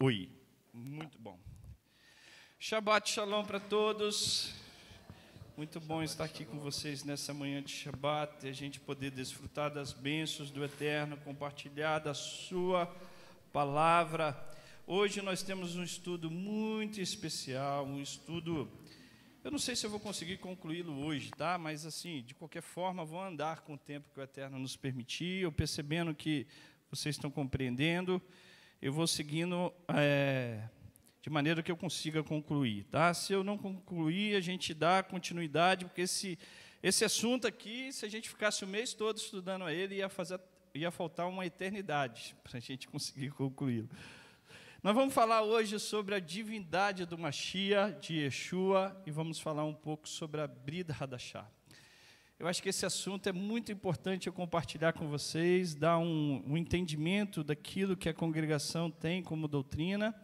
Oi. Muito bom. Shabbat Shalom para todos. Muito bom estar aqui com vocês nessa manhã de Shabbat e a gente poder desfrutar das bênçãos do Eterno, compartilhar da Sua palavra. Hoje nós temos um estudo muito especial, um estudo. Eu não sei se eu vou conseguir concluí-lo hoje, tá? Mas assim, de qualquer forma, vou andar com o tempo que o Eterno nos permitir, eu percebendo que vocês estão compreendendo eu vou seguindo é, de maneira que eu consiga concluir. Tá? Se eu não concluir, a gente dá continuidade, porque esse, esse assunto aqui, se a gente ficasse o mês todo estudando ele, ia, fazer, ia faltar uma eternidade para a gente conseguir concluí-lo. Nós vamos falar hoje sobre a divindade do Mashiach, de Yeshua, e vamos falar um pouco sobre a Brida Hadashah. Eu acho que esse assunto é muito importante eu compartilhar com vocês, dar um, um entendimento daquilo que a congregação tem como doutrina,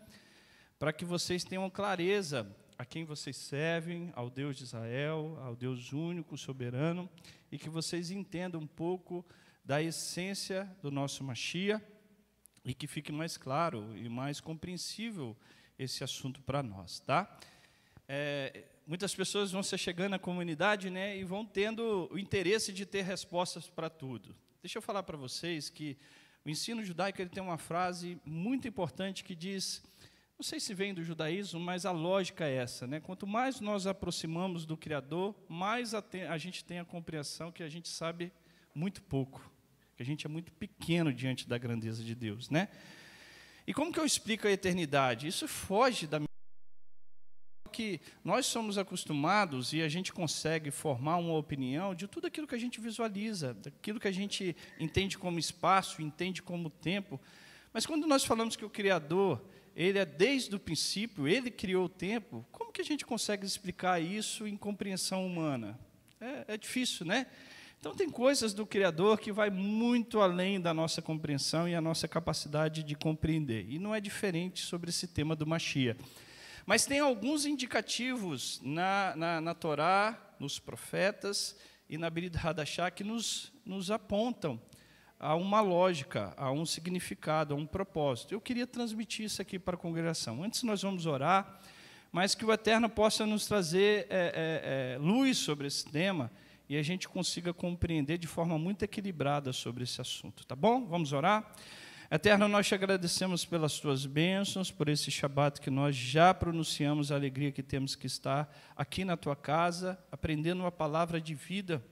para que vocês tenham clareza a quem vocês servem, ao Deus de Israel, ao Deus único, soberano, e que vocês entendam um pouco da essência do nosso Machia e que fique mais claro e mais compreensível esse assunto para nós, tá? É, muitas pessoas vão se chegando à comunidade né, e vão tendo o interesse de ter respostas para tudo. Deixa eu falar para vocês que o ensino judaico ele tem uma frase muito importante que diz, não sei se vem do judaísmo, mas a lógica é essa, né? Quanto mais nós aproximamos do Criador, mais a, te, a gente tem a compreensão que a gente sabe muito pouco, que a gente é muito pequeno diante da grandeza de Deus, né? E como que eu explico a eternidade? Isso foge da minha que nós somos acostumados e a gente consegue formar uma opinião de tudo aquilo que a gente visualiza, daquilo que a gente entende como espaço, entende como tempo. Mas quando nós falamos que o Criador, ele é desde o princípio, ele criou o tempo, como que a gente consegue explicar isso em compreensão humana? É, é difícil, né? Então, tem coisas do Criador que vai muito além da nossa compreensão e a nossa capacidade de compreender. E não é diferente sobre esse tema do Machia. Mas tem alguns indicativos na, na, na Torá, nos profetas e na Bíblia de Hadashah que nos, nos apontam a uma lógica, a um significado, a um propósito. Eu queria transmitir isso aqui para a congregação. Antes nós vamos orar, mas que o Eterno possa nos trazer é, é, é, luz sobre esse tema e a gente consiga compreender de forma muito equilibrada sobre esse assunto, tá bom? Vamos orar? Eterno, nós te agradecemos pelas tuas bênçãos, por esse Shabat que nós já pronunciamos a alegria que temos que estar aqui na tua casa, aprendendo uma palavra de vida.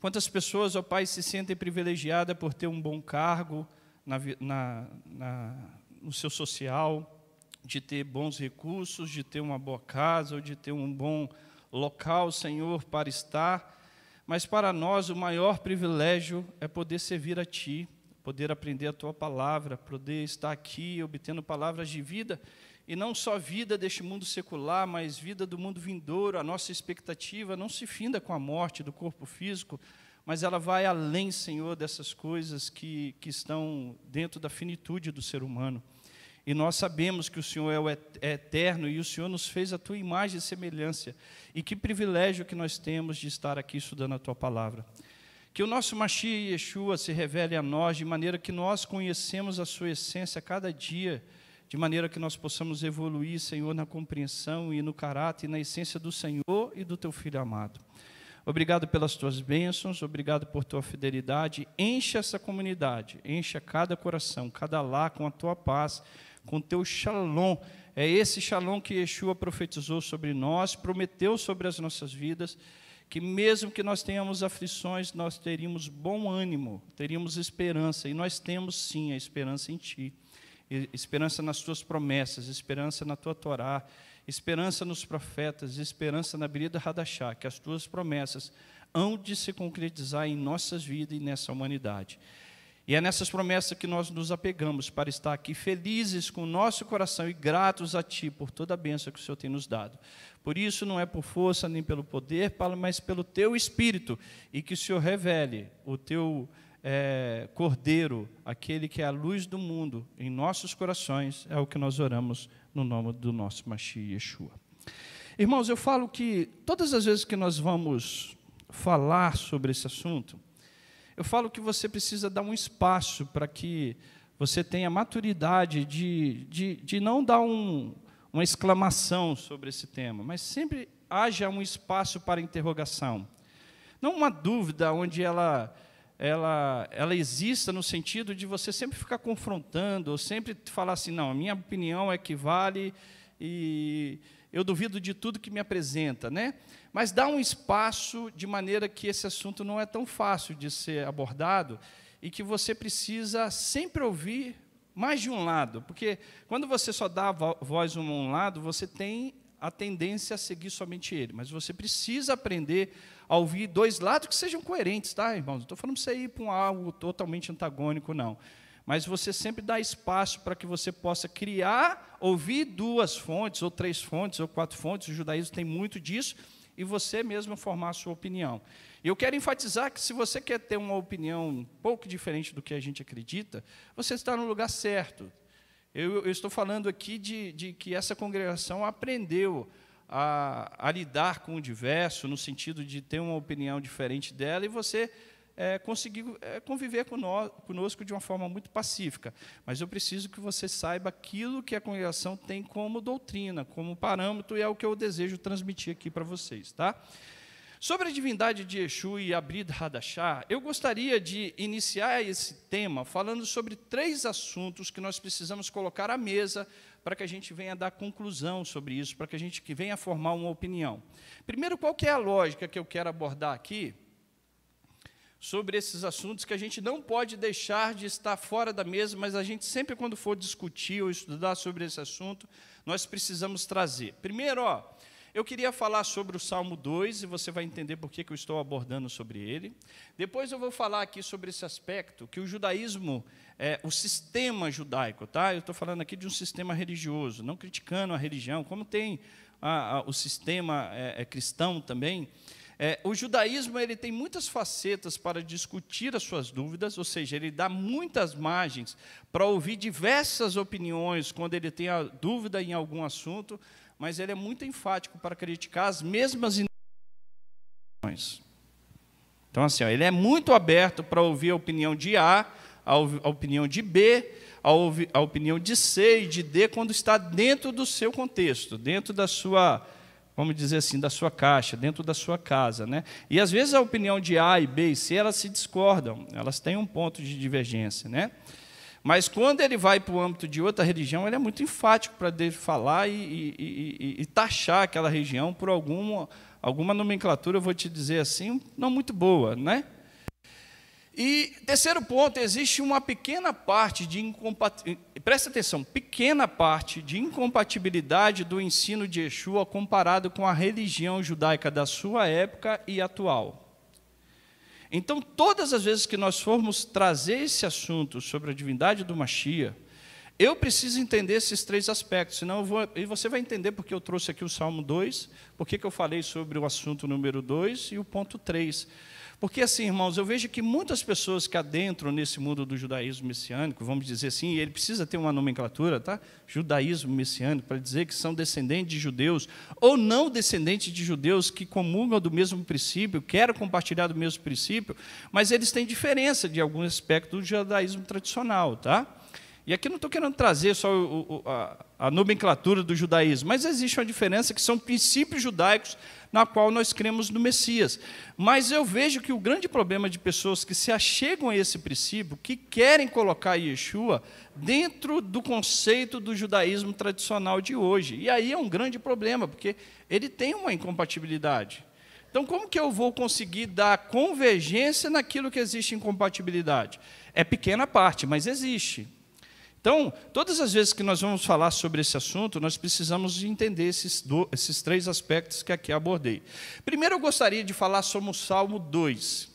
Quantas pessoas, ó Pai, se sentem privilegiadas por ter um bom cargo na, na, na, no seu social, de ter bons recursos, de ter uma boa casa, ou de ter um bom local, Senhor, para estar. Mas para nós o maior privilégio é poder servir a Ti poder aprender a tua palavra, poder estar aqui obtendo palavras de vida, e não só vida deste mundo secular, mas vida do mundo vindouro. A nossa expectativa não se finda com a morte do corpo físico, mas ela vai além, Senhor, dessas coisas que, que estão dentro da finitude do ser humano. E nós sabemos que o Senhor é, o é eterno e o Senhor nos fez a tua imagem e semelhança. E que privilégio que nós temos de estar aqui estudando a tua palavra. Que o nosso Mashiach Yeshua se revele a nós de maneira que nós conhecemos a sua essência a cada dia, de maneira que nós possamos evoluir, Senhor, na compreensão e no caráter e na essência do Senhor e do teu filho amado. Obrigado pelas tuas bênçãos, obrigado por tua fidelidade. Enche essa comunidade, enche cada coração, cada lá com a tua paz, com teu shalom. É esse shalom que Yeshua profetizou sobre nós, prometeu sobre as nossas vidas que mesmo que nós tenhamos aflições, nós teríamos bom ânimo, teríamos esperança, e nós temos sim a esperança em Ti, esperança nas Tuas promessas, esperança na Tua Torá, esperança nos profetas, esperança na Bíblia Radachá, que as Tuas promessas hão de se concretizar em nossas vidas e nessa humanidade. E é nessas promessas que nós nos apegamos para estar aqui felizes com o nosso coração e gratos a Ti por toda a bênção que o Senhor tem nos dado. Por isso, não é por força nem pelo poder, mas pelo Teu Espírito, e que o Senhor revele o Teu é, Cordeiro, aquele que é a luz do mundo, em nossos corações, é o que nós oramos no nome do nosso Mashiach Yeshua. Irmãos, eu falo que todas as vezes que nós vamos falar sobre esse assunto, eu falo que você precisa dar um espaço para que você tenha maturidade de, de, de não dar um, uma exclamação sobre esse tema, mas sempre haja um espaço para interrogação. Não uma dúvida onde ela, ela, ela exista no sentido de você sempre ficar confrontando, ou sempre falar assim, não, a minha opinião é que vale, e eu duvido de tudo que me apresenta, né? Mas dá um espaço de maneira que esse assunto não é tão fácil de ser abordado e que você precisa sempre ouvir mais de um lado, porque quando você só dá voz a um lado, você tem a tendência a seguir somente ele, mas você precisa aprender a ouvir dois lados que sejam coerentes, tá, irmãos? Não estou falando para você ir para um algo totalmente antagônico, não mas você sempre dá espaço para que você possa criar, ouvir duas fontes, ou três fontes, ou quatro fontes, o judaísmo tem muito disso, e você mesmo formar a sua opinião. Eu quero enfatizar que se você quer ter uma opinião um pouco diferente do que a gente acredita, você está no lugar certo. Eu, eu estou falando aqui de, de que essa congregação aprendeu a, a lidar com o diverso, no sentido de ter uma opinião diferente dela, e você é, conseguir é, conviver conosco de uma forma muito pacífica. Mas eu preciso que você saiba aquilo que a congregação tem como doutrina, como parâmetro, e é o que eu desejo transmitir aqui para vocês. Tá? Sobre a divindade de Exu e Abrid Hadashah, eu gostaria de iniciar esse tema falando sobre três assuntos que nós precisamos colocar à mesa para que a gente venha dar conclusão sobre isso, para que a gente venha formar uma opinião. Primeiro, qual que é a lógica que eu quero abordar aqui? sobre esses assuntos que a gente não pode deixar de estar fora da mesa, mas a gente sempre, quando for discutir ou estudar sobre esse assunto, nós precisamos trazer. Primeiro, ó, eu queria falar sobre o Salmo 2, e você vai entender por que, eu estou abordando sobre ele. Depois eu vou falar aqui sobre esse aspecto, que o judaísmo, é, o sistema judaico, tá? eu estou falando aqui de um sistema religioso, não criticando a religião, como tem a, a, o sistema é, é, cristão também, é, o judaísmo ele tem muitas facetas para discutir as suas dúvidas, ou seja, ele dá muitas margens para ouvir diversas opiniões quando ele tem a dúvida em algum assunto, mas ele é muito enfático para criticar as mesmas opiniões. Então, assim, ó, ele é muito aberto para ouvir a opinião de A, a, a opinião de B, a, a opinião de C e de D, quando está dentro do seu contexto, dentro da sua vamos dizer assim, da sua caixa, dentro da sua casa. Né? E às vezes a opinião de A e B e C elas se discordam, elas têm um ponto de divergência. Né? Mas quando ele vai para o âmbito de outra religião, ele é muito enfático para falar e, e, e, e, taxar aquela região por alguma, alguma nomenclatura, eu vou te dizer assim, não muito boa, né? E terceiro ponto, existe uma pequena parte de incompatibilidade, presta atenção, pequena parte de incompatibilidade do ensino de Yeshua comparado com a religião judaica da sua época e atual. Então, todas as vezes que nós formos trazer esse assunto sobre a divindade do Machia, eu preciso entender esses três aspectos, senão vou, e você vai entender porque eu trouxe aqui o Salmo 2, porque que eu falei sobre o assunto número 2 e o ponto 3. Porque assim, irmãos, eu vejo que muitas pessoas que adentram nesse mundo do judaísmo messiânico, vamos dizer assim, e ele precisa ter uma nomenclatura, tá? Judaísmo messiânico, para dizer que são descendentes de judeus ou não descendentes de judeus que comungam do mesmo princípio, querem compartilhar do mesmo princípio, mas eles têm diferença de algum aspecto do judaísmo tradicional, tá? E aqui não estou querendo trazer só o, o, a, a, nomenclatura do judaísmo, mas existe uma diferença que são princípios judaicos na qual nós cremos no Messias. Mas eu vejo que o grande problema de pessoas que se achegam a esse princípio, que querem colocar Yeshua dentro do conceito do judaísmo tradicional de hoje. E aí é um grande problema, porque ele tem uma incompatibilidade. Então, como que eu vou conseguir dar convergência naquilo que existe incompatibilidade? É pequena parte, mas existe. Então, todas as vezes que nós vamos falar sobre esse assunto, nós precisamos entender esses, do, esses três aspectos que aqui abordei. Primeiro, eu gostaria de falar sobre o Salmo 2.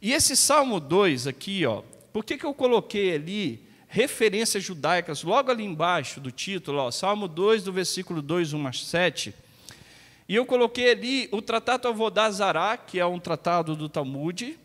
E esse Salmo 2 aqui, ó, por que, que eu coloquei ali referências judaicas logo ali embaixo do título, ó, Salmo 2, do versículo 2, 1 a 7? E eu coloquei ali o Tratado Avodá Zará, que é um tratado do Talmud,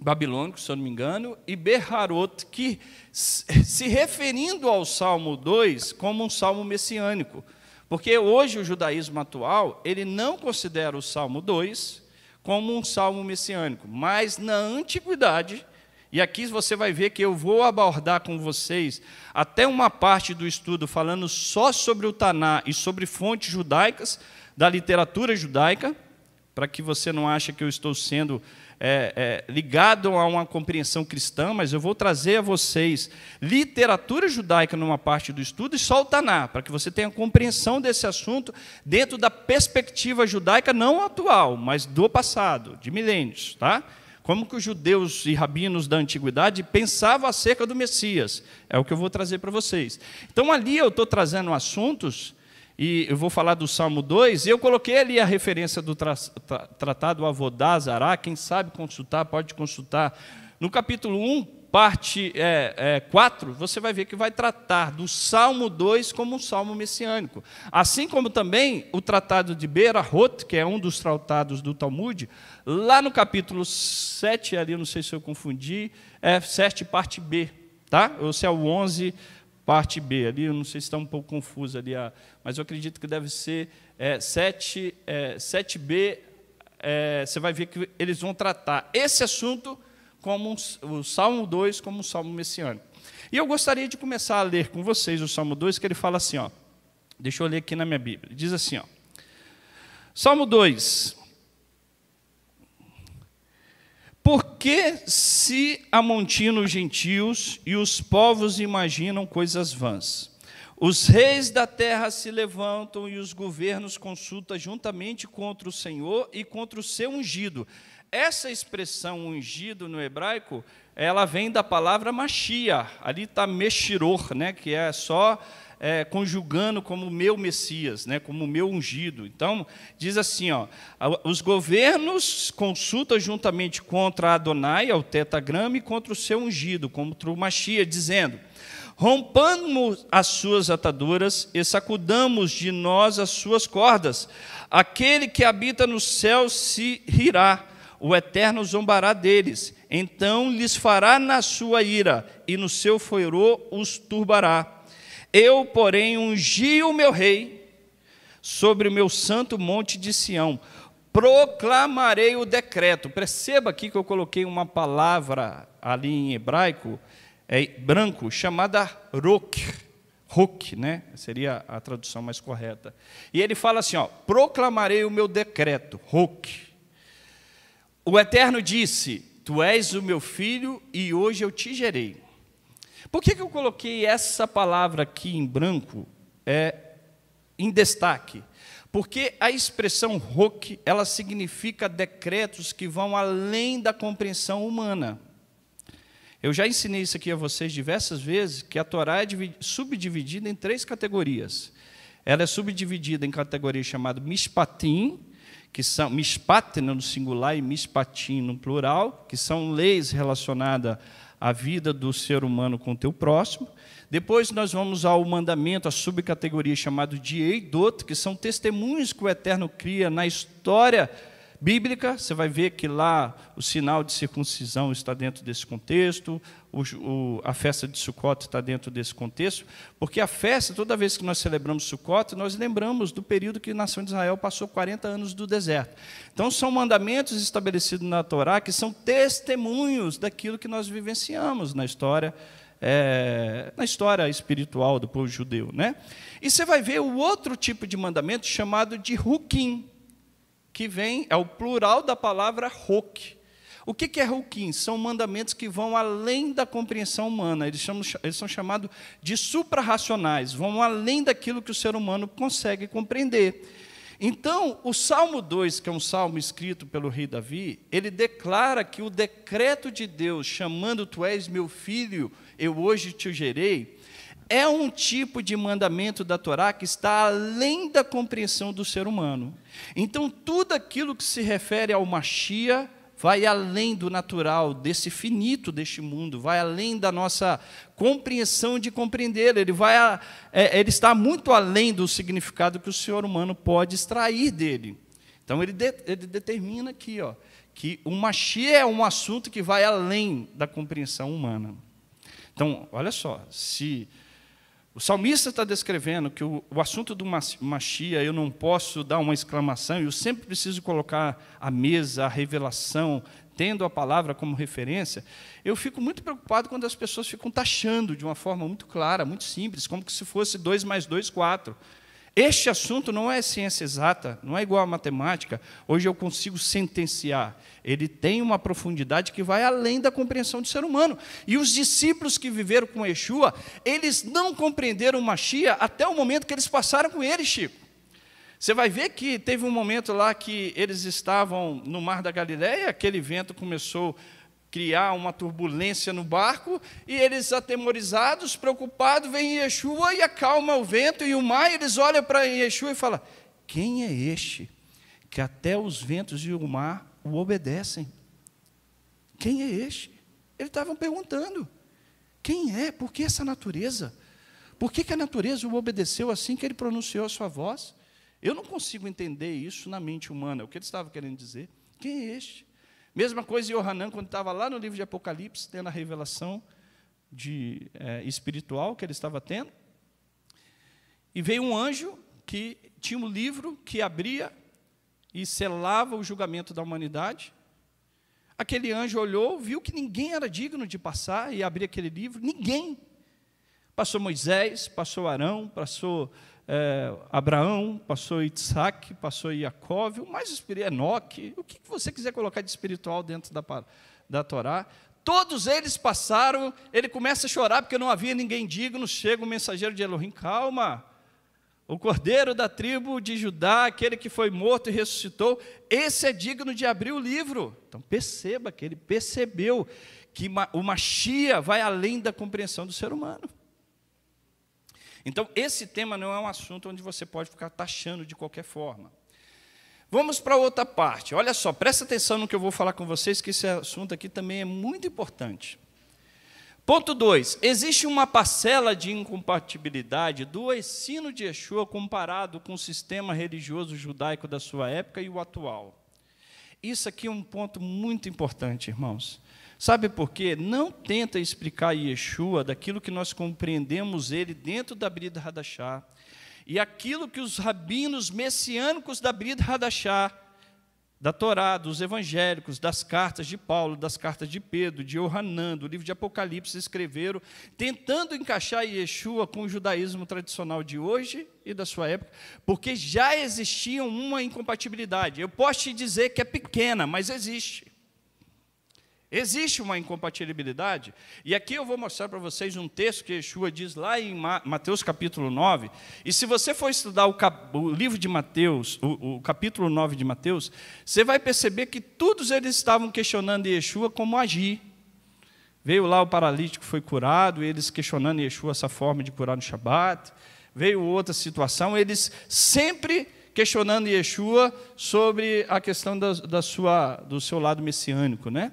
babilônico, se eu não me engano, e Berharot, que se referindo ao Salmo 2 como um salmo messiânico. Porque hoje o judaísmo atual, ele não considera o Salmo 2 como um salmo messiânico, mas na antiguidade, e aqui você vai ver que eu vou abordar com vocês até uma parte do estudo falando só sobre o Taná e sobre fontes judaicas da literatura judaica, para que você não ache que eu estou sendo é, é, ligado a uma compreensão cristã, mas eu vou trazer a vocês literatura judaica numa parte do estudo e só o Taná, para que você tenha compreensão desse assunto dentro da perspectiva judaica, não atual, mas do passado, de milênios. Tá? Como que os judeus e rabinos da antiguidade pensavam acerca do Messias? É o que eu vou trazer para vocês. Então, ali eu estou trazendo assuntos e eu vou falar do Salmo 2, eu coloquei ali a referência do tra tra tratado quem sabe consultar, pode consultar. No capítulo 1, parte é, é, 4, você vai ver que vai tratar do Salmo 2 como um salmo messiânico. Assim como também o tratado de Berahot, que é um dos tratados do Talmud, lá no capítulo 7, ali, não sei se eu confundi, é 7, parte B, tá? Ou se é o 11, parte B. Ali, eu não sei se está um pouco confuso ali, mas eu acredito que deve ser é, 7, é, 7B. É, você vai ver que eles vão tratar esse assunto como um, o Salmo 2 como um salmo messiânico. E eu gostaria de começar a ler com vocês o Salmo 2, que ele fala assim, ó. Deixa eu ler aqui na minha Bíblia. Diz assim, ó. Salmo 2, Por que se amontinam os gentios e os povos imaginam coisas vãs? Os reis da terra se levantam e os governos consultam juntamente contra o Senhor e contra o seu ungido. Essa expressão ungido no hebraico, ela vem da palavra machia. Ali está meshiror, né, que é só é, conjugando como meu Messias, né, como meu ungido. Então, diz assim: ó, os governos consultam juntamente contra Adonai, ao tetagrama, e contra o seu ungido, contra o dizendo. Rompamos as suas ataduras e sacudamos de nós as suas cordas. Aquele que habita no céu se rirá, o Eterno zombará deles. Então lhes fará na sua ira, e no seu furor os turbará. Eu, porém, ungi o meu rei sobre o meu santo monte de Sião. Proclamarei o decreto. Perceba aqui que eu coloquei uma palavra ali em hebraico, é, branco, chamada rok. Rok, né? Seria a tradução mais correta. E ele fala assim: ó, proclamarei o meu decreto. Rok. O Eterno disse: Tu és o meu filho e hoje eu te gerei. Por que, que eu coloquei essa palavra aqui em branco é, em destaque? Porque a expressão hook, ela significa decretos que vão além da compreensão humana. Eu já ensinei isso aqui a vocês diversas vezes, que a Torá é subdividida em três categorias. Ela é subdividida em categorias chamadas Mishpatim, que são Mishpat no singular e Mishpatim no plural, que são leis relacionadas a vida do ser humano com o teu próximo. Depois nós vamos ao mandamento, a subcategoria chamada de Eidot, que são testemunhos que o Eterno cria na história bíblica. Você vai ver que lá o sinal de circuncisão está dentro desse contexto, o, o, a festa de Sucote está dentro desse contexto, porque a festa, toda vez que nós celebramos Sucote, nós lembramos do período que a nação de Israel passou 40 anos do deserto. Então, são mandamentos estabelecidos na Torá que são testemunhos daquilo que nós vivenciamos na história é, na história espiritual do povo judeu. Né? E você vai ver o outro tipo de mandamento chamado de hukim, que vem, é o plural da palavra huk, o que é Rukim? São mandamentos que vão além da compreensão humana, eles, eles são chamados de suprarracionais, vão além daquilo que o ser humano consegue compreender. Então, o Salmo 2, que é um salmo escrito pelo rei Davi, ele declara que o decreto de Deus, chamando tu és meu filho, eu hoje te gerei, é um tipo de mandamento da Torá que está além da compreensão do ser humano. Então, tudo aquilo que se refere ao Machia, vai além do natural, desse finito deste mundo, vai além da nossa compreensão de compreendê-lo. Ele, vai a, é, ele está muito além do significado que o ser humano pode extrair dele. Então, ele, de, ele determina aqui ó, que o machi é um assunto que vai além da compreensão humana. Então, olha só, se o salmista está descrevendo que o, o assunto do Machia, eu não posso dar uma exclamação, eu sempre preciso colocar a mesa, a revelação, tendo a palavra como referência, eu fico muito preocupado quando as pessoas ficam taxando de uma forma muito clara, muito simples, como se fosse dois mais dois quatro. Este assunto não é ciência exata, não é igual à matemática. Hoje eu consigo sentenciar. Ele tem uma profundidade que vai além da compreensão do ser humano. E os discípulos que viveram com Yeshua, eles não compreenderam Machia até o momento que eles passaram com ele, Chico. Você vai ver que teve um momento lá que eles estavam no Mar da Galileia, aquele vento começou criar uma turbulência no barco, e eles, atemorizados, preocupados, vem Yeshua e acalma o vento e o mar, e eles olham para Yeshua e falam: Quem é este que até os ventos e o mar o obedecem? Quem é este? Eles estavam perguntando: Quem é? Por que essa natureza? Por que, que a natureza o obedeceu assim que ele pronunciou a sua voz? Eu não consigo entender isso na mente humana, é o que ele estava querendo dizer. Quem é este? Mesma coisa Yohanan, quando estava lá no livro de Apocalipse, tendo a revelação de, é, espiritual que ele estava tendo. E veio um anjo que tinha um livro que abria e selava o julgamento da humanidade. Aquele anjo olhou, viu que ninguém era digno de passar e abrir aquele livro, ninguém. Passou Moisés, passou Arão, passou é, Abraão, passou Isaac, passou Jacob, o mais espiritual, Enoque, o que você quiser colocar de espiritual dentro da, da Torá, todos eles passaram, ele começa a chorar porque não havia ninguém digno, chega o mensageiro de Elohim, calma, o cordeiro da tribo de Judá, aquele que foi morto e ressuscitou, esse é digno de abrir o livro. Então perceba que ele percebeu que o Machia vai além da compreensão do ser humano. Então, esse tema não é um assunto onde você pode ficar taxando de qualquer forma. Vamos para outra parte. Olha só, presta atenção no que eu vou falar com vocês, que esse assunto aqui também é muito importante. Ponto 2. Existe uma parcela de incompatibilidade do ensino de Yeshua comparado com o sistema religioso judaico da sua época e o atual. Isso aqui é um ponto muito importante, irmãos. Sabe por quê? Não tenta explicar Yeshua daquilo que nós compreendemos ele dentro da Brida Hadachá e aquilo que os rabinos messiânicos da Brida Hadachá, da Torá, dos evangélicos, das cartas de Paulo, das cartas de Pedro, de Yohanan, do livro de Apocalipse, escreveram, tentando encaixar Yeshua com o judaísmo tradicional de hoje e da sua época, porque já existia uma incompatibilidade. Eu posso te dizer que é pequena, mas existe. Existe uma incompatibilidade. E aqui eu vou mostrar para vocês um texto que Yeshua diz lá em Mateus capítulo 9. E se você for estudar o, cap... o livro de Mateus, o, o, capítulo 9 de Mateus, você vai perceber que todos eles estavam questionando Yeshua como agir. Veio lá o paralítico, foi curado, eles questionando Yeshua essa forma de curar no Shabat. Veio outra situação, eles sempre questionando Yeshua sobre a questão da, da sua, do seu lado messiânico, né?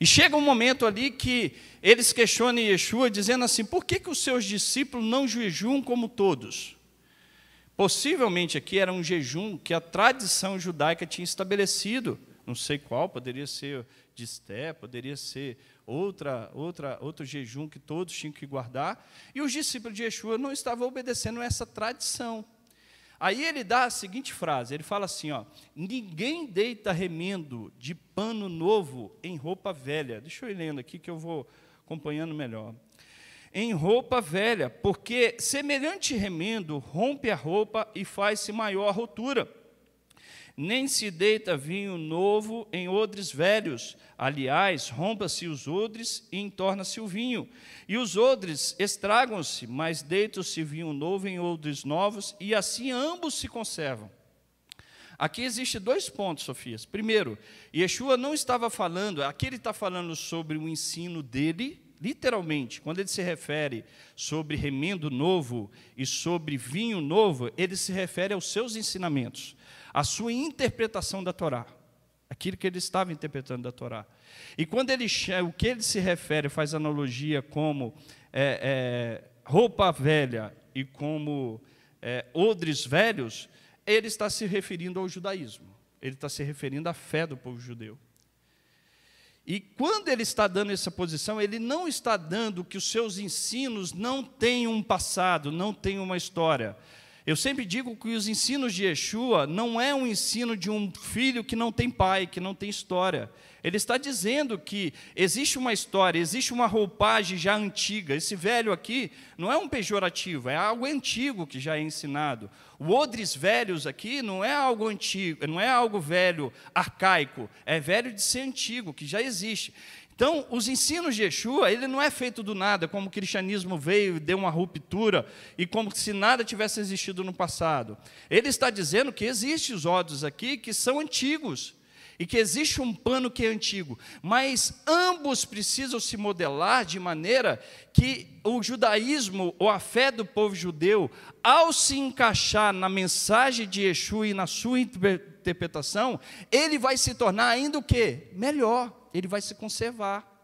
E chega um momento ali que eles questionam Yeshua, dizendo assim: por que, que os seus discípulos não jejuam como todos? Possivelmente aqui era um jejum que a tradição judaica tinha estabelecido, não sei qual, poderia ser de esté, poderia ser outra, outra, outro jejum que todos tinham que guardar, e os discípulos de Yeshua não estavam obedecendo essa tradição. Aí ele dá a seguinte frase, ele fala assim, ó: "Ninguém deita remendo de pano novo em roupa velha". Deixa eu ir lendo aqui que eu vou acompanhando melhor. Em roupa velha, porque semelhante remendo rompe a roupa e faz-se maior a rotura nem se deita vinho novo em odres velhos. Aliás, rompa-se os odres e entorna-se o vinho. E os odres estragam-se, mas deita-se vinho novo em odres novos, e assim ambos se conservam. Aqui existe dois pontos, Sofias. Primeiro, Yeshua não estava falando, aqui ele está falando sobre o ensino dele, literalmente, quando ele se refere sobre remendo novo e sobre vinho novo, ele se refere aos seus ensinamentos a sua interpretação da Torá, aquilo que ele estava interpretando da Torá. E quando ele o que ele se refere faz analogia como é, é, roupa velha e como é, odres velhos, ele está se referindo ao judaísmo. Ele está se referindo à fé do povo judeu. E quando ele está dando essa posição, ele não está dando que os seus ensinos não tenham um passado, não tenham uma história. Eu sempre digo que os ensinos de Yeshua não é um ensino de um filho que não tem pai, que não tem história. Ele está dizendo que existe uma história, existe uma roupagem já antiga. Esse velho aqui não é um pejorativo, é algo antigo que já é ensinado. O odres velhos aqui não é algo antigo, não é algo velho, arcaico, é velho de ser antigo, que já existe. Então, os ensinos de Yeshua, ele não é feito do nada, como o cristianismo veio e deu uma ruptura, e como se nada tivesse existido no passado. Ele está dizendo que existem os ódios aqui que são antigos, e que existe um pano que é antigo, mas ambos precisam se modelar de maneira que o judaísmo ou a fé do povo judeu, ao se encaixar na mensagem de Yeshua e na sua interpretação, ele vai se tornar ainda o quê? Melhor ele vai se conservar.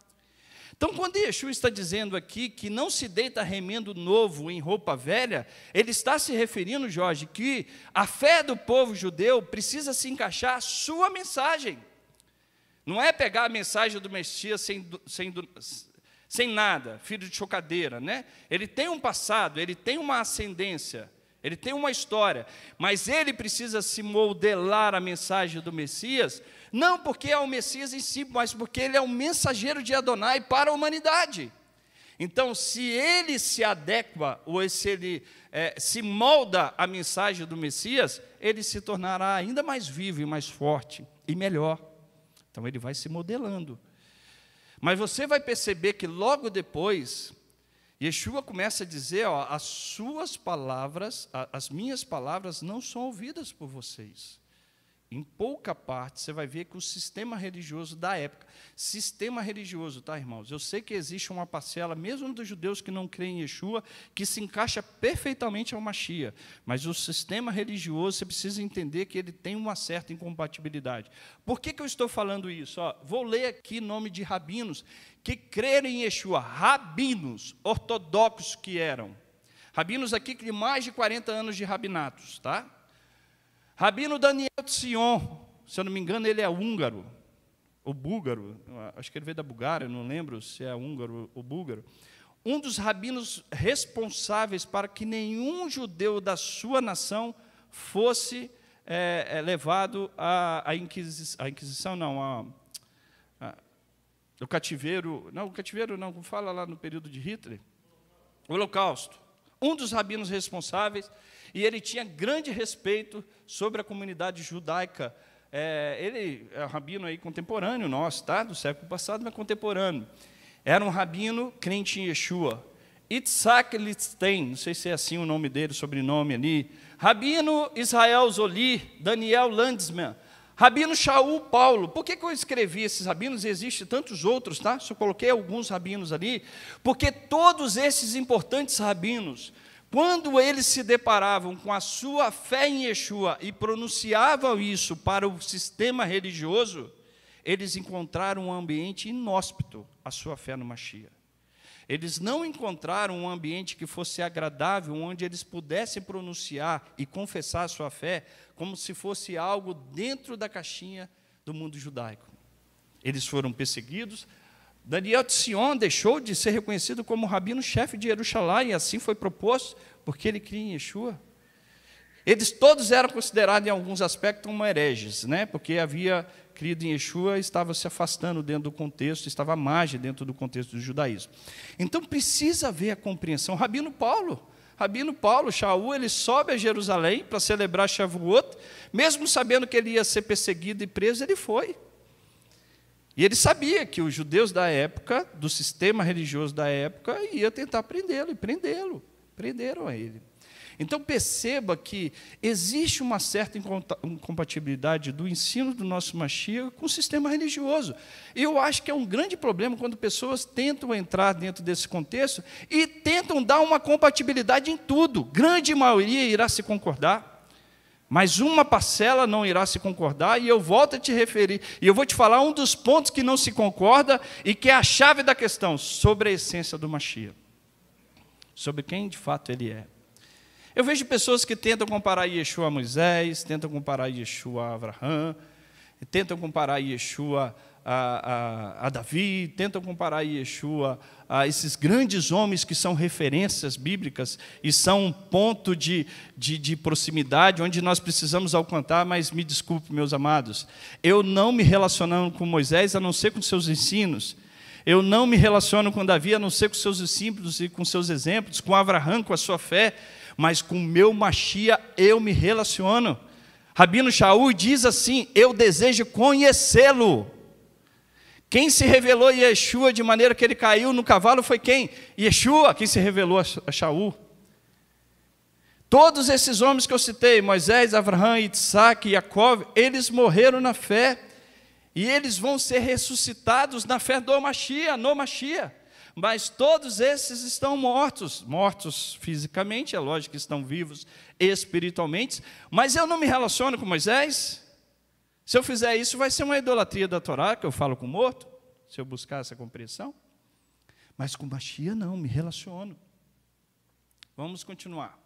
Então, quando Yeshua está dizendo aqui que não se deita remendo novo em roupa velha, ele está se referindo, Jorge, que a fé do povo judeu precisa se encaixar à sua mensagem. Não é pegar a mensagem do Messias sem, sem, sem nada, filho de chocadeira, né? Ele tem um passado, ele tem uma ascendência, ele tem uma história, mas ele precisa se modelar à mensagem do Messias não porque é o Messias em si, mas porque ele é o mensageiro de Adonai para a humanidade. Então, se ele se adequa, ou se ele é, se molda à mensagem do Messias, ele se tornará ainda mais vivo e mais forte e melhor. Então, ele vai se modelando. Mas você vai perceber que logo depois, Yeshua começa a dizer: ó, as suas palavras, as minhas palavras não são ouvidas por vocês em pouca parte, você vai ver que o sistema religioso da época, sistema religioso, tá, irmãos? Eu sei que existe uma parcela, mesmo dos judeus que não creem em Yeshua, que se encaixa perfeitamente ao Machia, mas o sistema religioso, você precisa entender que ele tem uma certa incompatibilidade. Por que, que eu estou falando isso? Ó, vou ler aqui nome de rabinos que crerem em Yeshua, rabinos ortodoxos que eram. Rabinos aqui de mais de 40 anos de rabinatos, tá? Rabino Daniel de Sion, se eu não me engano, ele é húngaro, ou búlgaro, acho que ele veio da Bulgária, não lembro se é húngaro ou búlgaro. Um dos rabinos responsáveis para que nenhum judeu da sua nação fosse é, é, levado à, à, inquisi à, Inquisição, não, ao cativeiro, não, o cativeiro não, fala lá no período de Hitler, o Holocausto. Um dos rabinos responsáveis e ele tinha grande respeito sobre a comunidade judaica. É, ele é um rabino aí contemporâneo nosso, tá? do século passado, mas contemporâneo. Era um rabino crente em Yeshua. Itzak Litzten, não sei se é assim o nome dele, o sobrenome ali. Rabino Israel Zoli, Daniel Landsman, Rabino Shaul Paulo, por que, que, eu escrevi esses rabinos? Existem tantos outros, tá? Só coloquei alguns rabinos ali, porque todos esses importantes rabinos quando eles se deparavam com a sua fé em Yeshua e pronunciavam isso para o sistema religioso, eles encontraram um ambiente inóspito à sua fé no Mashiach. Eles não encontraram um ambiente que fosse agradável, onde eles pudessem pronunciar e confessar a sua fé como se fosse algo dentro da caixinha do mundo judaico. Eles foram perseguidos, Daniel de deixou de ser reconhecido como rabino-chefe de Jerusalém, e assim foi proposto, porque ele cria em Yeshua. Eles todos eram considerados, em alguns aspectos, uma hereges, né? porque havia crido em Yeshua estava se afastando dentro do contexto, estava à margem dentro do contexto do judaísmo. Então precisa haver a compreensão. Rabino Paulo, Rabino Paulo, Shaul, ele sobe a Jerusalém para celebrar Shavuot, mesmo sabendo que ele ia ser perseguido e preso, ele foi. E ele sabia que os judeus da época, do sistema religioso da época, ia tentar prendê-lo e prendê-lo. Prenderam a ele. Então perceba que existe uma certa incompatibilidade do ensino do nosso Mashiach com o sistema religioso. Eu acho que é um grande problema quando pessoas tentam entrar dentro desse contexto e tentam dar uma compatibilidade em tudo. Grande maioria irá se concordar. Mas uma parcela não irá se concordar, e eu volto a te referir, e eu vou te falar um dos pontos que não se concorda e que é a chave da questão, sobre a essência do Machia, sobre quem de fato ele é. Eu vejo pessoas que tentam comparar Yeshua a Moisés, tentam comparar Yeshua a Abraão, tentam comparar Yeshua a, a, a Davi, tentam comparar Yeshua a esses grandes homens que são referências bíblicas e são um ponto de, de, de proximidade onde nós precisamos alcançar, mas me desculpe, meus amados, eu não me relaciono com Moisés a não ser com seus ensinos. Eu não me relaciono com Davi a não ser com seus discípulos e com seus exemplos, com Abraão, com a sua fé, mas com meu Machia eu me relaciono. Rabino Shaul diz assim: Eu desejo conhecê-lo. Quem se revelou a Yeshua de maneira que ele caiu no cavalo foi quem? Yeshua, quem se revelou a Shaul. Todos esses homens que eu citei, Moisés, Abraão, Isaac, Jacob, eles morreram na fé e eles vão ser ressuscitados na fé do Machia, no Machia. Mas todos esses estão mortos, mortos fisicamente, é lógico que estão vivos espiritualmente, mas eu não me relaciono com Moisés, se eu fizer isso, vai ser uma idolatria da Torá, que eu falo com o morto, se eu buscar essa compreensão. Mas com Mashiach não, me relaciono. Vamos continuar.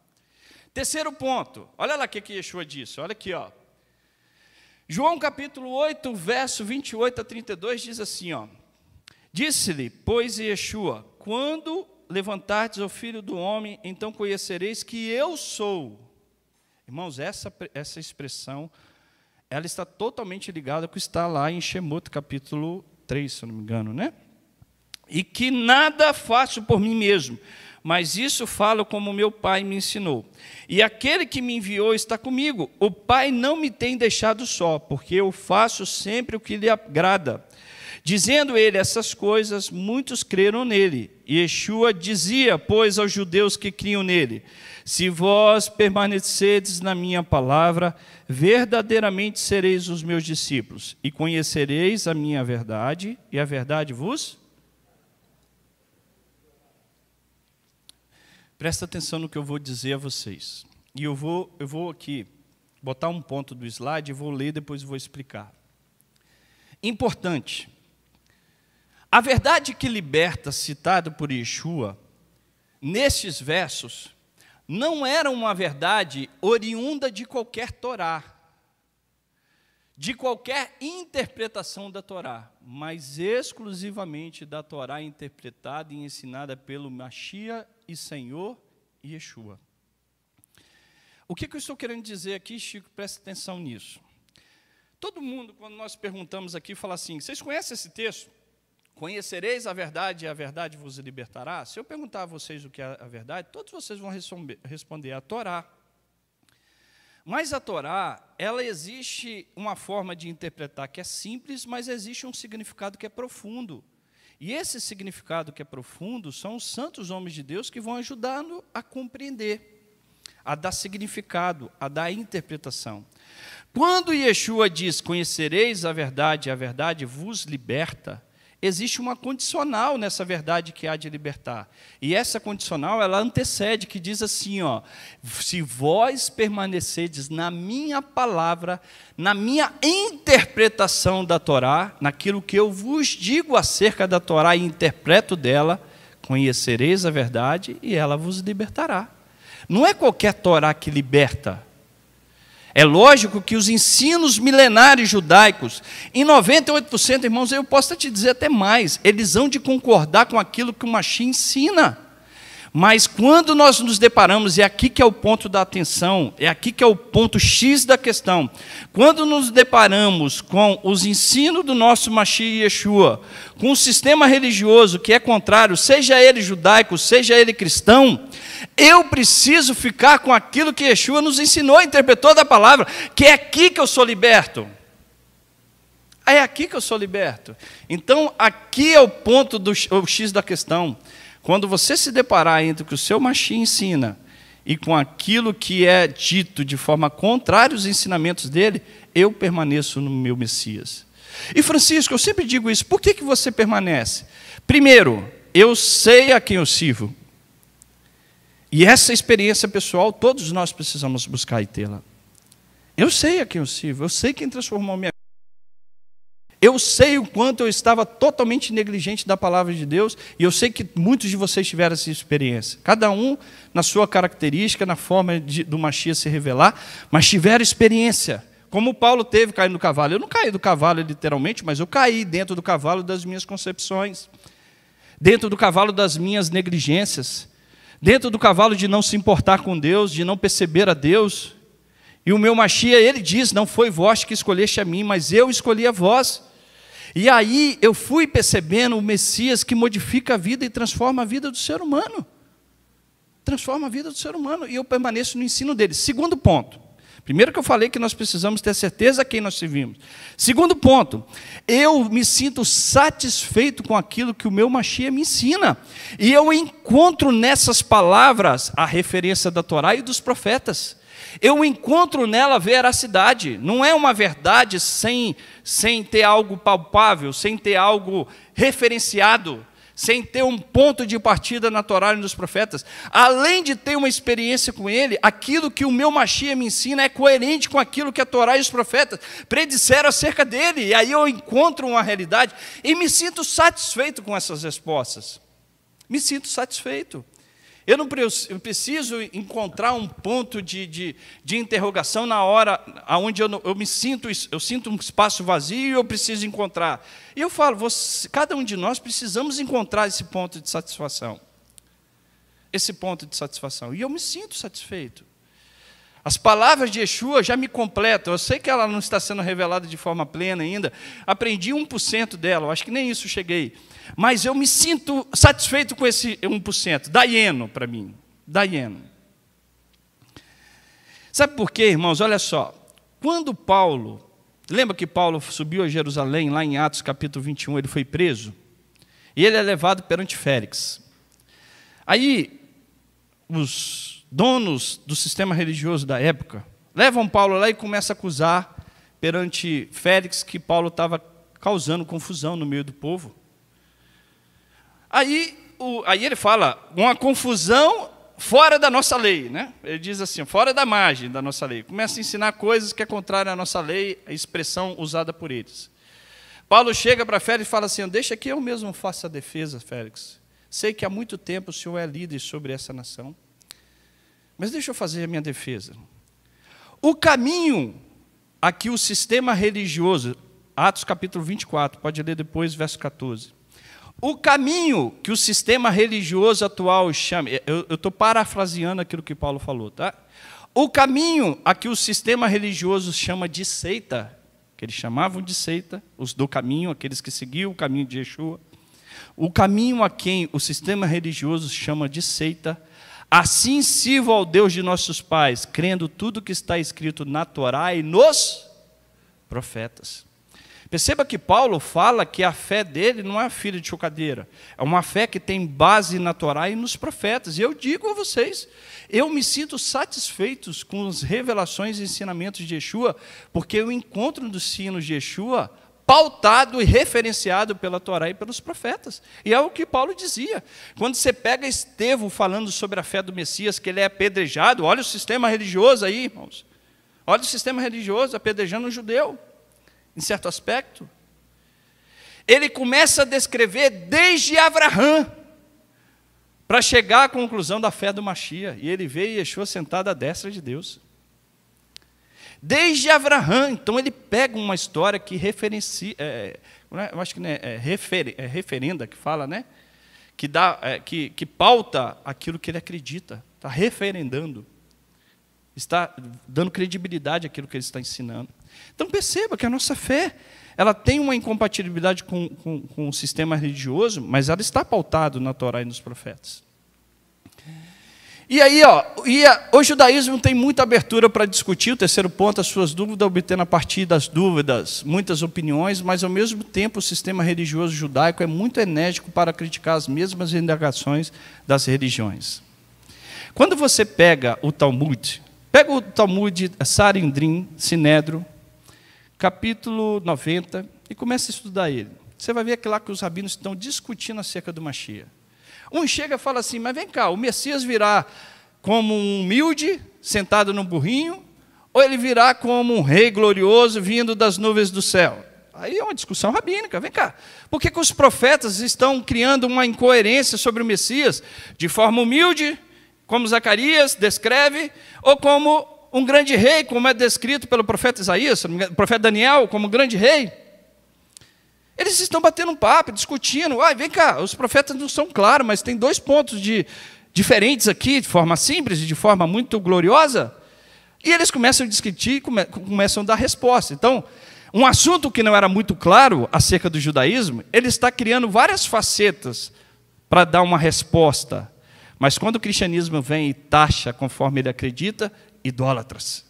Terceiro ponto, olha lá o que, que Yeshua disse, olha aqui, ó. João capítulo 8, verso 28 a 32 diz assim, ó. Disse-lhe, pois Yeshua, quando levantardes o filho do homem, então conhecereis que eu sou. Irmãos, essa, essa expressão ela está totalmente ligada ao que está lá em Shemot, capítulo 3, se não me engano, né? E que nada faço por mim mesmo, mas isso falo como meu pai me ensinou. E aquele que me enviou está comigo. O pai não me tem deixado só, porque eu faço sempre o que lhe agrada. Dizendo ele essas coisas, muitos creram nele. E Yeshua dizia, pois, aos judeus que criam nele: se vós permanecerdes na minha palavra, verdadeiramente sereis os meus discípulos e conhecereis a minha verdade, e a verdade vos. Presta atenção no que eu vou dizer a vocês. E eu vou, eu vou aqui botar um ponto do slide, vou ler, depois vou explicar. Importante. A verdade que liberta, citada por Yeshua, nestes versos, não era uma verdade oriunda de qualquer Torá, de qualquer interpretação da Torá, mas exclusivamente da Torá interpretada e ensinada pelo Mashiach e Senhor Yeshua. O que, que eu estou querendo dizer aqui, Chico? Preste atenção nisso. Todo mundo, quando nós perguntamos aqui, fala assim: vocês conhecem esse texto? Conhecereis a verdade e a verdade vos libertará. Se eu perguntar a vocês o que é a verdade, todos vocês vão responder a Torá. Mas a Torá, ela existe uma forma de interpretar que é simples, mas existe um significado que é profundo. E esse significado que é profundo são os santos homens de Deus que vão ajudando a compreender, a dar significado, a dar interpretação. Quando Yeshua diz: Conhecereis a verdade, a verdade vos liberta, existe uma condicional nessa verdade que há de libertar. E essa condicional, ela antecede, que diz assim, ó, se vós permanecedes na minha palavra, na minha interpretação da Torá, naquilo que eu vos digo acerca da Torá e interpreto dela, conhecereis a verdade e ela vos libertará. Não é qualquer Torá que liberta, é lógico que os ensinos milenares judaicos, em 98%, irmãos, eu posso te dizer até mais, eles hão de concordar com aquilo que o Machim ensina. Mas quando nós nos deparamos, é aqui que é o ponto da atenção, é aqui que é o ponto X da questão. Quando nos deparamos com os ensinos do nosso Mashiach Yeshua, com o um sistema religioso que é contrário, seja ele judaico, seja ele cristão, eu preciso ficar com aquilo que Yeshua nos ensinou, interpretou da palavra, que é aqui que eu sou liberto. É aqui que eu sou liberto. Então, aqui é o ponto do o X da questão. Quando você se deparar entre o que o seu machinho ensina e com aquilo que é dito de forma contrária aos ensinamentos dele, eu permaneço no meu Messias. E Francisco, eu sempre digo isso, por que, que você permanece? Primeiro, eu sei a quem eu sirvo. E essa experiência pessoal, todos nós precisamos buscar e tê-la. Eu sei a quem eu sirvo, eu sei quem transformou minha eu sei o quanto eu estava totalmente negligente da palavra de Deus, e eu sei que muitos de vocês tiveram essa experiência. Cada um na sua característica, na forma de, do machia se revelar, mas tiveram experiência. Como Paulo teve caindo do cavalo. Eu não caí do cavalo literalmente, mas eu caí dentro do cavalo das minhas concepções, dentro do cavalo das minhas negligências, dentro do cavalo de não se importar com Deus, de não perceber a Deus. E o meu Machia, ele diz: Não foi vós que escolheste a mim, mas eu escolhi a vós. E aí eu fui percebendo o Messias que modifica a vida e transforma a vida do ser humano. Transforma a vida do ser humano. E eu permaneço no ensino dele. Segundo ponto. Primeiro que eu falei que nós precisamos ter certeza a quem nós servimos. Segundo ponto, eu me sinto satisfeito com aquilo que o meu Machia me ensina. E eu encontro nessas palavras a referência da Torá e dos profetas. Eu encontro nela veracidade, não é uma verdade sem, sem ter algo palpável, sem ter algo referenciado, sem ter um ponto de partida na Torá e nos profetas. Além de ter uma experiência com ele, aquilo que o meu Machia me ensina é coerente com aquilo que a Torá e os profetas predisseram acerca dele. E aí eu encontro uma realidade e me sinto satisfeito com essas respostas. Me sinto satisfeito. Eu não preciso encontrar um ponto de, de, de interrogação na hora onde eu, eu, me sinto, eu sinto um espaço vazio e eu preciso encontrar. E eu falo, você, cada um de nós precisamos encontrar esse ponto de satisfação. Esse ponto de satisfação. E eu me sinto satisfeito. As palavras de Yeshua já me completam. Eu sei que ela não está sendo revelada de forma plena ainda. Aprendi 1% dela, eu acho que nem isso cheguei. Mas eu me sinto satisfeito com esse 1%. Dá ieno para mim. Dá ieno. Sabe por quê, irmãos? Olha só. Quando Paulo, lembra que Paulo subiu a Jerusalém, lá em Atos capítulo 21, ele foi preso? E ele é levado perante Félix. Aí, os donos do sistema religioso da época levam Paulo lá e começam a acusar perante Félix que Paulo estava causando confusão no meio do povo. Aí, o, aí ele fala uma confusão fora da nossa lei, né? Ele diz assim, fora da margem da nossa lei. Começa a ensinar coisas que é contrária à nossa lei, a expressão usada por eles. Paulo chega para Félix e fala assim: Deixa que eu mesmo faça a defesa, Félix. Sei que há muito tempo o senhor é líder sobre essa nação, mas deixa eu fazer a minha defesa. O caminho a que o sistema religioso, Atos capítulo 24, pode ler depois, verso 14. O caminho que o sistema religioso atual chama, eu estou parafraseando aquilo que Paulo falou, tá? O caminho a que o sistema religioso chama de seita, que eles chamavam de seita, os do caminho, aqueles que seguiam o caminho de Yeshua, o caminho a quem o sistema religioso chama de seita, assim sirvo ao Deus de nossos pais, crendo tudo que está escrito na Torá e nos profetas. Perceba que Paulo fala que a fé dele não é a filha de chocadeira, é uma fé que tem base na Torá e nos profetas. E eu digo a vocês, eu me sinto satisfeito com as revelações e ensinamentos de Yeshua, porque eu encontro dos sinos de Yeshua pautado e referenciado pela Torá e pelos profetas. E é o que Paulo dizia. Quando você pega Estevão falando sobre a fé do Messias, que ele é apedrejado, olha o sistema religioso aí, irmãos. Olha o sistema religioso apedrejando um judeu em certo aspecto, ele começa a descrever desde Abraão, para chegar à conclusão da fé do Machia. E ele veio e deixou sentado à destra de Deus. Desde Abraão, então ele pega uma história que referencia, é, é eu acho que né, é, é refer, é referenda que fala, né? Que, dá, é, que, que pauta aquilo que ele acredita, está referendando, está dando credibilidade àquilo que ele está ensinando. Então perceba que a nossa fé ela tem uma incompatibilidade com, com, com o sistema religioso, mas ela está pautada na Torá e nos profetas. E aí, ó, e a, o judaísmo tem muita abertura para discutir. O terceiro ponto, as suas dúvidas, obtendo a partir das dúvidas muitas opiniões, mas ao mesmo tempo o sistema religioso judaico é muito enérgico para criticar as mesmas indagações das religiões. Quando você pega o Talmud, pega o Talmud Sarindrim, Sinedro, capítulo 90, e começa a estudar ele. Você vai ver que lá que os rabinos estão discutindo acerca do Machia. Um chega e fala assim: Mas vem cá, o Messias virá como um humilde, sentado num burrinho, ou ele virá como um rei glorioso vindo das nuvens do céu? Aí é uma discussão rabínica, vem cá. Por que, que os profetas estão criando uma incoerência sobre o Messias, de forma humilde, como Zacarias descreve, ou como um grande rei, como é descrito pelo profeta Isaías, o profeta Daniel, como um grande rei. Eles estão batendo um papo, discutindo. Ah, vem cá, os profetas não são claros, mas tem dois pontos de, diferentes aqui, de forma simples e de forma muito gloriosa. E eles começam a discutir, come, começam a dar resposta. Então, um assunto que não era muito claro acerca do judaísmo, ele está criando várias facetas para dar uma resposta. Mas quando o cristianismo vem e taxa conforme ele acredita, idólatras.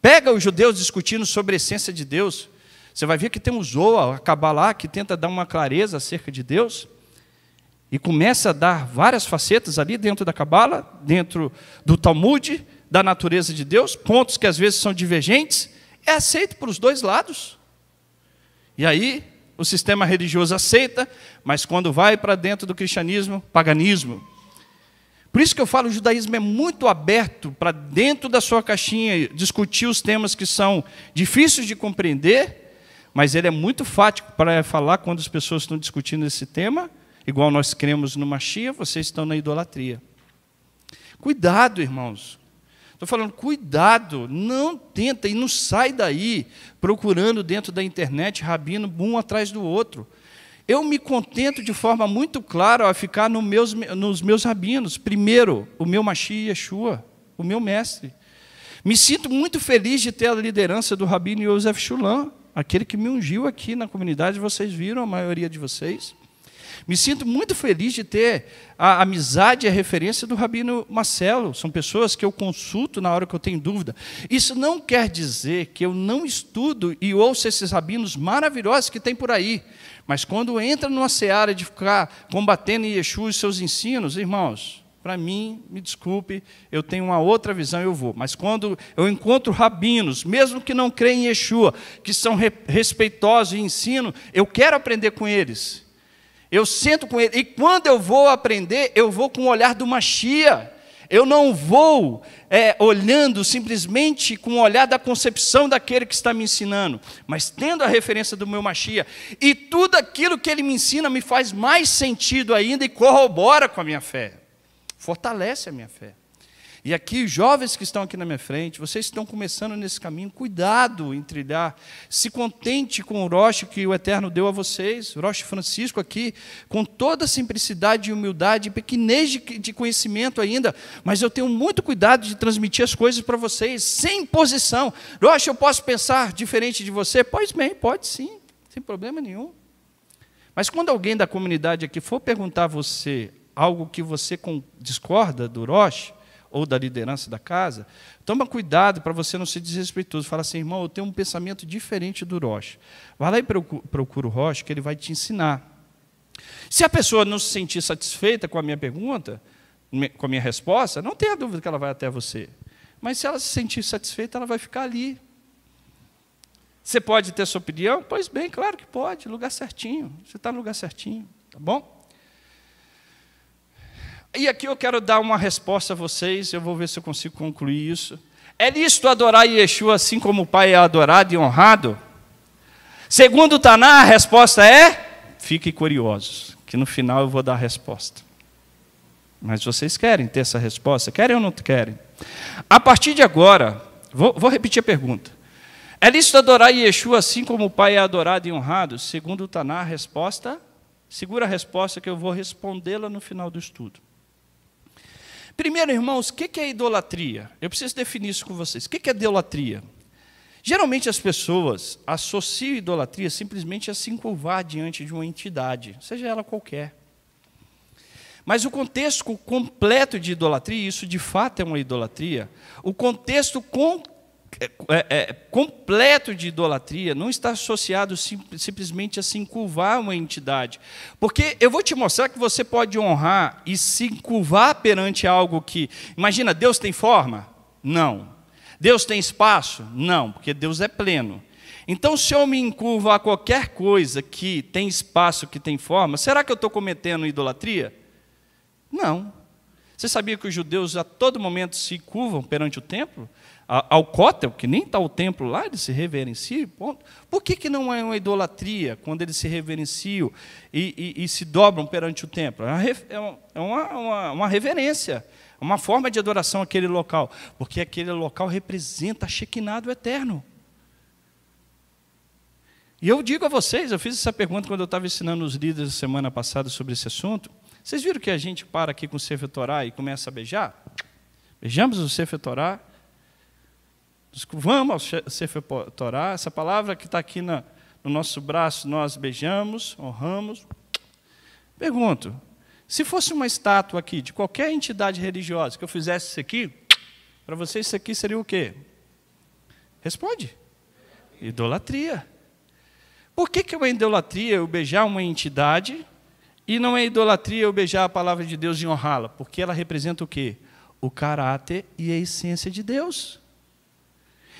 Pega os judeus discutindo sobre a essência de Deus. Você vai ver que tem um Zoa, a Kabbalah, que tenta dar uma clareza acerca de Deus. E começa a dar várias facetas ali dentro da Cabala, dentro do Talmud, da natureza de Deus, pontos que às vezes são divergentes, é aceito por os dois lados. E aí o sistema religioso aceita, mas quando vai para dentro do cristianismo, paganismo, por isso que eu falo, o judaísmo é muito aberto para dentro da sua caixinha discutir os temas que são difíceis de compreender, mas ele é muito fático para falar quando as pessoas estão discutindo esse tema, igual nós cremos no Machia, vocês estão na idolatria. Cuidado, irmãos, Estou falando, cuidado, não tenta e não sai daí procurando dentro da internet rabino um atrás do outro. Eu me contento de forma muito clara a ficar no meus, nos meus rabinos. Primeiro, o meu Mashi Yeshua, o meu mestre. Me sinto muito feliz de ter a liderança do Rabino Yosef Shulam, aquele que me ungiu aqui na comunidade, vocês viram, a maioria de vocês. Me sinto muito feliz de ter a amizade e a referência do Rabino Marcelo. São pessoas que eu consulto na hora que eu tenho dúvida. Isso não quer dizer que eu não estudo e ouço esses rabinos maravilhosos que tem por aí. Mas quando entra numa seara de ficar combatendo Yeshua e seus ensinos, irmãos, para mim, me desculpe, eu tenho uma outra visão, e eu vou. Mas quando eu encontro rabinos, mesmo que não creem em Yeshua, que são re respeitosos e ensino, eu quero aprender com eles. Eu sento com eles. E quando eu vou aprender, eu vou com o olhar do Machia. Eu não vou é, olhando simplesmente com o olhar da concepção daquele que está me ensinando, mas tendo a referência do meu Machia, e tudo aquilo que ele me ensina me faz mais sentido ainda e corrobora com a minha fé, fortalece a minha fé. E aqui, jovens que estão aqui na minha frente, vocês estão começando nesse caminho, cuidado em trilhar. Se contente com o Roche que o Eterno deu a vocês, Roche Francisco aqui, com toda a simplicidade e humildade, pequenez de, de conhecimento ainda, mas eu tenho muito cuidado de transmitir as coisas para vocês, sem posição. Roche, eu posso pensar diferente de você? Pois bem, pode sim, sem problema nenhum. Mas quando alguém da comunidade aqui for perguntar a você algo que você discorda do Roche, ou da liderança da casa, toma cuidado para você não ser desrespeitoso. Fala assim, irmão, eu tenho um pensamento diferente do Roche. Vai lá e procura o Roche, que ele vai te ensinar. Se a pessoa não se sentir satisfeita com a minha pergunta, com a minha resposta, não tenha dúvida que ela vai até você. Mas se ela se sentir satisfeita, ela vai ficar ali. Você pode ter sua opinião? Pois bem, claro que pode, lugar certinho. Você está no lugar certinho, tá bom? E aqui eu quero dar uma resposta a vocês, eu vou ver se eu consigo concluir isso. É lícito adorar Yeshua assim como o Pai é adorado e honrado? Segundo Taná, a resposta é: fiquem curiosos, que no final eu vou dar a resposta. Mas vocês querem ter essa resposta? Querem ou não querem? A partir de agora, vou, vou repetir a pergunta. É lícito adorar Yeshua assim como o Pai é adorado e honrado? Segundo Taná, a resposta, segura a resposta que eu vou respondê-la no final do estudo. Primeiro, irmãos, o que é idolatria? Eu preciso definir isso com vocês. O que é idolatria? Geralmente as pessoas associam idolatria simplesmente a se encurvar diante de uma entidade, seja ela qualquer. Mas o contexto completo de idolatria, e isso de fato é uma idolatria, o contexto com é, é, completo de idolatria não está associado sim, simplesmente a se encurvar uma entidade. Porque eu vou te mostrar que você pode honrar e se encurvar perante algo que. Imagina, Deus tem forma? Não. Deus tem espaço? Não, porque Deus é pleno. Então, se eu me encurvo a qualquer coisa que tem espaço, que tem forma, será que eu estou cometendo idolatria? Não. Você sabia que os judeus a todo momento se curvam perante o templo? ao cótel, que nem está o templo lá, eles se reverenciam. Ponto. Por que, que não é uma idolatria quando eles se reverenciam e, e, e se dobram perante o templo? É, uma, é é uma, uma reverência, uma forma de adoração àquele local, porque aquele local representa a Shekinah do Eterno. E eu digo a vocês, eu fiz essa pergunta quando eu estava ensinando os líderes semana passada sobre esse assunto. Vocês viram que a gente para aqui com o Sefer Torá e começa a beijar? Beijamos o Sefer Torá, vamos ao Sefer Torá, essa palavra que está aqui na, no nosso braço, nós beijamos, honramos. Pergunto, se fosse uma estátua aqui, de qualquer entidade religiosa, que eu fizesse isso aqui, para você isso aqui seria o quê? Responde. Idolatria. Por que, que é uma idolatria é eu beijar uma entidade e não é idolatria eu beijar a palavra de Deus e honrá-la? Porque ela representa o quê? O caráter e a essência de Deus.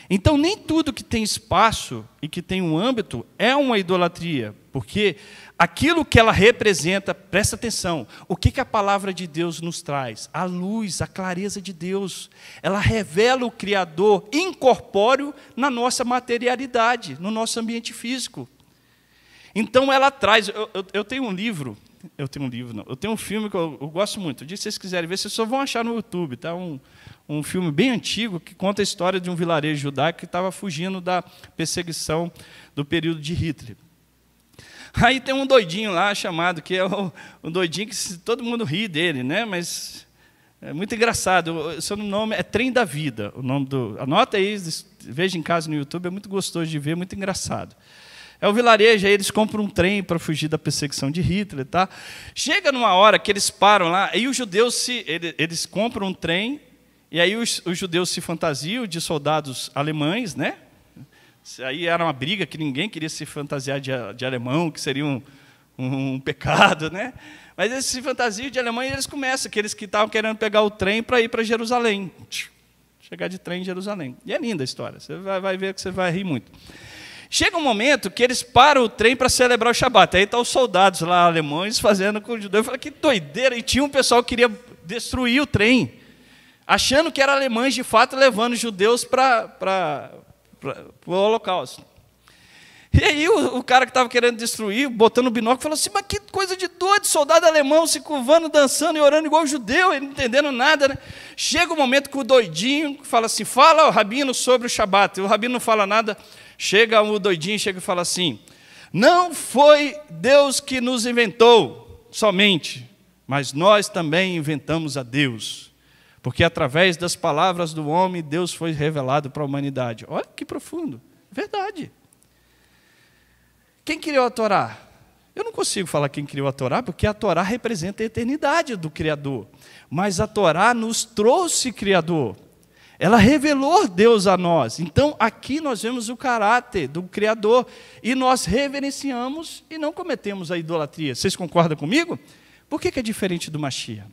Então, nem tudo que tem espaço e que tem um âmbito é uma idolatria, porque aquilo que ela representa, presta atenção, o que, que a palavra de Deus nos traz? A luz, a clareza de Deus. Ela revela o Criador incorpóreo na nossa materialidade, no nosso ambiente físico. Então, ela traz. Eu, eu, eu tenho um livro, eu tenho um livro, não, eu tenho um filme que eu, eu gosto muito. se vocês quiserem ver, vocês só vão achar no YouTube, tá? Um, um filme bem antigo que conta a história de um vilarejo judaico que estava fugindo da perseguição do período de Hitler. Aí tem um doidinho lá chamado, que é o, o doidinho que todo mundo ri dele, né? Mas é muito engraçado. O seu nome é Trem da Vida. O nome do. Anota aí, veja em casa no YouTube, é muito gostoso de ver, muito engraçado. É o vilarejo, aí eles compram um trem para fugir da perseguição de Hitler. Tá? Chega numa hora que eles param lá, e os judeus se, eles, eles compram um trem e aí os, os judeus se fantasiam de soldados alemães, né? Aí era uma briga que ninguém queria se fantasiar de, de alemão, que seria um, um, um pecado, né? Mas eles se fantasiam de alemão e eles começam, aqueles que estavam querendo pegar o trem para ir para Jerusalém. Chegar de trem em Jerusalém. E é linda a história, você vai, vai ver que você vai rir muito. Chega um momento que eles param o trem para celebrar o Shabat. Aí estão tá os soldados lá alemães fazendo com o judeu. Eu falei, que doideira! E tinha um pessoal que queria destruir o trem achando que eram alemães de fato, levando judeus para o holocausto. E aí o, o cara que estava querendo destruir, botando o binóculo, falou assim, mas que coisa de doido, soldado alemão se curvando, dançando e orando igual judeu, ele não entendendo nada. Né? Chega o um momento que o doidinho fala assim, fala o rabino sobre o Shabat. e O rabino não fala nada, chega o doidinho chega e fala assim, não foi Deus que nos inventou somente, mas nós também inventamos a Deus. Porque através das palavras do homem, Deus foi revelado para a humanidade. Olha que profundo. Verdade. Quem criou a Torá? Eu não consigo falar quem criou a Torá, porque a Torá representa a eternidade do Criador. Mas a Torá nos trouxe Criador. Ela revelou Deus a nós. Então, aqui nós vemos o caráter do Criador e nós reverenciamos e não cometemos a idolatria. Vocês concordam comigo? Por que, é diferente do Mashiach?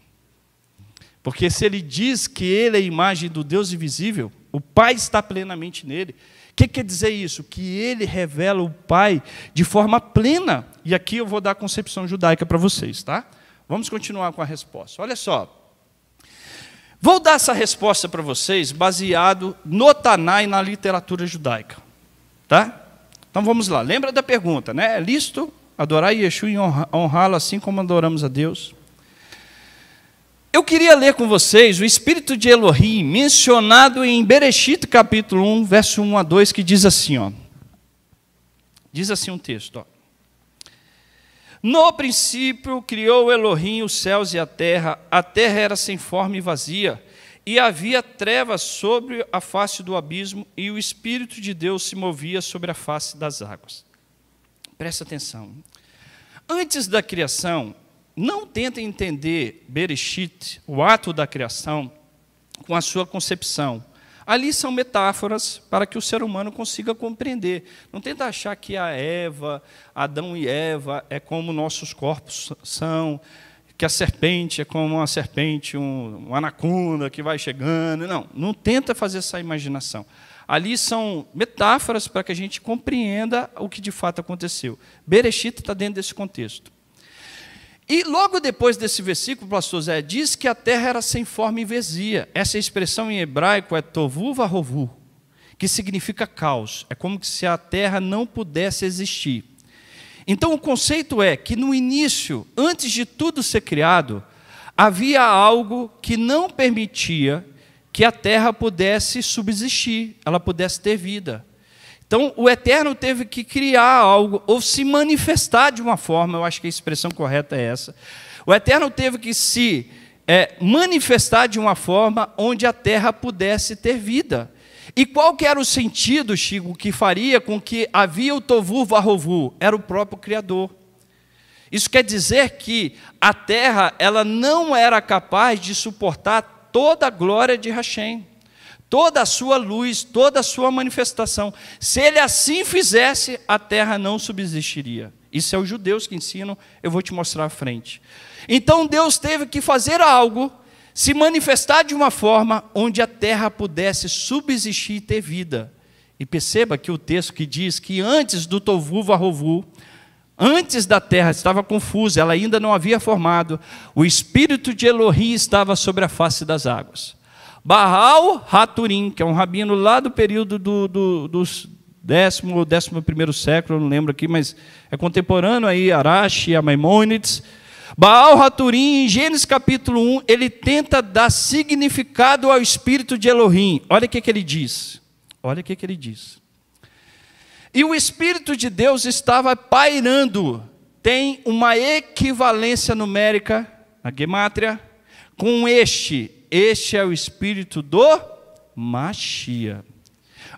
Porque se ele diz que ele é a imagem do Deus invisível, o Pai está plenamente nele. O que quer dizer isso? Que ele revela o Pai de forma plena. E aqui eu vou dar a concepção judaica para vocês, tá? Vamos continuar com a resposta. Olha só. Vou dar essa resposta para vocês baseado no Tanai na literatura judaica, tá? Então vamos lá. Lembra da pergunta, né? É listo adorar Yeshua e honrá-lo assim como adoramos a Deus? Eu queria ler com vocês o espírito de Elohim mencionado em Bereshit capítulo 1, verso 1 a 2, que diz assim, ó. Diz assim um texto, ó. No princípio criou Elohim os céus e a terra. A terra era sem forma e vazia, e havia trevas sobre a face do abismo, e o espírito de Deus se movia sobre a face das águas. Presta atenção. Antes da criação, não tentem entender Bereshit, o ato da criação, com a sua concepção. Ali são metáforas para que o ser humano consiga compreender. Não tenta achar que a Eva, Adão e Eva, é como nossos corpos são, que a serpente é como uma serpente, um, uma que vai chegando. Não, não tenta fazer essa imaginação. Ali são metáforas para que a gente compreenda o que de fato aconteceu. Bereshit está dentro desse contexto. E logo depois desse versículo, pastor Zé, diz que a terra era sem forma e vazia. Essa expressão em hebraico é tovu rovu, que significa caos. É como se a terra não pudesse existir. Então o conceito é que no início, antes de tudo ser criado, havia algo que não permitia que a terra pudesse subsistir, ela pudesse ter vida. Então, o Eterno teve que criar algo, ou se manifestar de uma forma, eu acho que a expressão correta é essa. O Eterno teve que se é, manifestar de uma forma onde a terra pudesse ter vida. E qual que era o sentido, Chico, que faria com que havia o tovu Vahovu? Era o próprio Criador. Isso quer dizer que a terra ela não era capaz de suportar toda a glória de Hashem toda a sua luz, toda a sua manifestação. Se ele assim fizesse, a terra não subsistiria. Isso é os judeus que ensinam, eu vou te mostrar à frente. Então Deus teve que fazer algo, se manifestar de uma forma onde a terra pudesse subsistir e ter vida. E perceba que o texto que diz que antes do tovu varrovu, antes da terra estava confusa, ela ainda não havia formado, o espírito de Elohim estava sobre a face das águas. Baal Haturim, que é um rabino lá do período do, do, dos décimo ou décimo primeiro século, não lembro aqui, mas é contemporâneo aí, Arashi, a Maimonides. Baal Haturim, em Gênesis capítulo 1, ele tenta dar significado ao espírito de Elohim. Olha o que, que ele diz. Olha o que, que ele diz. E o espírito de Deus estava pairando, tem uma equivalência numérica, na gemátria, com este, este é o espírito do Machia.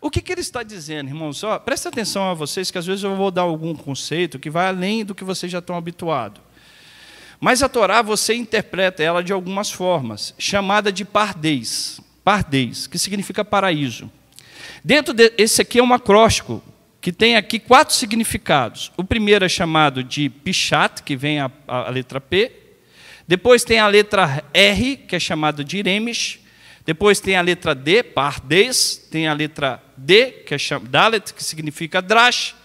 O que, que, ele está dizendo, irmãos? Ó, presta atenção a vocês, que às vezes eu vou dar algum conceito que vai além do que vocês já estão habituados. Mas a Torá, você interpreta ela de algumas formas, chamada de pardês. Pardês, que significa paraíso. Dentro desse aqui é um acróstico, que tem aqui quatro significados. O primeiro é chamado de Pichat, que vem a, a, a letra P. Depois tem a letra R, que é chamada de Iremes. Depois tem a letra D, Pardes. Tem a letra D, que é chamada Dalet, que significa Drash.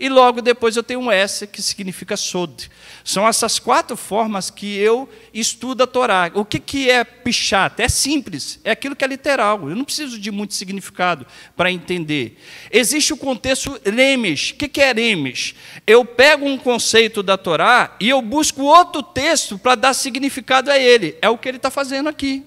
E logo depois eu tenho um S, que significa Sod. São essas quatro formas que eu estudo a Torá. O que, que é Pichat? É simples, é aquilo que é literal. Eu não preciso de muito significado para entender. Existe o contexto Remes. O que, que é Remes? Eu pego um conceito da Torá e eu busco outro texto para dar significado a ele. É o que ele está fazendo aqui.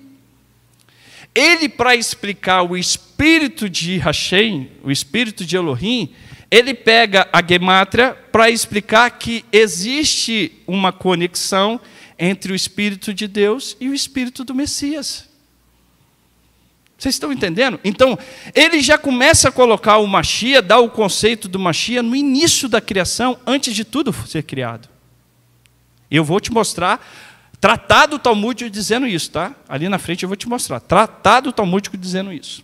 Ele, para explicar o espírito de Hashem, o espírito de Elohim, ele pega a gemátria para explicar que existe uma conexão entre o Espírito de Deus e o Espírito do Messias. Vocês estão entendendo? Então, ele já começa a colocar o Machia, dá o conceito do Machia no início da criação, antes de tudo ser criado. Eu vou te mostrar, tratado talmúdico dizendo isso, tá? Ali na frente eu vou te mostrar, tratado talmúdico dizendo isso.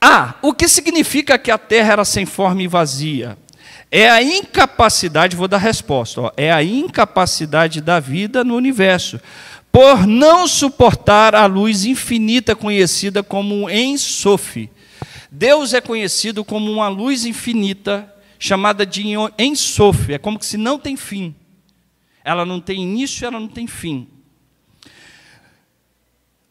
Ah, o que significa que a terra era sem forma e vazia? É a incapacidade, vou dar resposta, ó, é a incapacidade da vida no universo, por não suportar a luz infinita conhecida como Ensof. Deus é conhecido como uma luz infinita chamada de Ensof, é como se não tem fim. Ela não tem início, ela não tem fim.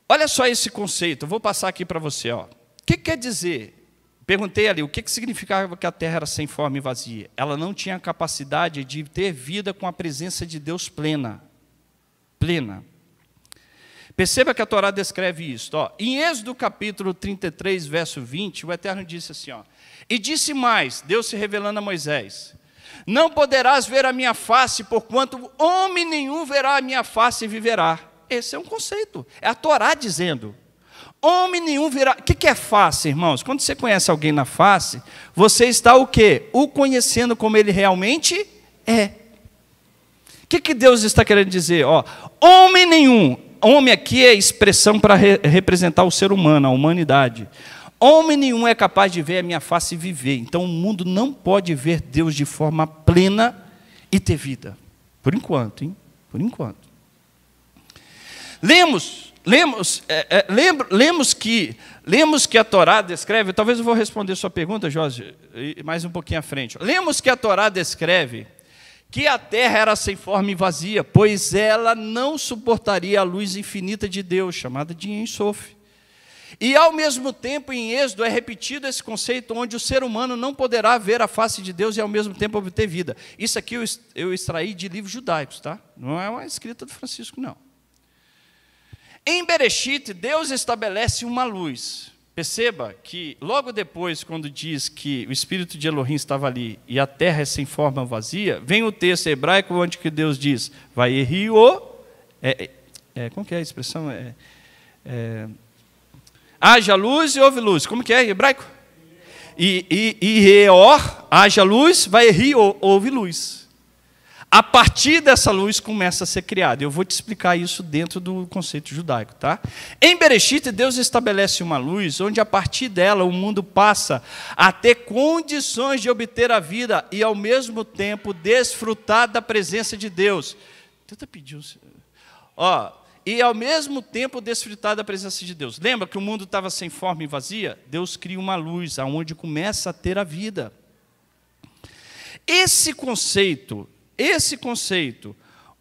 Olha só esse conceito, eu vou passar aqui para você, ó. O que quer dizer? Perguntei ali o que, significava que a terra era sem forma e vazia. Ela não tinha capacidade de ter vida com a presença de Deus plena. Plena. Perceba que a Torá descreve isso. Ó. Em Êxodo capítulo 33, verso 20, o Eterno disse assim: ó, E disse mais, Deus se revelando a Moisés: Não poderás ver a minha face, porquanto homem nenhum verá a minha face e viverá. Esse é um conceito, é a Torá dizendo. Homem nenhum virá. O que, é face, irmãos? Quando você conhece alguém na face, você está o quê? O conhecendo como ele realmente é. O que, que Deus está querendo dizer? Ó, homem nenhum. Homem aqui é expressão para re representar o ser humano, a humanidade. Homem nenhum é capaz de ver a minha face e viver. Então o mundo não pode ver Deus de forma plena e ter vida. Por enquanto, hein? Por enquanto. Lemos Lemos, é, é, lembro, lemos, que, lemos que a Torá descreve, talvez eu vou responder sua pergunta, Jorge, mais um pouquinho à frente. Lemos que a Torá descreve que a terra era sem forma e vazia, pois ela não suportaria a luz infinita de Deus, chamada de Ensof. E ao mesmo tempo, em Êxodo, é repetido esse conceito onde o ser humano não poderá ver a face de Deus e ao mesmo tempo obter vida. Isso aqui eu extraí de livros judaicos, tá? Não é uma escrita do Francisco, não. Em Bereshit Deus estabelece uma luz. Perceba que logo depois, quando diz que o espírito de Elohim estava ali e a terra é sem forma vazia, vem o texto hebraico onde que Deus diz: vai rio. É, é, é, como que é a expressão? É, é, haja luz e houve luz. Como que é em hebraico? E, e, e reor, haja luz, vai rio, houve luz a partir dessa luz começa a ser criada. Eu vou te explicar isso dentro do conceito judaico, tá? Em Bereshit, Deus estabelece uma luz onde a partir dela o mundo passa a ter condições de obter a vida e ao mesmo tempo desfrutar da presença de Deus. Tenta pedir, ó, e ao mesmo tempo desfrutar da presença de Deus. Lembra que o mundo estava sem forma e vazia? Deus cria uma luz aonde começa a ter a vida. Esse conceito esse conceito,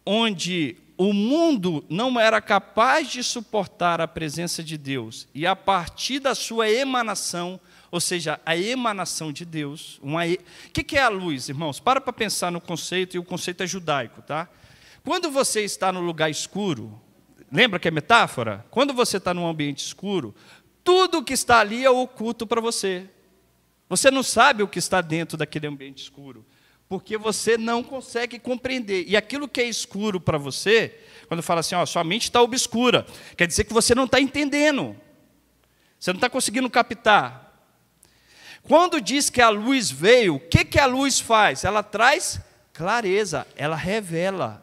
onde o mundo não era capaz de suportar a presença de Deus, e a partir da sua emanação, ou seja, a emanação de Deus, uma e... o que é a luz, irmãos? Para para pensar no conceito, e o conceito é judaico, tá? Quando você está no lugar escuro, lembra que é metáfora? Quando você está num ambiente escuro, tudo que está ali é oculto para você. Você não sabe o que está dentro daquele ambiente escuro porque você não consegue compreender. E aquilo que é escuro para você, quando fala assim, ó, sua mente está obscura, quer dizer que você não está entendendo, você não está conseguindo captar. Quando diz que a luz veio, o que, que a luz faz? Ela traz clareza, ela revela,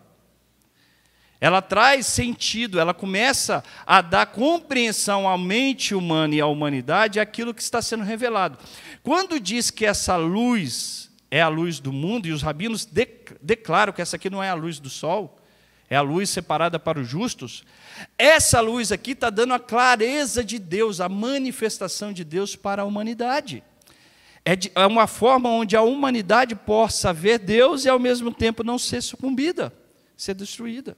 ela traz sentido, ela começa a dar compreensão à mente humana e à humanidade aquilo que está sendo revelado. Quando diz que essa luz é a luz do mundo, e os rabinos declaram que essa aqui não é a luz do sol, é a luz separada para os justos. Essa luz aqui está dando a clareza de Deus, a manifestação de Deus para a humanidade. É, é uma forma onde a humanidade possa ver Deus e ao mesmo tempo não ser sucumbida, ser destruída.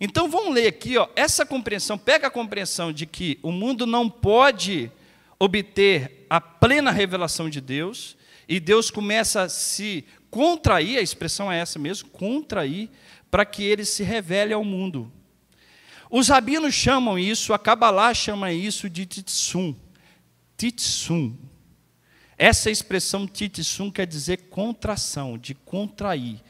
Então vamos ler aqui, ó, essa compreensão, pega a compreensão de que o mundo não pode obter a plena revelação de Deus, e Deus começa a se contrair, a expressão é essa mesmo, contrair, para que ele se revele ao mundo. Os rabinos chamam isso, a Kabbalah chama isso de titsum. Titsum. Essa expressão titsum quer dizer contração, de contrair.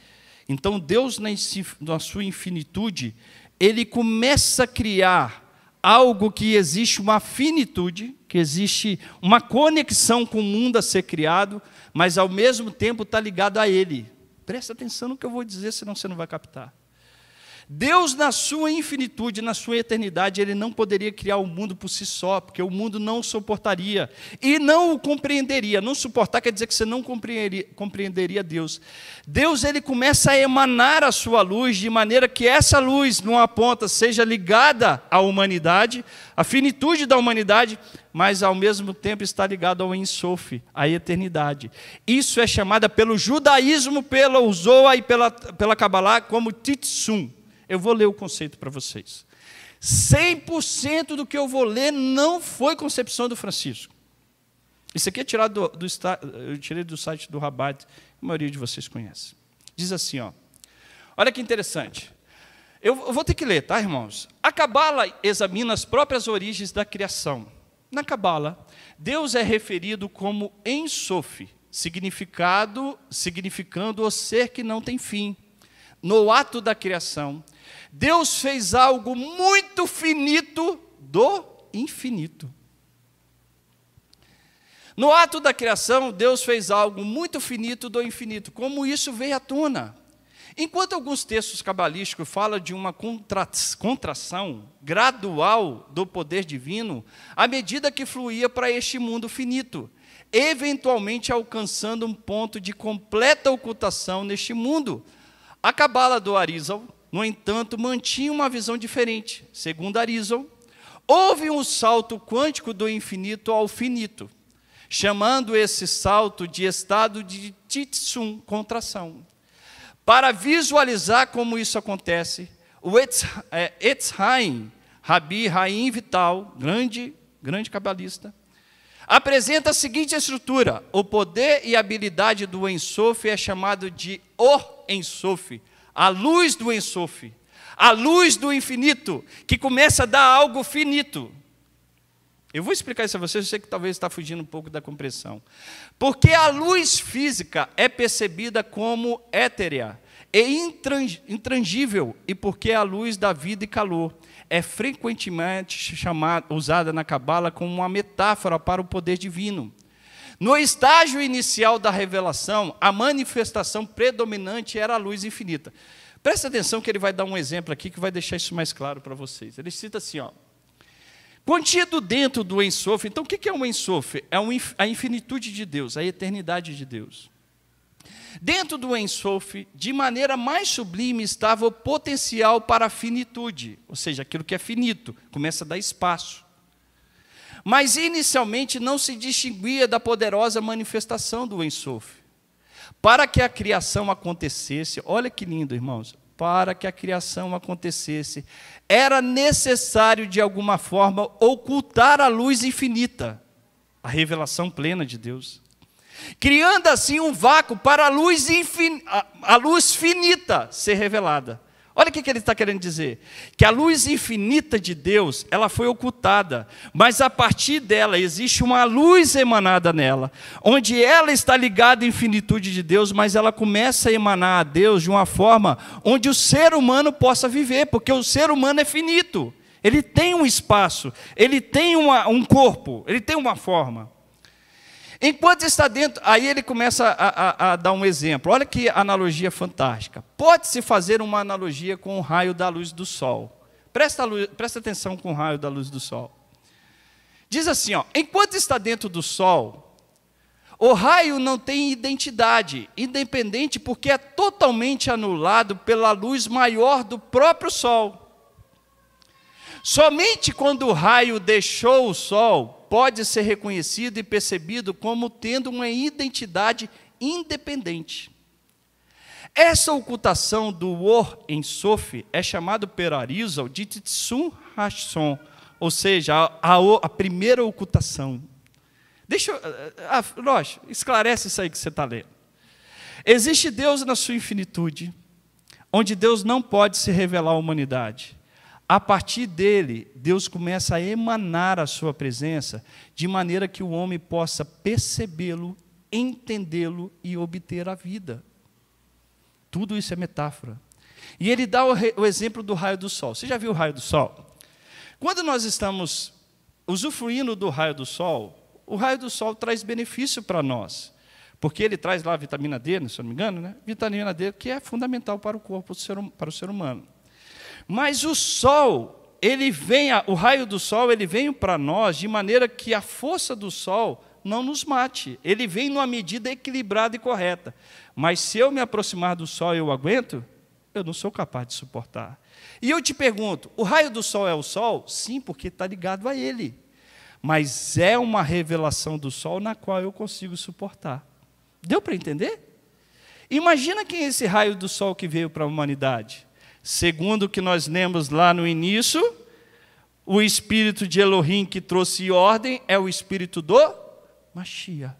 Então Deus, na sua infinitude, ele começa a criar algo que existe uma finitude, que existe uma conexão com o mundo a ser criado, mas ao mesmo tempo está ligado a Ele. Presta atenção no que eu vou dizer, senão você não vai captar. Deus, na sua infinitude, na sua eternidade, ele não poderia criar o mundo por si só, porque o mundo não suportaria e não o compreenderia. Não suportar quer dizer que você não compreenderia, Deus. Deus ele começa a emanar a sua luz de maneira que essa luz, numa ponta, seja ligada à humanidade, à finitude da humanidade, mas ao mesmo tempo está ligado ao ensofe, à eternidade. Isso é chamada pelo judaísmo, pela Uzoa e pela, pela Kabbalah como Titsum. Eu vou ler o conceito para vocês. 100% do que eu vou ler não foi concepção do Francisco. Isso aqui é tirado do, do, eu tirei do site do Rabat, a maioria de vocês conhece. Diz assim, ó. Olha que interessante. Eu, eu vou ter que ler, tá, irmãos? A Cabala examina as próprias origens da criação. Na Cabala, Deus é referido como Ensof, significado, significando o ser que não tem fim. No ato da criação, Deus fez algo muito finito do infinito. No ato da criação, Deus fez algo muito finito do infinito. Como isso veio à tona? Enquanto alguns textos cabalísticos falam de uma contração gradual do poder divino, à medida que fluía para este mundo finito, eventualmente alcançando um ponto de completa ocultação neste mundo. A cabala do Arizal no entanto, mantinha uma visão diferente. Segundo Arizon, houve um salto quântico do infinito ao finito, chamando esse salto de estado de titsum, contração. Para visualizar como isso acontece, o Etz, é, Rabi Haim Vital, grande, grande cabalista, apresenta a seguinte estrutura: o poder e habilidade do Ensof é chamado de O Ensof, a luz do enxofre, a luz do infinito, que começa a dar algo finito. Eu vou explicar isso a vocês, eu sei que talvez está fugindo um pouco da compreensão. Porque a luz física é percebida como éterea, é intrangível, e porque é a luz da vida e calor. É frequentemente chamada, usada na Cabala como uma metáfora para o poder divino. No estágio inicial da revelação, a manifestação predominante era a luz infinita. Presta atenção que ele vai dar um exemplo aqui que vai deixar isso mais claro para vocês. Ele cita assim, ó. Contido dentro do enxofre, então o que é um enxofre? É a infinitude de Deus, a eternidade de Deus. Dentro do enxofre, de maneira mais sublime, estava o potencial para a finitude, ou seja, aquilo que é finito, começa a dar espaço mas inicialmente não se distinguia da poderosa manifestação do enxofre. Para que a criação acontecesse, olha que lindo, irmãos, para que a criação acontecesse, era necessário de alguma forma ocultar a luz infinita, a revelação plena de Deus, criando assim um vácuo para a luz, infin... a luz finita ser revelada. Olha o que ele está querendo dizer: que a luz infinita de Deus ela foi ocultada, mas a partir dela existe uma luz emanada nela, onde ela está ligada à infinitude de Deus, mas ela começa a emanar a Deus de uma forma onde o ser humano possa viver, porque o ser humano é finito, ele tem um espaço, ele tem uma, um corpo, ele tem uma forma. Enquanto está dentro, aí ele começa a, a, a dar um exemplo. Olha que analogia fantástica. Pode-se fazer uma analogia com o raio da luz do sol. Presta, luz, presta atenção com o raio da luz do sol. Diz assim: ó, enquanto está dentro do sol, o raio não tem identidade, independente, porque é totalmente anulado pela luz maior do próprio sol. Somente quando o raio deixou o sol, pode ser reconhecido e percebido como tendo uma identidade independente. Essa ocultação do or em sof é chamado per arisal de titsum hashson, ou seja, a, a, a, primeira ocultação. Deixa, eu. Eh, eh, ah, Rocha, esclarece isso aí que você está lendo. Existe Deus na sua infinitude, onde Deus não pode se revelar à humanidade a partir dele, Deus começa a emanar a sua presença, de maneira que o homem possa percebê-lo, entendê-lo e obter a vida. Tudo isso é metáfora. E ele dá o, o, exemplo do raio do sol. Você já viu o raio do sol? Quando nós estamos usufruindo do raio do sol, o raio do sol traz benefício para nós. Porque ele traz lá a vitamina D, se não me engano, né? vitamina D que é fundamental para o corpo, hum, para o ser humano. Mas o sol, ele vem, o raio do sol, ele vem para nós de maneira que a força do sol não nos mate. Ele vem numa medida equilibrada e correta. Mas se eu me aproximar do sol e eu aguento, eu não sou capaz de suportar. E eu te pergunto: o raio do sol é o sol? Sim, porque está ligado a ele. Mas é uma revelação do sol na qual eu consigo suportar. Deu para entender? Imagina quem é esse raio do sol que veio para a humanidade. Segundo o que nós lemos lá no início, o espírito de Elohim que trouxe ordem é o espírito do Machia.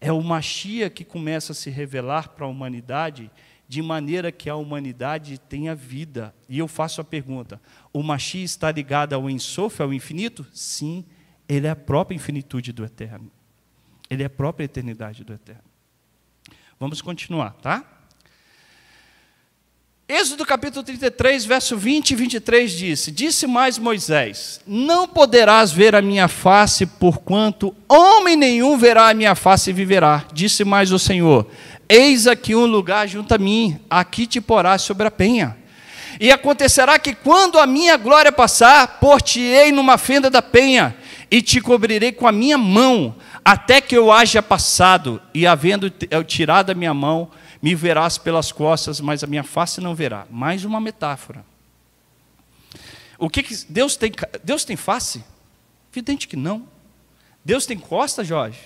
É o Machia que começa a se revelar para a humanidade de maneira que a humanidade tenha vida. E eu faço a pergunta: o Machia está ligado ao ensofe, ao infinito? Sim, ele é a própria infinitude do eterno. Ele é a própria eternidade do eterno. Vamos continuar, tá? Êxodo capítulo 33, verso 20 e 23 disse: Disse mais Moisés: Não poderás ver a minha face, porquanto homem nenhum verá a minha face e viverá. Disse mais o Senhor: Eis aqui um lugar junto a mim, aqui te porás sobre a penha. E acontecerá que quando a minha glória passar, portei numa fenda da penha, e te cobrirei com a minha mão, até que eu haja passado, e havendo eh, tirado a minha mão, me verás pelas costas, mas a minha face não verá. Mais uma metáfora. O que, que Deus tem? Deus tem face? Evidente que não. Deus tem costa, Jorge?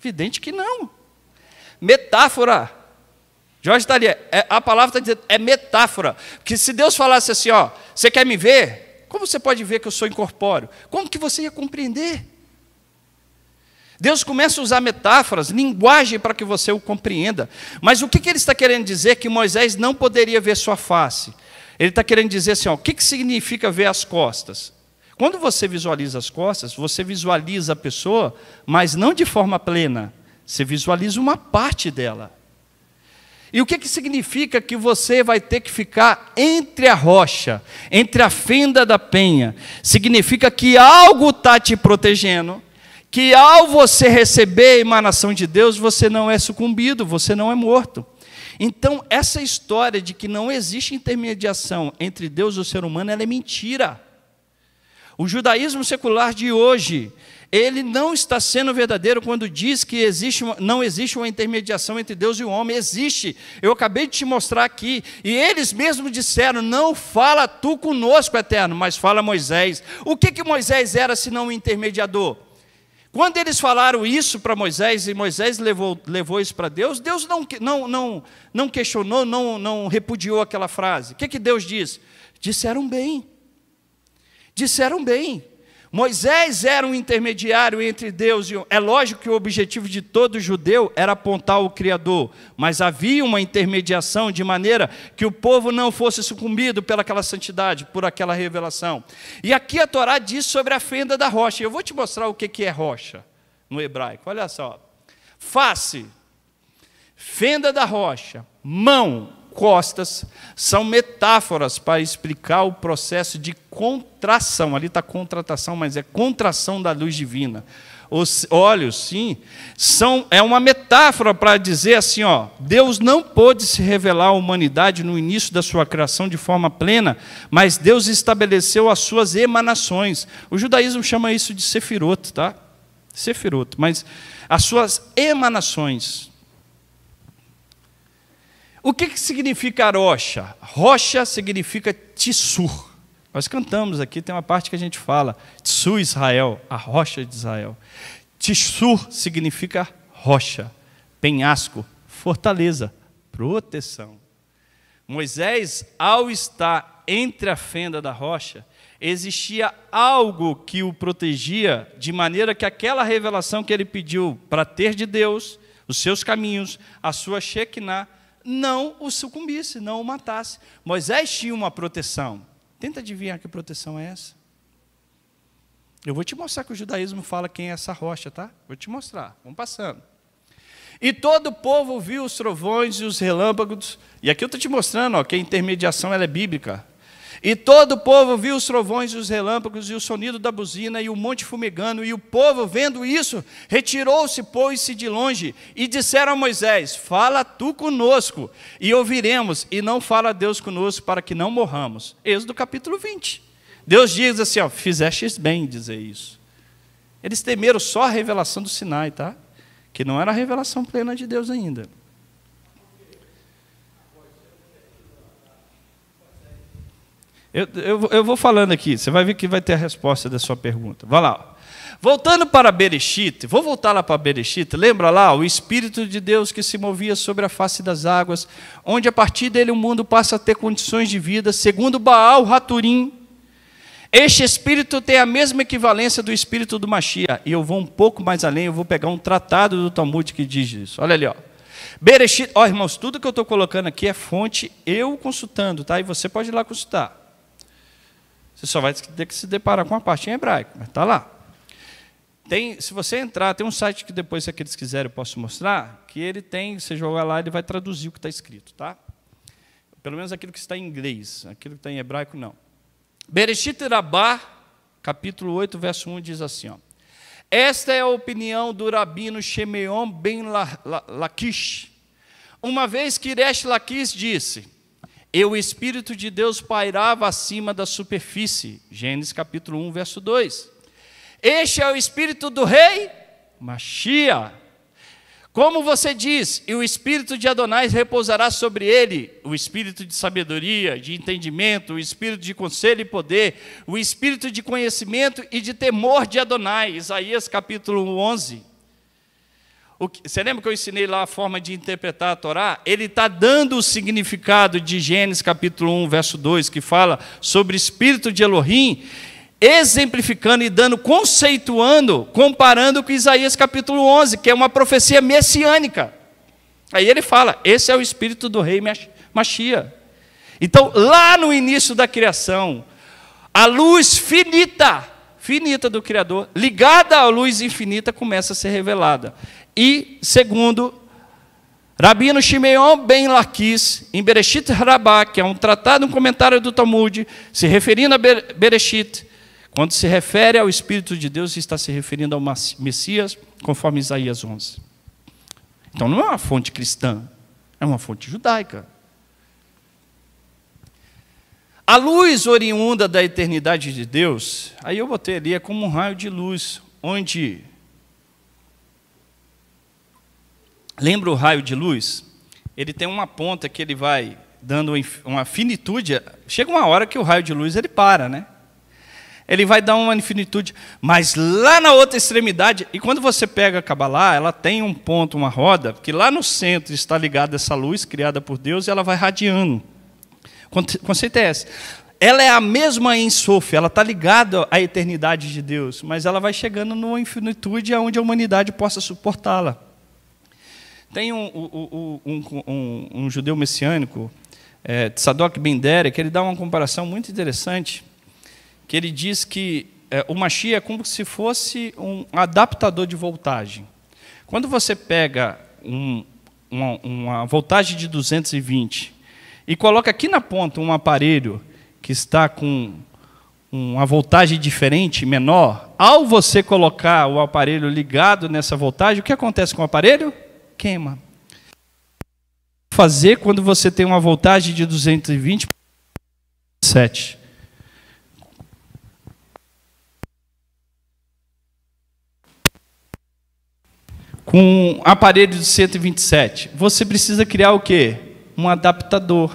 Evidente que não. Metáfora. Jorge está ali, é, é, a palavra está dizendo, é metáfora. Porque se Deus falasse assim, ó, você quer me ver? Como você pode ver que eu sou incorpóreo? Como que você ia compreender? Deus começa a usar metáforas, linguagem para que você o compreenda. Mas o que, que ele está querendo dizer? Que Moisés não poderia ver sua face. Ele está querendo dizer assim: ó, o que, que significa ver as costas? Quando você visualiza as costas, você visualiza a pessoa, mas não de forma plena. Você visualiza uma parte dela. E o que, que significa que você vai ter que ficar entre a rocha, entre a fenda da penha? Significa que algo está te protegendo que ao você receber a emanação de Deus, você não é sucumbido, você não é morto. Então, essa história de que não existe intermediação entre Deus e o ser humano, ela é mentira. O judaísmo secular de hoje, ele não está sendo verdadeiro quando diz que existe não existe uma intermediação entre Deus e o homem. Existe. Eu acabei de te mostrar aqui. E eles mesmos disseram: Não fala tu conosco, eterno, mas fala Moisés. O que, que Moisés era se não um intermediador? Quando eles falaram isso para Moisés, e Moisés levou, levou isso para Deus, Deus não, não, não, não questionou, não, não repudiou aquela frase. O que, que Deus diz? Disseram bem. Disseram bem. Moisés era um intermediário entre Deus e É lógico que o objetivo de todo judeu era apontar o Criador, mas havia uma intermediação de maneira que o povo não fosse sucumbido pelaquela santidade, por aquela revelação. E aqui a Torá diz sobre a fenda da rocha. Eu vou te mostrar o que é rocha no hebraico. Olha só. Face, fenda da rocha, mão, costas, são metáforas para explicar o processo de contração. Ali está contratação, mas é contração da luz divina. Os olhos, sim, são, é uma metáfora para dizer assim: ó, Deus não pôde se revelar à humanidade no início da sua criação de forma plena, mas Deus estabeleceu as suas emanações. O judaísmo chama isso de sefirot, tá? Sefirot, mas as suas emanações, o que, que significa rocha? Rocha significa Tissur. Nós cantamos aqui, tem uma parte que a gente fala, Tsu Israel, a rocha de Israel. Tissur significa rocha, penhasco, fortaleza, proteção. Moisés, ao estar entre a fenda da rocha, existia algo que o protegia, de maneira que aquela revelação que ele pediu para ter de Deus, os seus caminhos, a sua Shekinah, não o sucumbisse, não o matasse. Moisés tinha uma proteção. Tenta adivinhar que proteção é essa? Eu vou te mostrar que o judaísmo fala quem é essa rocha, tá? Vou te mostrar. Vamos passando. E todo o povo viu os trovões e os relâmpagos. E aqui eu estou te mostrando ó, que a intermediação ela é bíblica. E todo o povo viu os trovões e os relâmpagos e o sonido da buzina e o monte fumegando, e o povo, vendo isso, retirou-se, pôs-se de longe, e disseram a Moisés: Fala tu conosco, e ouviremos, e não fala Deus conosco, para que não morramos. Êxodo capítulo 20. Deus diz assim: ó, Fizestes bem dizer isso. Eles temeram só a revelação do Sinai, tá? Que não era a revelação plena de Deus ainda. Eu, eu, eu, vou falando aqui, você vai ver que vai ter a resposta da sua pergunta. Vai lá. Voltando para Berechite, vou voltar lá para Berechite, lembra lá o Espírito de Deus que se movia sobre a face das águas, onde a partir dele o mundo passa a ter condições de vida, segundo Baal Raturim. Este espírito tem a mesma equivalência do espírito do Machia. E eu vou um pouco mais além, eu vou pegar um tratado do Talmud que diz isso. Olha ali, ó. Berechite, ó irmãos, tudo que eu estou colocando aqui é fonte eu consultando, tá? E você pode ir lá consultar. Você só vai ter que se deparar com a parte em hebraico, mas está lá. Tem, se você entrar, tem um site que depois, se aqueles quiserem, eu posso mostrar, que ele tem, você joga lá, ele vai traduzir o que está escrito, tá? Pelo menos aquilo que está em inglês, aquilo que está em hebraico, não. Bereshit Rabá, capítulo 8, verso 1, diz assim, ó, Esta é a opinião do rabino Shemeon Ben Lakish. Uma vez que Iresh Lakish disse, e o Espírito de Deus pairava acima da superfície. Gênesis capítulo 1, verso 2. Este é o Espírito do Rei Machia. Como você diz, e o Espírito de Adonai repousará sobre ele, o Espírito de sabedoria, de entendimento, o Espírito de conselho e poder, o Espírito de conhecimento e de temor de Adonai. Isaías capítulo 11, que, você lembra que eu ensinei lá a forma de interpretar a Torá? Ele está dando o significado de Gênesis capítulo 1, verso 2, que fala sobre o espírito de Elohim, exemplificando e dando, conceituando, comparando com Isaías capítulo 11, que é uma profecia messiânica. Aí ele fala: esse é o espírito do rei Machia. Então, lá no início da criação, a luz finita, finita do Criador, ligada à luz infinita, começa a ser revelada. E, segundo, Rabino Shimeon Ben Lakis, em Bereshit Rabá, que é um tratado, um comentário do Talmud, se referindo a Bereshit, quando se refere ao Espírito de Deus, está se referindo ao Messias, conforme Isaías 11. Então não é uma fonte cristã, é uma fonte judaica. A luz oriunda da eternidade de Deus, aí eu botei ali, é como um raio de luz, onde Lembra o raio de luz? Ele tem uma ponta que ele vai dando uma finitude. Chega uma hora que o raio de luz ele para, né? Ele vai dar uma infinitude, mas lá na outra extremidade, e quando você pega a Kabbalah, ela tem um ponto, uma roda, que lá no centro está ligada essa luz criada por Deus e ela vai radiando. O conceito é esse. Ela é a mesma em Sof, ela está ligada à eternidade de Deus, mas ela vai chegando numa infinitude aonde a humanidade possa suportá-la. Tem um, um, um, um judeu messiânico, é, Tzadok que ele dá uma comparação muito interessante, que ele diz que é, o Mashiach é como se fosse um adaptador de voltagem. Quando você pega um, uma, uma, voltagem de 220 e coloca aqui na ponta um aparelho que está com uma voltagem diferente, menor, ao você colocar o aparelho ligado nessa voltagem, o que acontece com o aparelho? queima. Fazer quando você tem uma voltagem de 220 7. Com aparelho de 127, você precisa criar o quê? Um adaptador.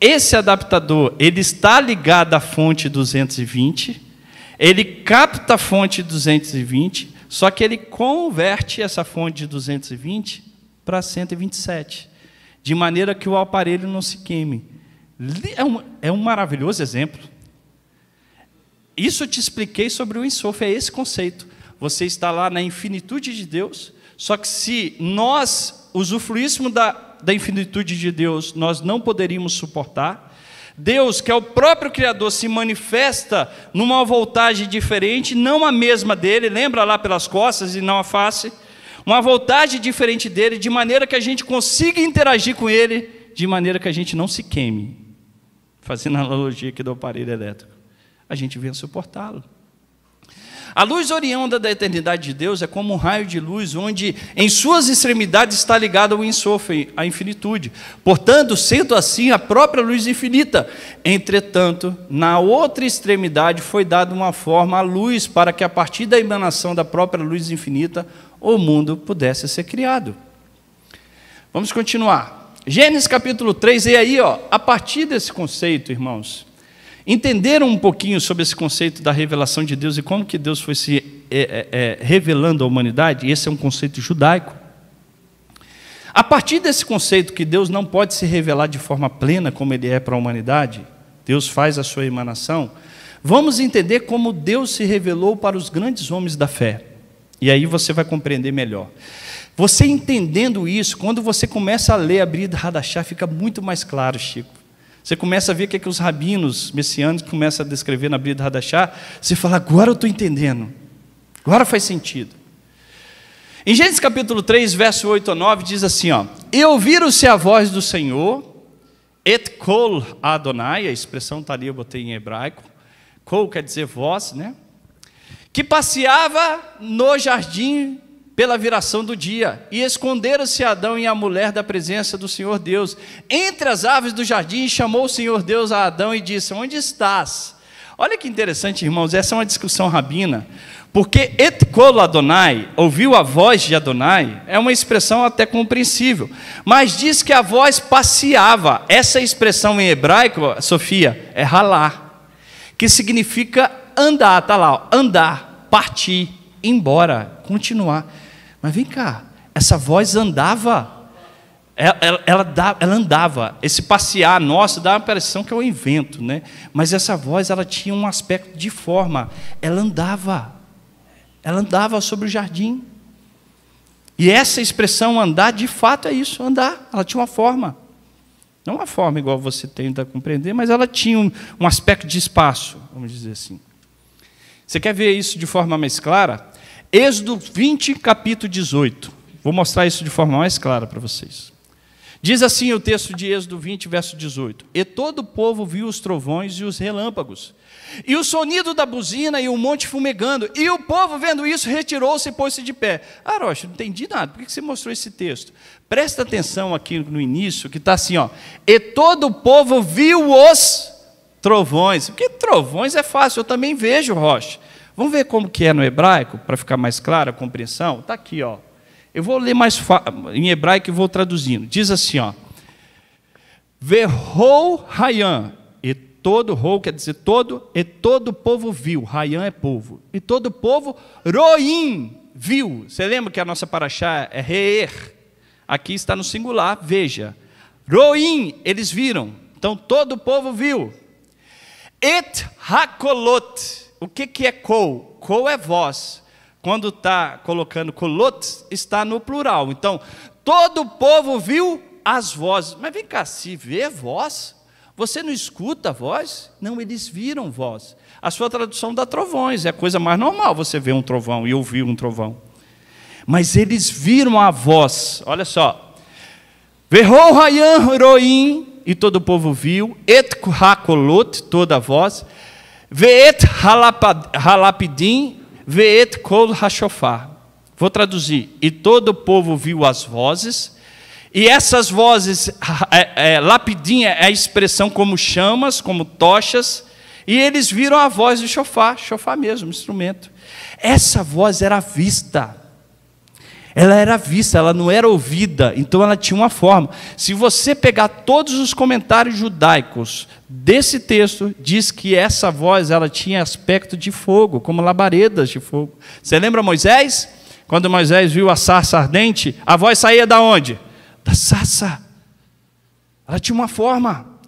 Esse adaptador, ele está ligado à fonte 220, ele capta a fonte 220, só que ele converte essa fonte de 220 para 127, de maneira que o aparelho não se queime. É um, é um maravilhoso exemplo. Isso eu te expliquei sobre o enxofre, é esse conceito. Você está lá na infinitude de Deus, só que se nós usufruíssemos da, da infinitude de Deus, nós não poderíamos suportar. Deus, que é o próprio Criador, se manifesta numa voltagem diferente, não a mesma dele, lembra lá pelas costas e não a face uma vontade diferente dele, de maneira que a gente consiga interagir com ele, de maneira que a gente não se queime. Fazendo analogia aqui do aparelho elétrico. A gente vem suportá-lo. A luz oriunda da eternidade de Deus é como um raio de luz, onde em suas extremidades está ligado ao enxofre, à infinitude. Portanto, sendo assim, a própria luz infinita. Entretanto, na outra extremidade foi dada uma forma à luz, para que a partir da emanação da própria luz infinita, o mundo pudesse ser criado. Vamos continuar. Gênesis capítulo 3, e aí, ó, a partir desse conceito, irmãos, entenderam um pouquinho sobre esse conceito da revelação de Deus e como que Deus foi se é, é, é, revelando à humanidade, e esse é um conceito judaico. A partir desse conceito que Deus não pode se revelar de forma plena como ele é para a humanidade, Deus faz a sua emanação, vamos entender como Deus se revelou para os grandes homens da fé. E aí você vai compreender melhor. Você entendendo isso, quando você começa a ler a de Radachá, fica muito mais claro, Chico. Você começa a ver o que, é que os rabinos messiânicos começam a descrever na de Radachá. Você fala, agora eu estou entendendo. Agora faz sentido. Em Gênesis capítulo 3, verso 8 a 9, diz assim: ó, E ouviram-se a voz do Senhor, et kol Adonai, a expressão está ali, eu botei em hebraico. Kol quer dizer voz, né? que passeava no jardim pela viração do dia, e esconderam-se Adão e a mulher da presença do Senhor Deus. Entre as árvores do jardim, chamou o Senhor Deus a Adão e disse: Onde estás? Olha que interessante, irmãos, essa é uma discussão rabina, porque etkolo Adonai, ouviu a voz de Adonai, é uma expressão até compreensível, mas diz que a voz passeava. Essa expressão em hebraico, Sofia, é ralar, que significa andar, tá lá, ó, andar, partir, embora, continuar. Mas vem cá, essa voz andava. É, é, ela, ela, ela, ela andava. Esse passear nosso dá a impressão que é um invento, né? Mas essa voz, ela tinha um aspecto de forma. Ela andava. Ela andava sobre o jardim. E essa expressão andar, de fato, é isso, andar. Ela tinha uma forma. Não uma forma igual você tenta compreender, mas ela tinha um, um aspecto de espaço, vamos dizer assim. Você quer ver isso de forma mais clara? Êxodo 20, capítulo 18. Vou mostrar isso de forma mais clara para vocês. Diz assim o texto de Êxodo 20, verso 18: E todo o povo viu os trovões e os relâmpagos, e o sonido da buzina e o monte fumegando, e o povo vendo isso retirou-se e pôs-se de pé. Arocha, não entendi nada, por que você mostrou esse texto? Presta atenção aqui no início, que está assim: ó, E todo o povo viu os trovões. Porque trovões é fácil, eu também vejo rocha. Vamos ver como que é no hebraico, para ficar mais clara a compreensão? Está aqui, ó. Eu vou ler mais em hebraico e vou traduzindo. Diz assim, ó. Verrou Rayan, e todo rou quer dizer todo, e todo povo viu. Rayan é povo. E todo povo roim viu. Você lembra que a nossa paraxá é reer? Aqui está no singular, veja. Roim, eles viram. Então todo o povo viu. Et hakolot. O que, que é kol? Kol é voz. Quando está colocando kolot, está no plural. Então, todo o povo viu as vozes. Mas vem cá, se vê voz, você não escuta a voz? Não, eles viram voz. A sua tradução dá trovões, é a coisa mais normal você ver um trovão e ouvir um trovão. Mas eles viram a voz, olha só. Verrou Rayan Roim, e todo o povo viu, et hakolot, toda a voz, veet halapidim, veet kol hashofar. Vou traduzir, e todo o povo viu as vozes, e essas vozes, é, é, lapidim é, é a expressão como chamas, como tochas, e eles viram a voz do chofar, chofar mesmo, instrumento. Essa voz era vista, ela era vista, ela não era ouvida, então ela tinha uma forma. Se você pegar todos os comentários judaicos desse texto, diz que essa voz ela tinha aspecto de fogo, como labaredas de fogo. Você lembra Moisés? Quando Moisés viu a sarça ardente, a voz saía da onde? Da sarça. Ela tinha uma forma.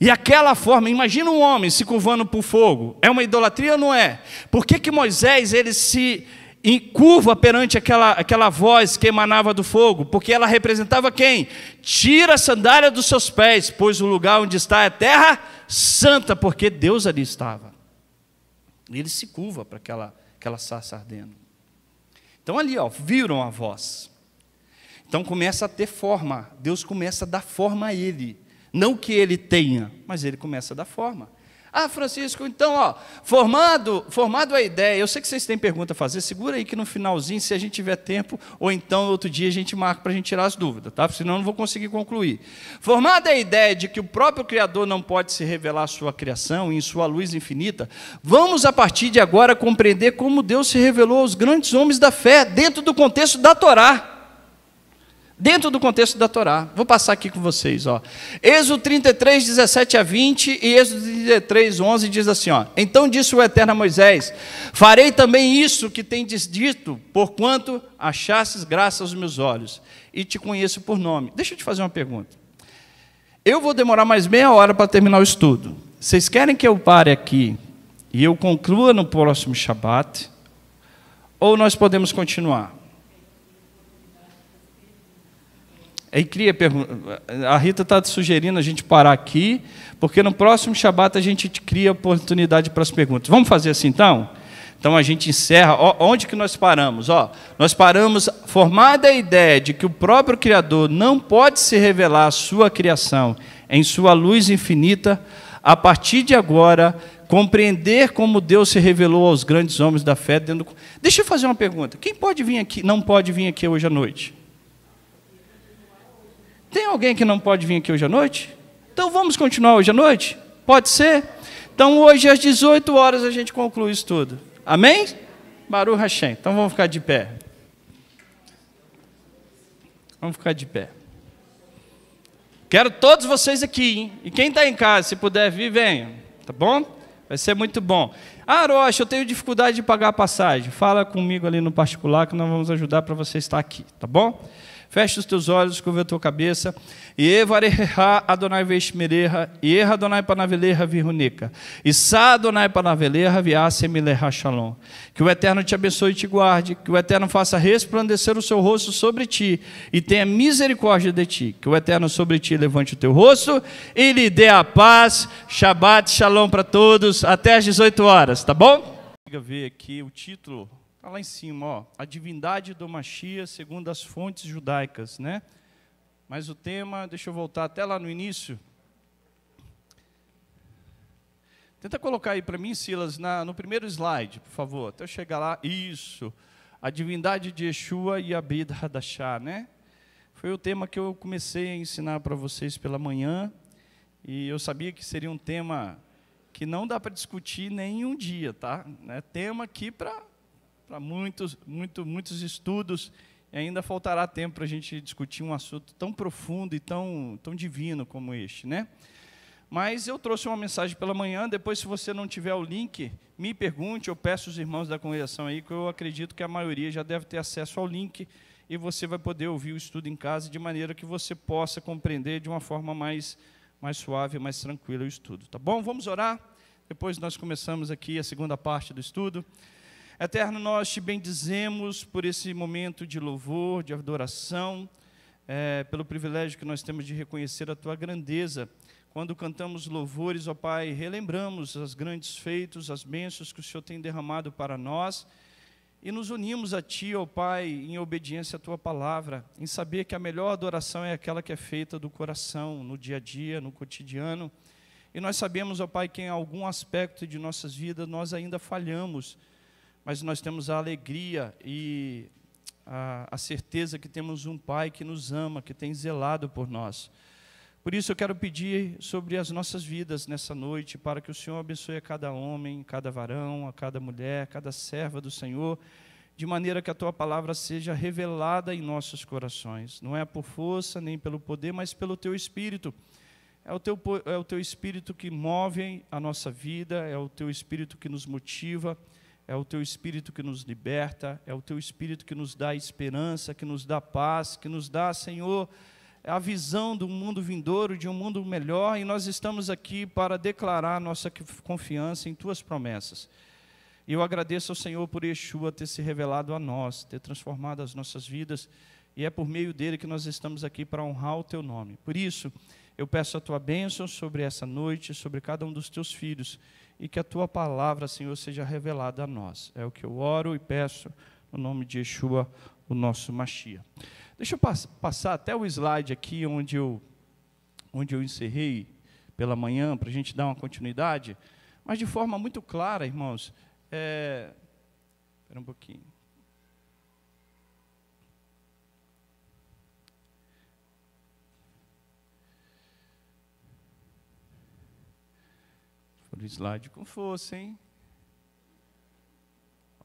E aquela forma, imagina um homem se curvando por fogo. É uma idolatria ou não é? Por que, que Moisés ele se e curva perante aquela, aquela voz que emanava do fogo, porque ela representava quem? Tira a sandália dos seus pés, pois o lugar onde está é terra santa, porque Deus ali estava. E ele se curva para aquela, aquela sarça ardendo. Então ali, ó, viram a voz. Então começa a ter forma, Deus começa a dar forma a ele. Não que ele tenha, mas ele começa a dar forma. Ah, Francisco, então, ó, formado, formado a ideia, eu sei que vocês têm pergunta a fazer, segura aí que no finalzinho, se a gente tiver tempo, ou então outro dia a gente marca para a gente tirar as dúvidas, tá? Senão eu não vou conseguir concluir. Formada a ideia de que o próprio Criador não pode se revelar à sua criação em sua luz infinita, vamos a partir de agora compreender como Deus se revelou aos grandes homens da fé dentro do contexto da Torá. Dentro do contexto da Torá. Vou passar aqui com vocês. Ó. Êxodo 33, 17 a 20 e Êxodo 33, 11 diz assim: ó, Então disse o eterno Moisés: Farei também isso que tendes dito, porquanto achasses graça aos meus olhos, e te conheço por nome. Deixa eu te fazer uma pergunta. Eu vou demorar mais meia hora para terminar o estudo. Vocês querem que eu pare aqui e eu conclua no próximo Shabat? Ou nós podemos continuar? Aí queria perguntar, a Rita está sugerindo a gente parar aqui, porque no próximo Shabat a gente cria oportunidade para as perguntas. Vamos fazer assim então? Então a gente encerra. onde que nós paramos? Ó, nós paramos formada a ideia de que o próprio Criador não pode se revelar a sua criação em sua luz infinita. A partir de agora, compreender como Deus se revelou aos grandes homens da fé. Dentro do... Deixa eu fazer uma pergunta. Quem pode vir aqui? Não pode vir aqui hoje à noite? Tem alguém que não pode vir aqui hoje à noite? Então vamos continuar hoje à noite? Pode ser? Então hoje às 18 horas a gente conclui isso tudo. Amém? Baru Hashem. Então vamos ficar de pé. Vamos ficar de pé. Quero todos vocês aqui, hein? E quem está em casa, se puder vir, venha. Tá bom? Vai ser muito bom. Ah, Rocha, eu tenho dificuldade de pagar a passagem. Fala comigo ali no particular que nós vamos ajudar para você estar aqui, tá bom? Feche os teus olhos, curva a tua cabeça. Evareha Adonai veshmereha, Eha Adonai panaveleha virunica. E sa Adonai panaveleha viasemileha shalom. Que o Eterno te abençoe e te guarde, que o Eterno faça resplandecer o seu rosto sobre ti e tenha misericórdia de ti. Que o Eterno sobre ti levante o teu rosto e lhe dê a paz. Shabbat shalom para todos, até às 18 horas, tá bom? ver aqui o título Está lá em cima, ó, a divindade do Machia segundo as fontes judaicas, né? Mas o tema, deixa eu voltar até lá no início. Tenta colocar aí para mim, Silas, na, no primeiro slide, por favor, até eu chegar lá. Isso, a divindade de Yeshua e a Bidha né? Foi o tema que eu comecei a ensinar para vocês pela manhã, e eu sabia que seria um tema que não dá para discutir nem um dia, tá? É tema aqui para para muitos, muito, muitos estudos, e ainda faltará tempo para a gente discutir um assunto tão profundo e tão, tão divino como este, né? Mas eu trouxe uma mensagem pela manhã, depois se você não tiver o link, me pergunte, eu peço os irmãos da congregação aí, que eu acredito que a maioria já deve ter acesso ao link, e você vai poder ouvir o estudo em casa de maneira que você possa compreender de uma forma mais, mais suave, mais tranquila o estudo, tá bom? Vamos orar? Depois nós começamos aqui a segunda parte do estudo. Eterno, nós te bendizemos por esse momento de louvor, de adoração, é, pelo privilégio que nós temos de reconhecer a tua grandeza. Quando cantamos louvores, ó Pai, relembramos os grandes feitos, as bênçãos que o Senhor tem derramado para nós e nos unimos a Ti, ó Pai, em obediência à Tua palavra, em saber que a melhor adoração é aquela que é feita do coração, no dia a dia, no cotidiano. E nós sabemos, ó Pai, que em algum aspecto de nossas vidas nós ainda falhamos mas nós temos a alegria e a, a, certeza que temos um Pai que nos ama, que tem zelado por nós. Por isso eu quero pedir sobre as nossas vidas nessa noite, para que o Senhor abençoe a cada homem, cada varão, a cada mulher, a cada serva do Senhor, de maneira que a tua palavra seja revelada em nossos corações. Não é por força nem pelo poder, mas pelo teu espírito. É o teu, é o teu espírito que move a nossa vida, é o teu espírito que nos motiva é o teu espírito que nos liberta, é o teu espírito que nos dá esperança, que nos dá paz, que nos dá, Senhor, a visão do mundo vindouro, de um mundo melhor, e nós estamos aqui para declarar nossa confiança em tuas promessas. E eu agradeço ao Senhor por Yeshua ter se revelado a nós, ter transformado as nossas vidas, e é por meio dele que nós estamos aqui para honrar o teu nome. Por isso, eu peço a tua bênção sobre essa noite, sobre cada um dos teus filhos e que a tua palavra, Senhor, seja revelada a nós. É o que eu oro e peço no nome de Yeshua, o nosso Machia. Deixa eu pass passar até o slide aqui onde eu, onde eu encerrei pela manhã, para a gente dar uma continuidade, mas de forma muito clara, irmãos. É... Espera um pouquinho. Para o slide com força, hein?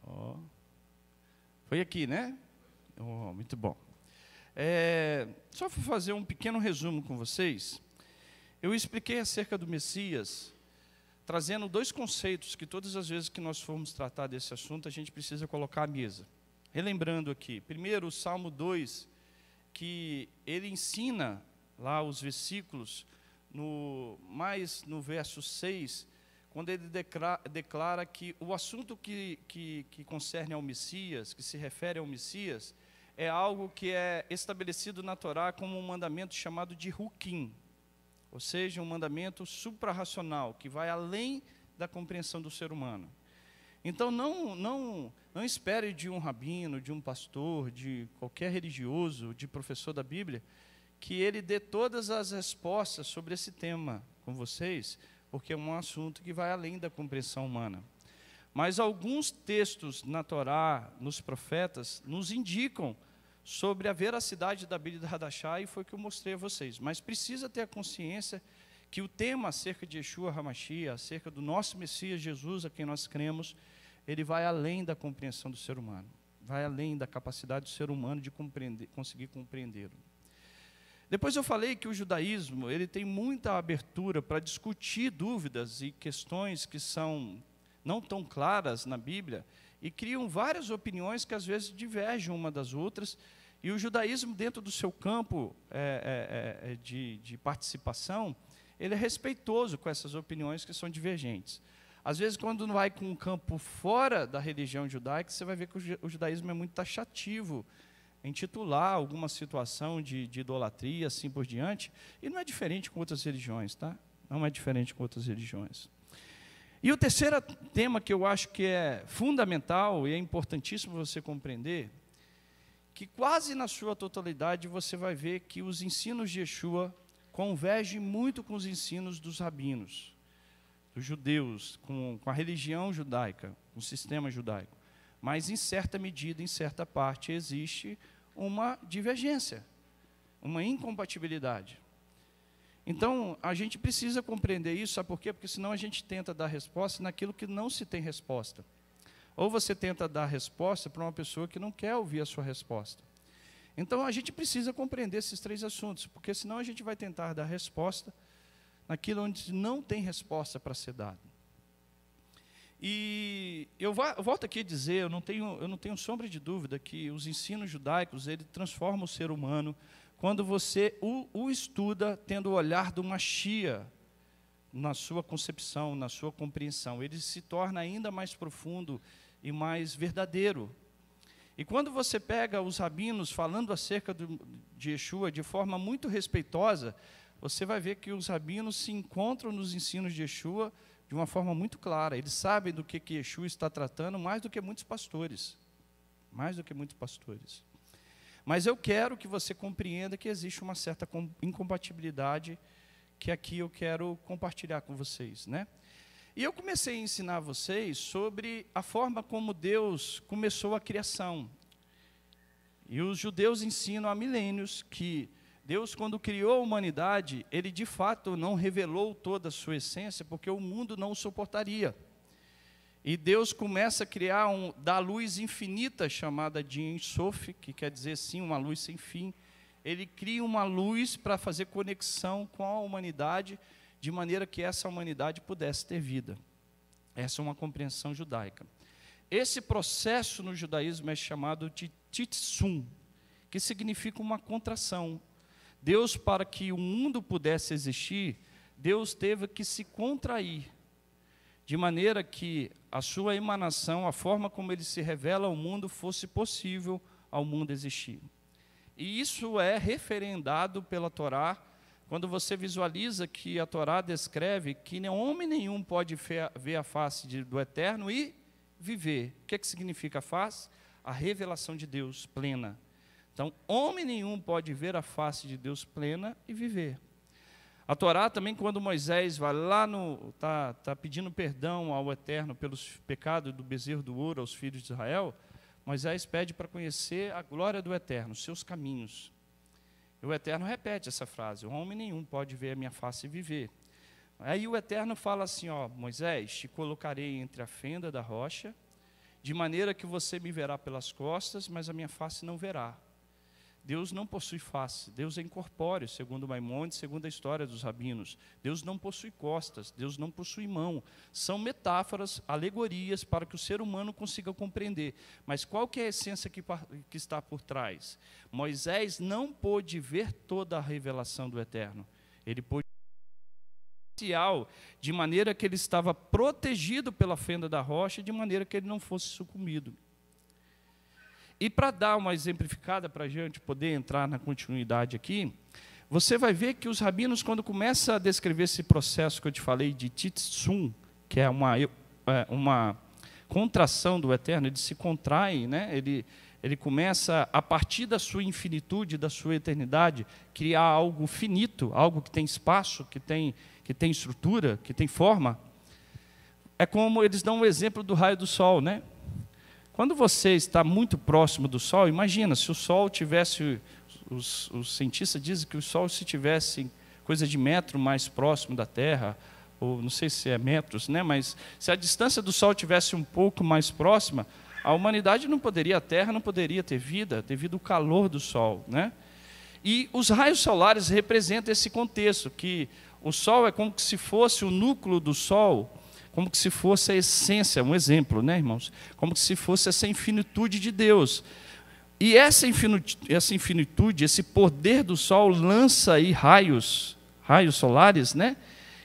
Ó. Foi aqui, né? Oh, muito bom. É, só para fazer um pequeno resumo com vocês, eu expliquei acerca do Messias, trazendo dois conceitos que todas as vezes que nós formos tratar desse assunto, a gente precisa colocar à mesa. Relembrando aqui, primeiro o Salmo 2, que ele ensina lá os versículos, no, mais no verso 6 quando ele declara, que o assunto que, que, que concerne ao Messias, que se refere ao Messias, é algo que é estabelecido na Torá como um mandamento chamado de Hukim, ou seja, um mandamento suprarracional, que vai além da compreensão do ser humano. Então, não, não, não espere de um rabino, de um pastor, de qualquer religioso, de professor da Bíblia, que ele dê todas as respostas sobre esse tema com vocês, porque é um assunto que vai além da compreensão humana. Mas alguns textos na Torá, nos profetas, nos indicam sobre a veracidade da Bíblia de Hadashah, e foi o que eu mostrei a vocês. Mas precisa ter a consciência que o tema acerca de Yeshua Hamashiach, acerca do nosso Messias Jesus, a quem nós cremos, ele vai além da compreensão do ser humano, vai além da capacidade do ser humano de compreender, conseguir compreendê-lo. Depois eu falei que o judaísmo ele tem muita abertura para discutir dúvidas e questões que são não tão claras na Bíblia e criam várias opiniões que às vezes divergem uma das outras. E o judaísmo, dentro do seu campo é, é, é, é de, de participação, ele é respeitoso com essas opiniões que são divergentes. Às vezes, quando vai com um campo fora da religião judaica, você vai ver que o judaísmo é muito taxativo em titular alguma situação de, de idolatria, assim por diante, e não é diferente com outras religiões, tá? Não é diferente com outras religiões. E o terceiro tema que eu acho que é fundamental e é importantíssimo você compreender, que quase na sua totalidade você vai ver que os ensinos de Yeshua convergem muito com os ensinos dos rabinos, dos judeus, com, com a religião judaica, com o sistema judaico. Mas, em certa medida, em certa parte, existe uma divergência, uma incompatibilidade. Então, a gente precisa compreender isso, sabe por quê? Porque senão a gente tenta dar resposta naquilo que não se tem resposta. Ou você tenta dar resposta para uma pessoa que não quer ouvir a sua resposta. Então, a gente precisa compreender esses três assuntos, porque senão a gente vai tentar dar resposta naquilo onde não tem resposta para ser dada. E eu volto aqui a dizer, eu não tenho, eu não tenho sombra de dúvida que os ensinos judaicos, ele transforma o ser humano quando você o, o estuda tendo o olhar do Mashiach na sua concepção, na sua compreensão. Ele se torna ainda mais profundo e mais verdadeiro. E quando você pega os rabinos falando acerca do, de Yeshua de forma muito respeitosa, você vai ver que os rabinos se encontram nos ensinos de Yeshua, de uma forma muito clara. Eles sabem do que, que está tratando mais do que muitos pastores. Mais do que muitos pastores. Mas eu quero que você compreenda que existe uma certa incompatibilidade que aqui eu quero compartilhar com vocês, né? E eu comecei a ensinar vocês sobre a forma como Deus começou a criação. E os judeus ensinam há milênios que Deus, quando criou a humanidade, ele de fato não revelou toda a sua essência, porque o mundo não o suportaria. E Deus começa a criar um, da luz infinita, chamada de Ensof, que quer dizer sim, uma luz sem fim. Ele cria uma luz para fazer conexão com a humanidade, de maneira que essa humanidade pudesse ter vida. Essa é uma compreensão judaica. Esse processo no judaísmo é chamado de titsum, que significa uma contração, Deus, para que o mundo pudesse existir, Deus teve que se contrair, de maneira que a sua emanação, a forma como ele se revela ao mundo, fosse possível ao mundo existir. E isso é referendado pela Torá, quando você visualiza que a Torá descreve que homem nenhum pode ver a face do Eterno e viver. O que, é que significa a face? A revelação de Deus plena então, homem nenhum pode ver a face de Deus plena e viver. A Torá também, quando Moisés vai lá no. está tá pedindo perdão ao Eterno pelos pecados do bezerro do ouro aos filhos de Israel, Moisés pede para conhecer a glória do Eterno, seus caminhos. E o Eterno repete essa frase: Homem nenhum pode ver a minha face e viver. Aí o Eterno fala assim: ó, Moisés, te colocarei entre a fenda da rocha, de maneira que você me verá pelas costas, mas a minha face não verá. Deus não possui face, Deus é incorpóreo, segundo Maimonides, segundo a história dos rabinos. Deus não possui costas, Deus não possui mão. São metáforas, alegorias para que o ser humano consiga compreender. Mas qual que é a essência que, que está por trás? Moisés não pôde ver toda a revelação do Eterno. Ele pôde de maneira que ele estava protegido pela fenda da rocha, de maneira que ele não fosse sucumbido. E para dar uma exemplificada para a gente poder entrar na continuidade aqui, você vai ver que os rabinos, quando começa a descrever esse processo que eu te falei de titsum, que é uma, é, uma contração do eterno, ele se contrai, né? ele, ele começa, a partir da sua infinitude, da sua eternidade, criar algo finito, algo que tem espaço, que tem, que tem estrutura, que tem forma. É como eles dão o um exemplo do raio do sol, né? Quando você está muito próximo do Sol, imagina se o Sol tivesse, os, os cientistas dizem que o Sol se tivesse coisa de metro mais próximo da Terra, ou não sei se é metros, né? Mas se a distância do Sol tivesse um pouco mais próxima, a humanidade não poderia, a Terra não poderia ter vida devido ao calor do Sol, né? E os raios solares representam esse contexto que o Sol é como se fosse o núcleo do Sol como que se fosse a essência, um exemplo, né, irmãos? Como que se fosse essa infinitude de Deus. E essa infinitude, essa infinitude, esse poder do sol lança aí raios, raios solares, né?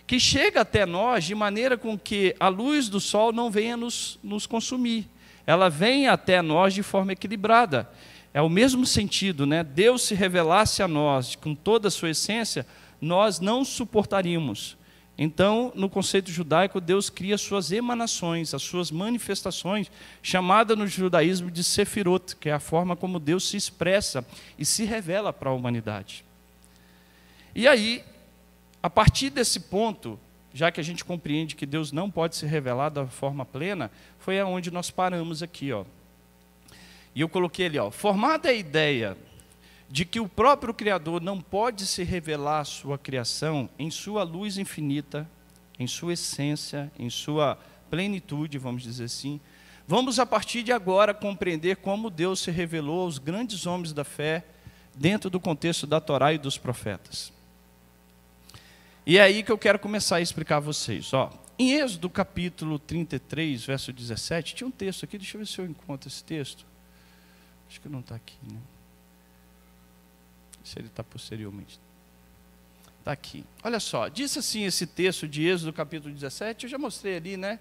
Que chega até nós de maneira com que a luz do sol não venha nos, nos consumir. Ela vem até nós de forma equilibrada. É o mesmo sentido, né? Deus se revelasse a nós com toda a sua essência, nós não suportaríamos. Então, no conceito judaico, Deus cria suas emanações, as suas manifestações, chamada no judaísmo de sefirot, que é a forma como Deus se expressa e se revela para a humanidade. E aí, a partir desse ponto, já que a gente compreende que Deus não pode se revelar da forma plena, foi aonde nós paramos aqui, ó. E eu coloquei ali, ó, formada a ideia de que o próprio Criador não pode se revelar à sua criação em sua luz infinita, em sua essência, em sua plenitude, vamos dizer assim, vamos a partir de agora compreender como Deus se revelou aos grandes homens da fé dentro do contexto da Torá e dos profetas. E é aí que eu quero começar a explicar a vocês. Ó, em Êxodo capítulo 33, verso 17, tinha um texto aqui, deixa eu ver se eu encontro esse texto. Acho que não está aqui, né? se ele está posteriormente. Está aqui. Olha só, diz assim esse texto de Êxodo capítulo 17, eu já mostrei ali, né?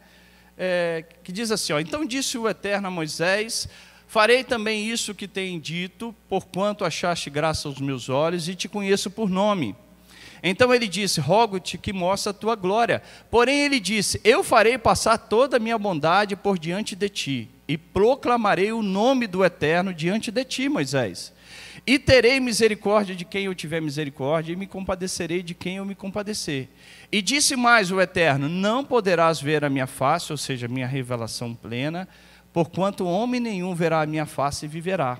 É, que diz assim: ó, Então disse o Eterno a Moisés: Farei também isso que tem dito, porquanto achaste graça aos meus olhos e te conheço por nome. Então ele disse: Rogo-te que mostre a tua glória. Porém ele disse: Eu farei passar toda a minha bondade por diante de ti, e proclamarei o nome do Eterno diante de ti, Moisés. E terei misericórdia de quem eu tiver misericórdia, e me compadecerei de quem eu me compadecer. E disse mais o Eterno: Não poderás ver a minha face, ou seja, minha revelação plena, porquanto homem nenhum verá a minha face e viverá.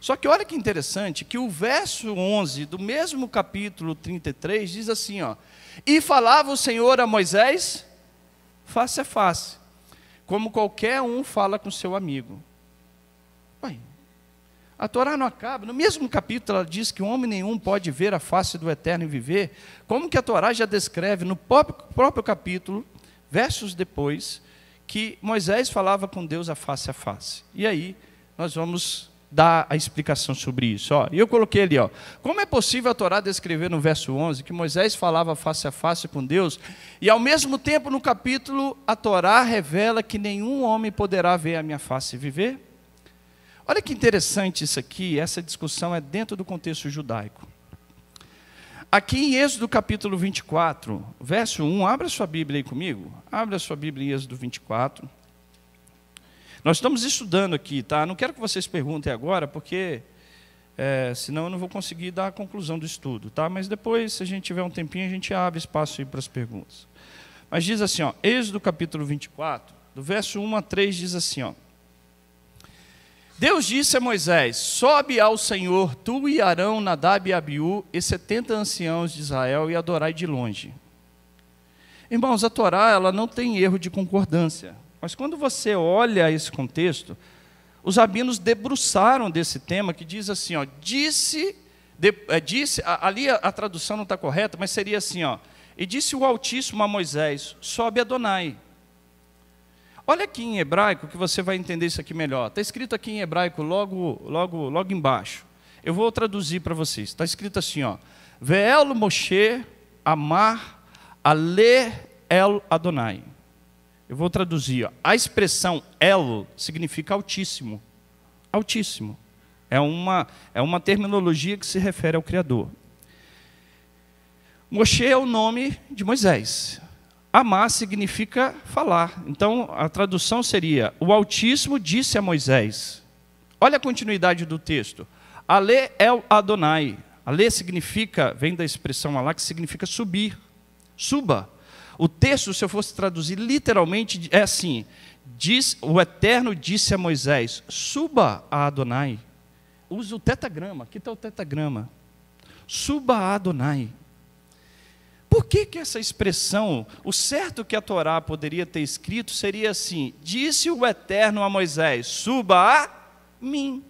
Só que olha que interessante, que o verso 11 do mesmo capítulo 33 diz assim, ó: E falava o Senhor a Moisés face a face, como qualquer um fala com seu amigo. Ué, a Torá não acaba. No mesmo capítulo, ela diz que homem nenhum pode ver a face do Eterno e viver. Como que a Torá já descreve no próprio, capítulo, versos depois, que Moisés falava com Deus a face a face. E aí, nós vamos dar a explicação sobre isso. E eu coloquei ali, ó, como é possível a Torá descrever no verso 11 que Moisés falava face a face com Deus e, ao mesmo tempo, no capítulo, a Torá revela que nenhum homem poderá ver a minha face e viver? Olha que interessante isso aqui, essa discussão é dentro do contexto judaico. Aqui em Êxodo capítulo 24, verso 1, abra sua Bíblia aí comigo. Abra sua Bíblia em Êxodo 24. Nós estamos estudando aqui, tá? Não quero que vocês perguntem agora, porque é, senão eu não vou conseguir dar a conclusão do estudo, tá? Mas depois, se a gente tiver um tempinho, a gente abre espaço aí para as perguntas. Mas diz assim, ó, Êxodo capítulo 24, do verso 1 a 3 diz assim, ó: Deus disse a Moisés: Sobe ao Senhor, tu e Arão, Nadab e Abiú, e setenta anciãos de Israel, e adorai de longe. Irmãos, a Torá ela não tem erro de concordância. Mas quando você olha esse contexto, os rabinos debruçaram desse tema que diz assim, ó, disse, de, é, disse a, ali a, a, tradução não está correta, mas seria assim, ó, e disse o Altíssimo a Moisés, sobe Adonai. Olha aqui em hebraico que você vai entender isso aqui melhor. Está escrito aqui em hebraico logo, logo, logo embaixo. Eu vou traduzir para vocês. Está escrito assim, ó. Ve'el Moshe amar ale el Adonai. Eu vou traduzir, ó. A expressão el significa altíssimo. Altíssimo. É uma, é uma terminologia que se refere ao Criador. Moshe é o nome de Moisés. Amar significa falar. Então a tradução seria: O Altíssimo disse a Moisés. Olha a continuidade do texto. Ale el é Adonai. Ale significa, vem da expressão alá, que significa subir. Suba. O texto, se eu fosse traduzir literalmente, é assim: diz, O Eterno disse a Moisés: Suba a Adonai. Usa o tetagrama. Aqui está o tetagrama. Suba a Adonai. Por que, que essa expressão, o certo que a Torá poderia ter escrito seria assim: Disse o Eterno a Moisés: Suba a mim.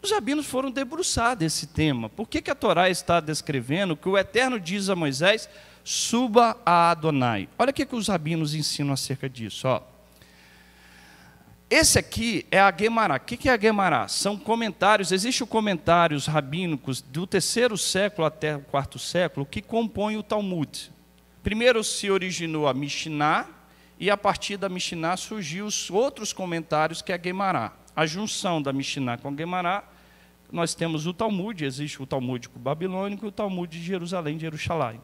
Os rabinos foram debruçar desse tema. Por que, que a Torá está descrevendo que o Eterno diz a Moisés: Suba a Adonai? Olha o que, que os rabinos ensinam acerca disso. Ó. Esse aqui é a Gemara. O que é a Gemara? São comentários, existem comentários rabínicos do terceiro século até o quarto século que compõem o Talmud. Primeiro se originou a Mishnah, e a partir da Mishnah surgiu os outros comentários que é a Gemara. A junção da Mishnah com a Gemara, nós temos o Talmud, existe o Talmudico babilônico e o Talmud de Jerusalém, de Jerusalém.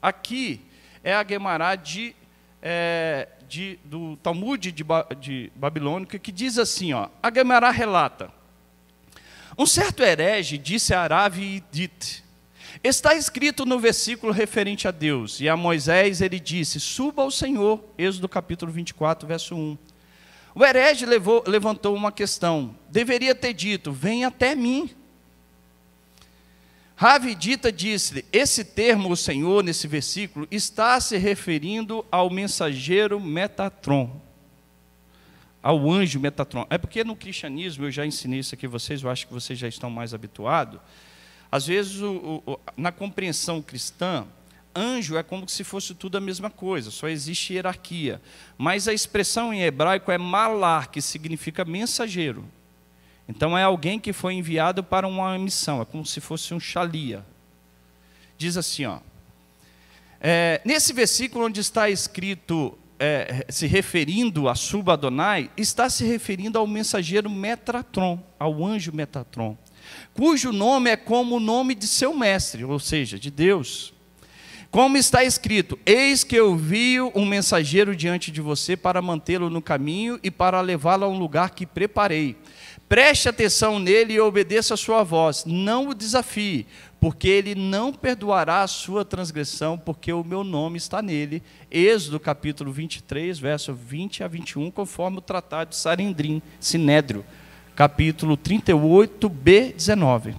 Aqui é a Gemara de, é, de, do Talmud de, ba, de Babilônica, que diz assim, ó, a Gemara relata, um certo herege disse a Arave e Dit, está escrito no versículo referente a Deus, e a Moisés ele disse, suba ao Senhor, Êxodo capítulo 24, verso 1. O herege levou, levantou uma questão, deveria ter dito, vem até mim, Ravidita disse-lhe: Esse termo, o Senhor, nesse versículo, está se referindo ao mensageiro Metatron, ao anjo Metatron. É porque no cristianismo, eu já ensinei isso aqui a vocês, eu acho que vocês já estão mais habituados. Às vezes, o, o, na compreensão cristã, anjo é como se fosse tudo a mesma coisa, só existe hierarquia. Mas a expressão em hebraico é malar, que significa mensageiro. Então é alguém que foi enviado para uma missão, é como se fosse um xalia. Diz assim, ó. É, nesse versículo onde está escrito, é, se referindo a Subadonai, está se referindo ao mensageiro Metatron, ao anjo Metatron, cujo nome é como o nome de seu mestre, ou seja, de Deus. Como está escrito: Eis que eu vi um mensageiro diante de você para mantê-lo no caminho e para levá-lo a um lugar que preparei preste atenção nele e obedeça a sua voz. Não o desafie, porque ele não perdoará a sua transgressão, porque o meu nome está nele. Êxodo capítulo 23, verso 20 a 21, conforme o tratado de Sarendrim, Sinédrio, capítulo 38b 19.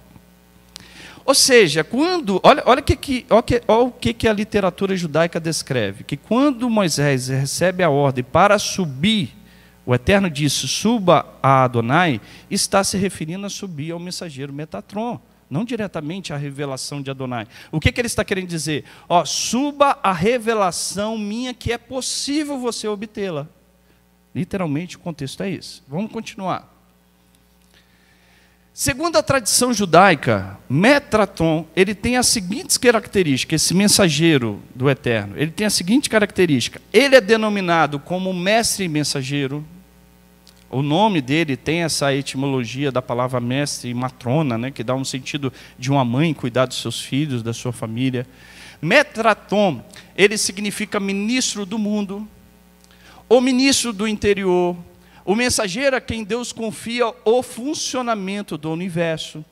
Ou seja, quando, olha, olha, que, que, olha, que, olha o que, que a literatura judaica descreve, que quando Moisés recebe a ordem para subir o Eterno disse: suba a Adonai, está se referindo a subir ao mensageiro Metatron, não diretamente à revelação de Adonai. O que, que ele está querendo dizer? Ó, suba a revelação minha que é possível você obtê-la. Literalmente o contexto é esse. Vamos continuar. Segundo a tradição judaica, Metatron ele tem as seguintes características, esse mensageiro do Eterno, ele tem a seguinte característica, ele é denominado como mestre e mensageiro, o nome dele tem essa etimologia da palavra mestre e matrona, né, que dá um sentido de uma mãe cuidar dos seus filhos, da sua família. Metraton, ele significa ministro do mundo, o ministro do interior, o mensageiro a quem Deus confia o funcionamento do universo.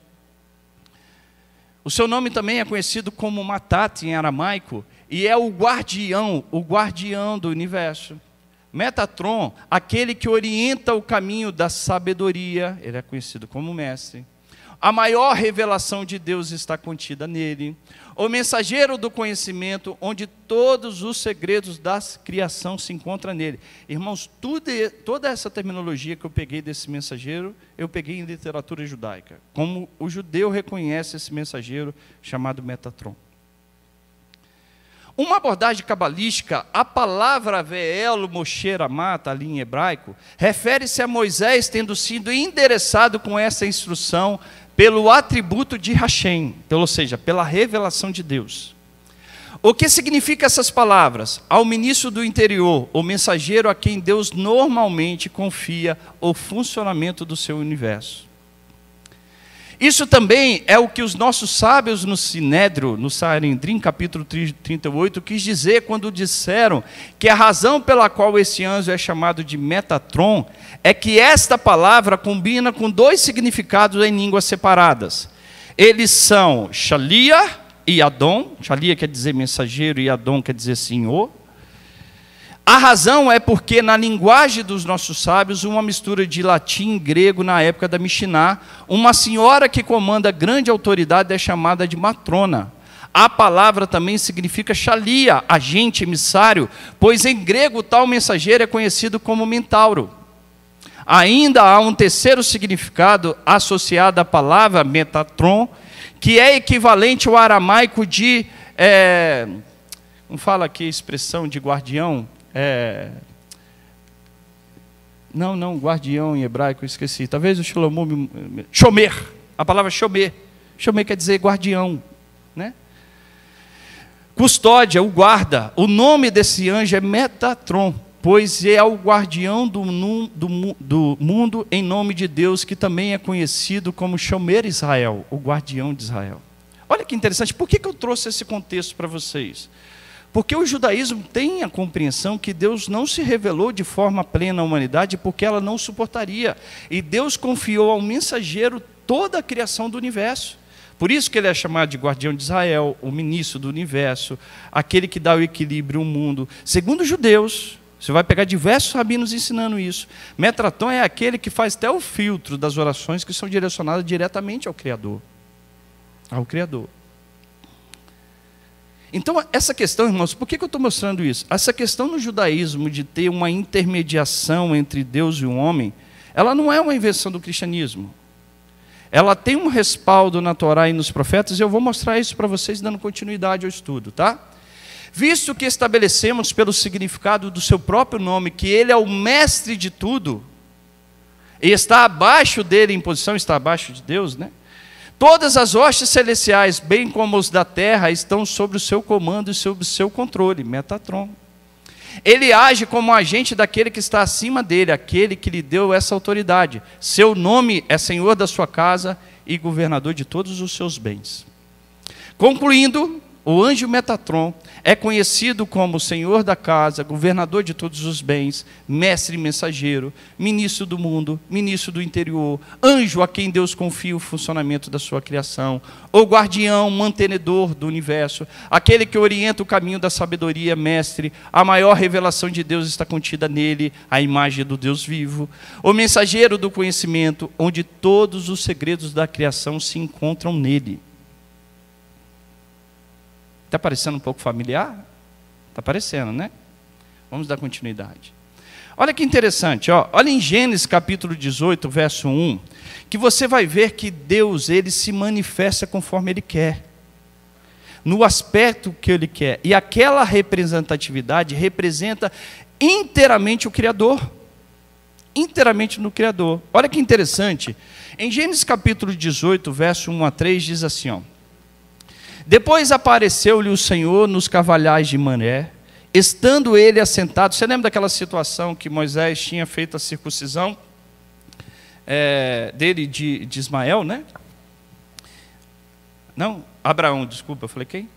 O seu nome também é conhecido como Matat em aramaico e é o guardião, o guardião do universo. Metatron, aquele que orienta o caminho da sabedoria, ele é conhecido como mestre. A maior revelação de Deus está contida nele. O mensageiro do conhecimento, onde todos os segredos da criação se encontram nele. Irmãos, tudo, toda essa terminologia que eu peguei desse mensageiro, eu peguei em literatura judaica. Como o judeu reconhece esse mensageiro chamado Metatron. Uma abordagem cabalística, a palavra Veelo Mosher Amata, ali em hebraico, refere-se a Moisés tendo sido endereçado com essa instrução pelo atributo de Hashem, ou seja, pela revelação de Deus. O que significa essas palavras? Ao ministro do interior, o mensageiro a quem Deus normalmente confia o funcionamento do seu universo. Isso também é o que os nossos sábios no Sinédrio, no Saarendrim, capítulo 38, quis dizer quando disseram que a razão pela qual esse anjo é chamado de Metatron é que esta palavra combina com dois significados em línguas separadas. Eles são Shalia e Adon. Shalia quer dizer mensageiro e Adon quer dizer senhor. A razão é porque, na linguagem dos nossos sábios, uma mistura de latim e grego na época da Mishnah, uma senhora que comanda grande autoridade é chamada de matrona. A palavra também significa xalia, agente, emissário, pois em grego tal mensageiro é conhecido como mentauro. Ainda há um terceiro significado associado à palavra metatron, que é equivalente ao aramaico de. É, eh, não fala aqui a expressão de guardião, é... Não, não, guardião em hebraico, esqueci. Talvez o Shlomo. Me... Shomer, a palavra Shomer. Shomer quer dizer guardião, né? Custódia, o guarda. O nome desse anjo é Metatron, pois é o guardião do, do, do mundo em nome de Deus, que também é conhecido como Shomer Israel, o guardião de Israel. Olha que interessante, por que, que eu trouxe esse contexto para vocês? Porque o judaísmo tem a compreensão que Deus não se revelou de forma plena à humanidade porque ela não suportaria. E Deus confiou ao mensageiro toda a criação do universo. Por isso que ele é chamado de guardião de Israel, o ministro do universo, aquele que dá o equilíbrio ao mundo. Segundo os judeus, você vai pegar diversos rabinos ensinando isso. Metraton é aquele que faz até o filtro das orações que são direcionadas diretamente ao Criador. Ao Criador. Então, essa questão, irmãos, por que, eu estou mostrando isso? Essa questão no judaísmo de ter uma intermediação entre Deus e o homem, ela não é uma invenção do cristianismo. Ela tem um respaldo na Torá e nos profetas, e eu vou mostrar isso para vocês dando continuidade ao estudo, tá? Visto que estabelecemos pelo significado do seu próprio nome que ele é o mestre de tudo, e está abaixo dele em posição, está abaixo de Deus, né? Todas as hostes celestiais, bem como os da terra, estão sob o seu comando e sob o seu controle, Metatron. Ele age como agente daquele que está acima dele, aquele que lhe deu essa autoridade. Seu nome é Senhor da sua casa e governador de todos os seus bens. Concluindo, o anjo Metatron é conhecido como Senhor da casa, governador de todos os bens, mestre e mensageiro, ministro do mundo, ministro do interior, anjo a quem Deus confia o funcionamento da sua criação, o guardião, mantenedor do universo, aquele que orienta o caminho da sabedoria, mestre, a maior revelação de Deus está contida nele, a imagem do Deus vivo, o mensageiro do conhecimento, onde todos os segredos da criação se encontram nele. Está parecendo um pouco familiar? Está parecendo, né? Vamos dar continuidade. Olha que interessante, ó. olha em Gênesis capítulo 18, verso 1, que você vai ver que Deus ele se manifesta conforme ele quer, no aspecto que ele quer. E aquela representatividade representa inteiramente o Criador. Inteiramente no Criador. Olha que interessante. Em Gênesis capítulo 18, verso 1 a 3, diz assim: ó, depois apareceu-lhe o Senhor nos cavalhais de Mané, estando ele assentado. Você lembra daquela situação que Moisés tinha feito a circuncisão é, dele de, de Ismael, né? Não, Abraão, desculpa, eu falei quem?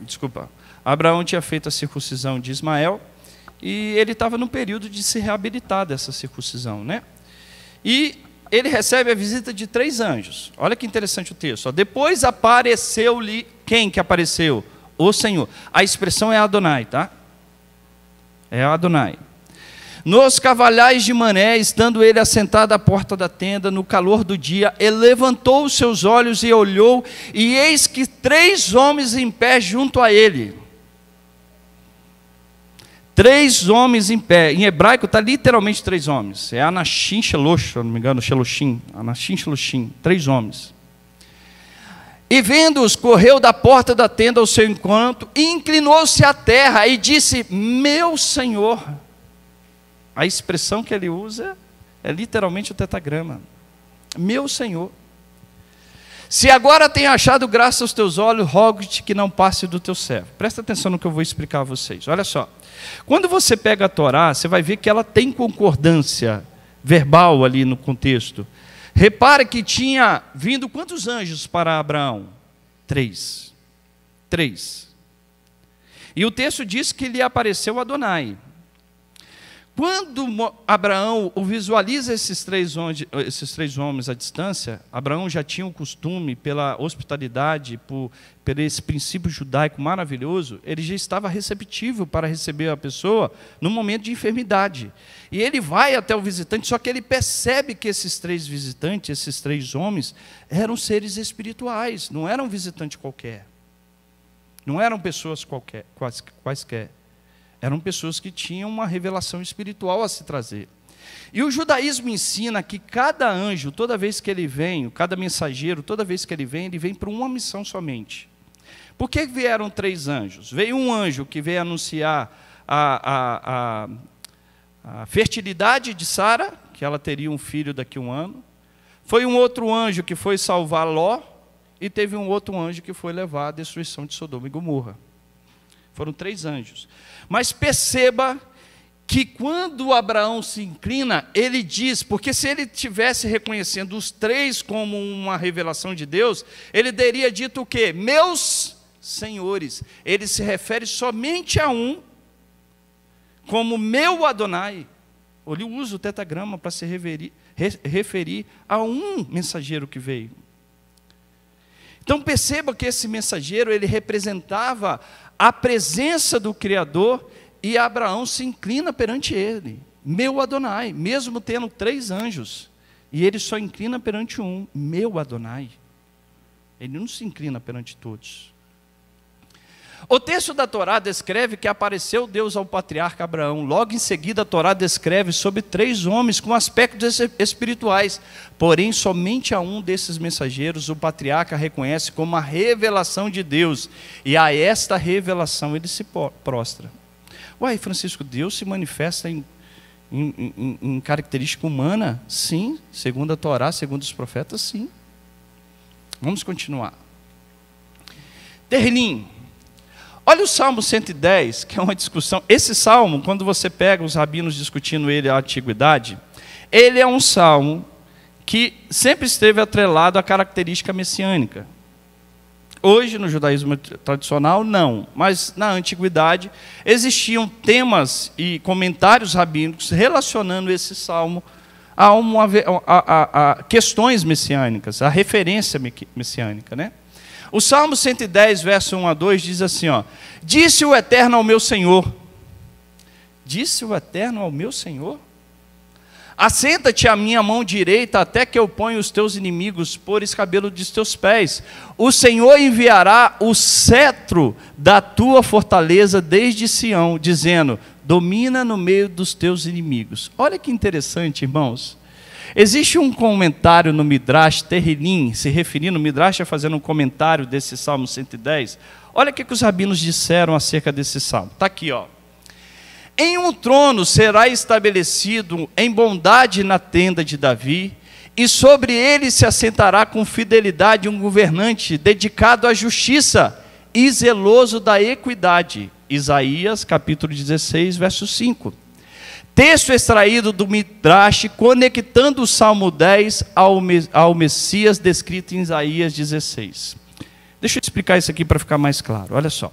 Desculpa. Abraão tinha feito a circuncisão de Ismael e ele estava no período de se reabilitar dessa circuncisão, né? E ele recebe a visita de três anjos. Olha que interessante o texto. Depois apareceu-lhe quem que apareceu? O Senhor. A expressão é Adonai, tá? É Adonai. Nos cavalhais de Mané, estando ele assentado à porta da tenda, no calor do dia, ele levantou os seus olhos e olhou, e eis que três homens em pé junto a ele. Três homens em pé. Em hebraico está literalmente três homens. É Anachim Shelosh, se não me engano, Sheloshim. Anachim Sheloshim. Três homens. E vendo-os, correu da porta da tenda ao seu encontro, inclinou-se à terra e disse: Meu Senhor. A expressão que ele usa é literalmente o tetagrama. Meu Senhor. Se agora tenho achado graça aos teus olhos, rogo-te que não passe do teu servo. Presta atenção no que eu vou explicar a vocês. Olha só. Quando você pega a Torá, você vai ver que ela tem concordância verbal ali no contexto. Repara que tinha vindo quantos anjos para Abraão? Três. Três. E o texto diz que lhe apareceu Adonai. Quando Abraão visualiza esses três, onde, esses três homens à distância, Abraão já tinha o costume pela hospitalidade, por, por esse princípio judaico maravilhoso, ele já estava receptivo para receber a pessoa no momento de enfermidade. E ele vai até o visitante, só que ele percebe que esses três visitantes, esses três homens, eram seres espirituais, não eram visitante qualquer. Não eram pessoas qualquer, quaisquer. Eram pessoas que tinham uma revelação espiritual a se trazer. E o judaísmo ensina que cada anjo, toda vez que ele vem, cada mensageiro, toda vez que ele vem, ele vem para uma missão somente. Por que vieram três anjos? Veio um anjo que veio anunciar a, a, a, a fertilidade de Sara, que ela teria um filho daqui a um ano. Foi um outro anjo que foi salvar Ló. E teve um outro anjo que foi levar à destruição de Sodoma e Gomorra. Foram três anjos. Mas perceba que quando Abraão se inclina, ele diz, porque se ele tivesse reconhecendo os três como uma revelação de Deus, ele teria dito o quê? Meus senhores. Ele se refere somente a um, como meu Adonai. Ele usa o tetagrama para se referir, referir a um mensageiro que veio. Então perceba que esse mensageiro ele representava a presença do Criador e Abraão se inclina perante ele, meu Adonai, mesmo tendo três anjos, e ele só inclina perante um, meu Adonai. Ele não se inclina perante todos. O texto da Torá descreve que apareceu Deus ao patriarca Abraão. Logo em seguida, a Torá descreve sobre três homens com aspectos espirituais. Porém, somente a um desses mensageiros o patriarca reconhece como a revelação de Deus. E a esta revelação ele se prostra. Uai, Francisco, Deus se manifesta em, em, em, em característica humana? Sim. Segundo a Torá, segundo os profetas, sim. Vamos continuar. Terlim Olha o Salmo 110, que é uma discussão. Esse salmo, quando você pega os rabinos discutindo ele à antiguidade, ele é um salmo que sempre esteve atrelado à característica messiânica. Hoje, no judaísmo tradicional, não, mas na antiguidade existiam temas e comentários rabínicos relacionando esse salmo a, uma, a, a, a questões messiânicas, a referência messiânica. Né? O Salmo 110, verso 1 a 2 diz assim: ó, Disse o Eterno ao meu Senhor, disse o Eterno ao meu Senhor, assenta-te à minha mão direita até que eu ponha os teus inimigos por escabelo dos teus pés. O Senhor enviará o cetro da tua fortaleza desde Sião, dizendo: Domina no meio dos teus inimigos. Olha que interessante, irmãos. Existe um comentário no Midrash, Terrilim, se referindo, o Midrash é fazendo um comentário desse Salmo 110. Olha o que, os rabinos disseram acerca desse Salmo. Está aqui, ó. Em um trono será estabelecido em bondade na tenda de Davi, e sobre ele se assentará com fidelidade um governante dedicado à justiça e zeloso da equidade. Isaías capítulo 16, verso 5 texto extraído do Midrash, conectando o Salmo 10 ao, ao Messias descrito em Isaías 16. Deixa eu explicar isso aqui para ficar mais claro. Olha só.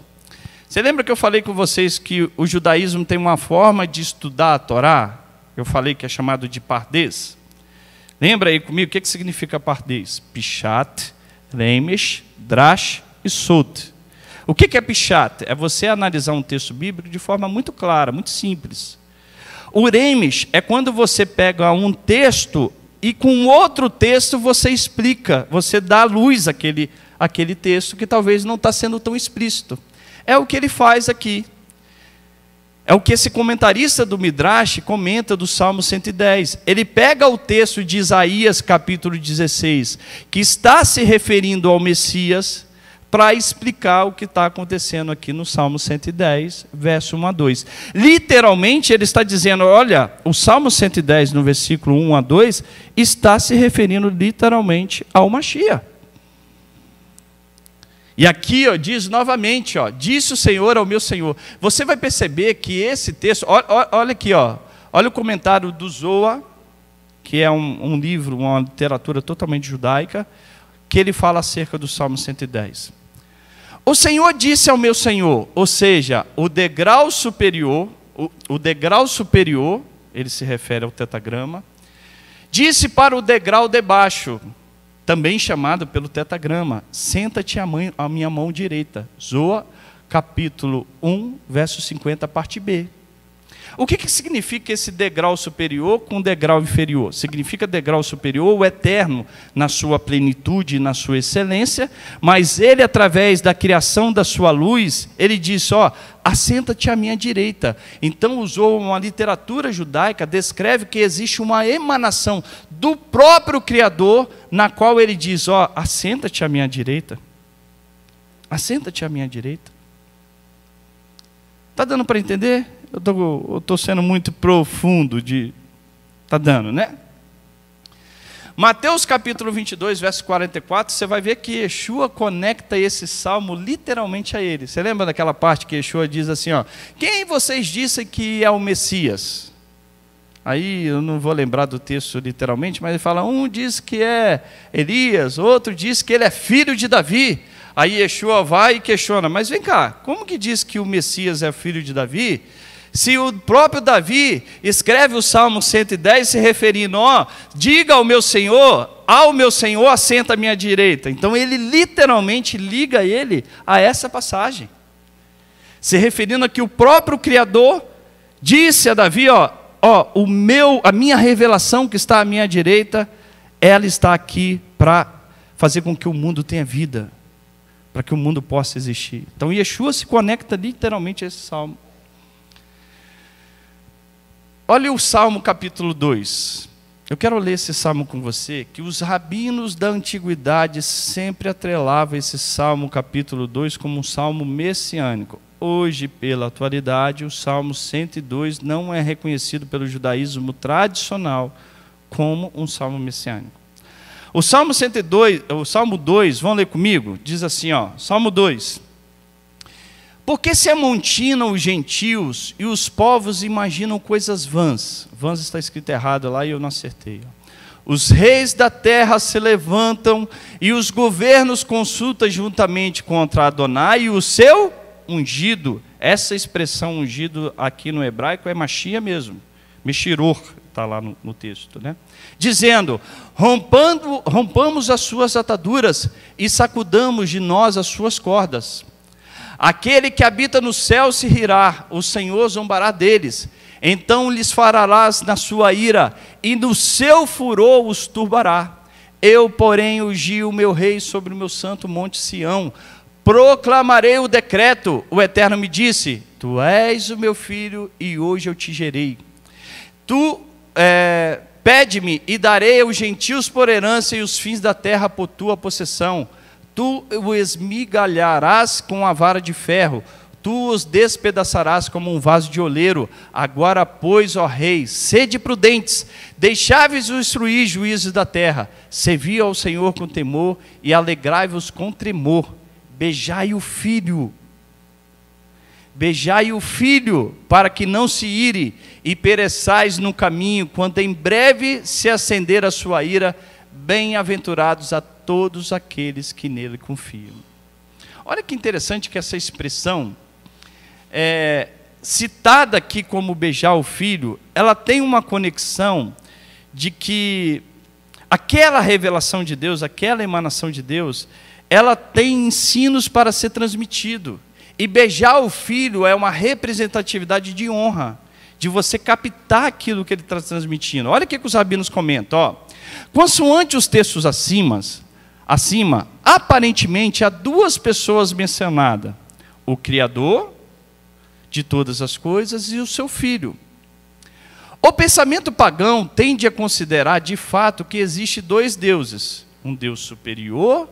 Você lembra que eu falei com vocês que o judaísmo tem uma forma de estudar a Torá? Eu falei que é chamado de pardês. Lembra aí comigo o que, que significa pardês? Pichat, Lemesh, Drash e Sot. O que, que é pichat? É você analisar um texto bíblico de forma muito clara, muito simples. Uremes é quando você pega um texto e com outro texto você explica, você dá luz àquele, àquele texto que talvez não está sendo tão explícito. É o que ele faz aqui. É o que esse comentarista do Midrash comenta do Salmo 110. Ele pega o texto de Isaías, capítulo 16, que está se referindo ao Messias, para explicar o que está acontecendo aqui no Salmo 110, verso 1 a 2. Literalmente, ele está dizendo: olha, o Salmo 110, no versículo 1 a 2, está se referindo literalmente ao Machia. E aqui ó, diz novamente, ó, disse o Senhor ao meu Senhor. Você vai perceber que esse texto, olha, olha aqui, ó, olha o comentário do Zoa, que é um, um livro, uma literatura totalmente judaica, que ele fala acerca do Salmo 110. O Senhor disse ao meu Senhor, ou seja, o degrau superior, o, o degrau superior, ele se refere ao tetagrama, disse para o degrau debaixo, também chamado pelo tetagrama, senta-te à minha mão direita. Zoa, capítulo 1, verso 50, parte B. O que, que significa esse degrau superior com degrau inferior? Significa degrau superior o eterno na sua plenitude, na sua excelência, mas ele, através da criação da sua luz, ele diz: ó, assenta-te à minha direita. Então usou uma literatura judaica, descreve que existe uma emanação do próprio Criador, na qual ele diz: ó, assenta-te à minha direita. Assenta-te à minha direita. Está dando para entender? Eu tô, estou sendo muito profundo de. Está dando, né? Mateus capítulo 22, verso 44, você vai ver que Yeshua conecta esse salmo literalmente a ele. Você lembra daquela parte que Yeshua diz assim, ó, quem vocês dizem que é o Messias? Aí eu não vou lembrar do texto literalmente, mas ele fala, um diz que é Elias, outro diz que ele é filho de Davi. Aí Yeshua vai e questiona, mas vem cá, como que diz que o Messias é filho de Davi? Se o próprio Davi escreve o Salmo 110 se referindo, ó, diga ao meu Senhor, ao meu Senhor assenta à minha direita. Então ele literalmente liga ele a essa passagem. Se referindo a que o próprio Criador disse a Davi, ó, ó, o meu, a minha revelação que está à minha direita, ela está aqui para fazer com que o mundo tenha vida, para que o mundo possa existir. Então Yeshua se conecta literalmente a esse salmo. Olha o Salmo capítulo 2. Eu quero ler esse salmo com você, que os rabinos da antiguidade sempre atrelavam esse salmo capítulo 2 como um salmo messiânico. Hoje, pela atualidade, o salmo 102 não é reconhecido pelo judaísmo tradicional como um salmo messiânico. O salmo 102, o salmo 2, vão ler comigo? Diz assim, ó, salmo 2. Porque se amontinam os gentios e os povos imaginam coisas vãs. Vãs está escrito errado lá e eu não acertei. Os reis da terra se levantam e os governos consultam juntamente contra Adonai e o seu ungido. Essa expressão ungido aqui no hebraico é machia mesmo. Mexiror está lá no, no, texto, né? Dizendo: rompando, rompamos as suas ataduras e sacudamos de nós as suas cordas Aquele que habita no céu se rirá, o Senhor zombará deles. Então lhes farás na sua ira, e no seu furor os turbará. Eu, porém, ungi o meu rei sobre o meu santo monte Sião. Proclamarei o decreto. O Eterno me disse: Tu és o meu filho, e hoje eu te gerei. Tu é, pede-me, e darei aos gentios por herança e os fins da terra por tua possessão Tu o esmigalharás com a vara de ferro, tu os despedaçarás como um vaso de oleiro. Agora, pois, ó rei, sede prudentes, deixai-vos instruir juízes da terra, servi ao Senhor com temor e alegrai-vos com tremor. Beijai o filho, beijai o filho, para que não se ire e pereçais no caminho, quando em breve se acender a sua ira. Bem-aventurados a todos aqueles que nele confiam. Olha que interessante que essa expressão, é, citada aqui como beijar o filho, ela tem uma conexão de que aquela revelação de Deus, aquela emanação de Deus, ela tem ensinos para ser transmitido. E beijar o filho é uma representatividade de honra, de você captar aquilo que ele está transmitindo. Olha o que, os rabinos comentam. Ó. Consoante os textos acima, acima, aparentemente há duas pessoas mencionadas: o Criador de todas as coisas e o seu Filho. O pensamento pagão tende a considerar de fato que existe dois deuses, um Deus superior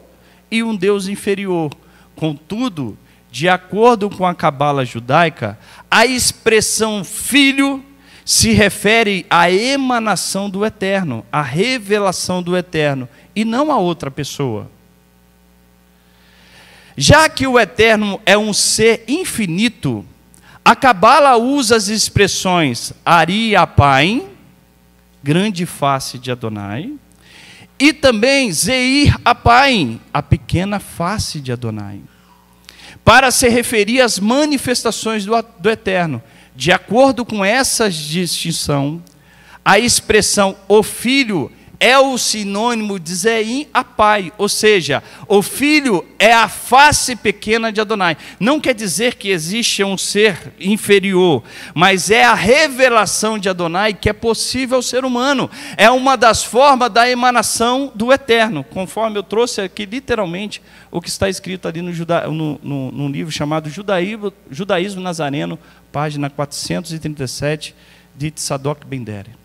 e um Deus inferior. Contudo, de acordo com a cabala judaica, a expressão filho se refere à emanação do eterno, à revelação do eterno, e não a outra pessoa. Já que o eterno é um ser infinito, a Kabbalah usa as expressões Ari grande face de Adonai, e também Zeir a pequena face de Adonai, para se referir às manifestações do, do Eterno. De acordo com essa distinção, a expressão o filho é o sinônimo de Zeim a pai, ou seja, o filho é a face pequena de Adonai. Não quer dizer que existe um ser inferior, mas é a revelação de Adonai que é possível ao ser humano. É uma das formas da emanação do eterno, conforme eu trouxe aqui literalmente o que está escrito ali no, juda, no, no, no livro chamado Judaísmo, Judaísmo Nazareno, página 437 de Tzadok Bendere.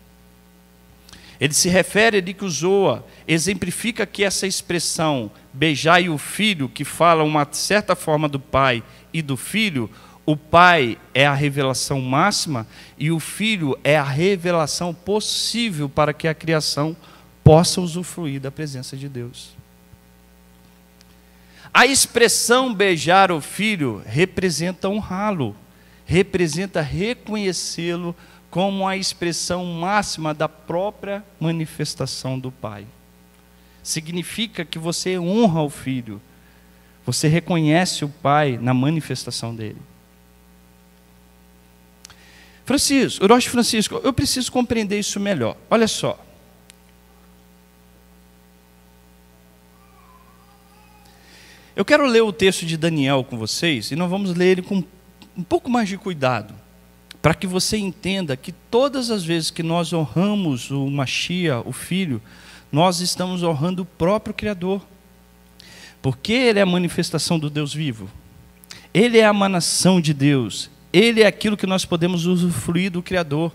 Ele se refere a Nicosua, exemplifica que essa expressão beijai o filho, que fala uma certa forma do pai e do filho, o pai é a revelação máxima e o filho é a revelação possível para que a criação possa usufruir da presença de Deus. A expressão beijar o filho representa honrá-lo, representa reconhecê-lo como a expressão máxima da própria manifestação do Pai. Significa que você honra o Filho, você reconhece o Pai na manifestação dele. Francisco, Orochi Francisco, eu preciso compreender isso melhor. Olha só. Eu quero ler o texto de Daniel com vocês e nós vamos ler ele com um pouco mais de cuidado para que você entenda que todas as vezes que nós honramos o Machia, o Filho, nós estamos honrando o próprio Criador. Porque Ele é a manifestação do Deus vivo, Ele é a manação de Deus, Ele é aquilo que nós podemos usufruir do Criador.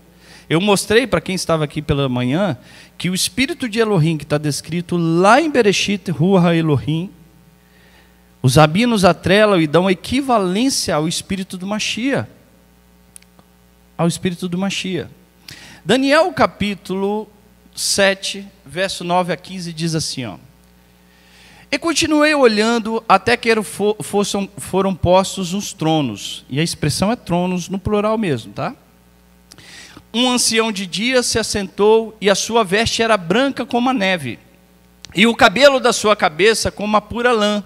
Eu mostrei para quem estava aqui pela manhã que o espírito de Elohim, que está descrito lá em Berechit Ruha Elohim, os abinos atrelam e dão equivalência ao espírito do Machia ao espírito do Machia. Daniel capítulo 7, verso 9 a 15 diz assim, ó: E continuei olhando até que fossem, foram postos uns tronos, e a expressão é tronos no plural mesmo, tá? Um ancião de dia se assentou e a sua veste era branca como a neve, e o cabelo da sua cabeça como a pura lã.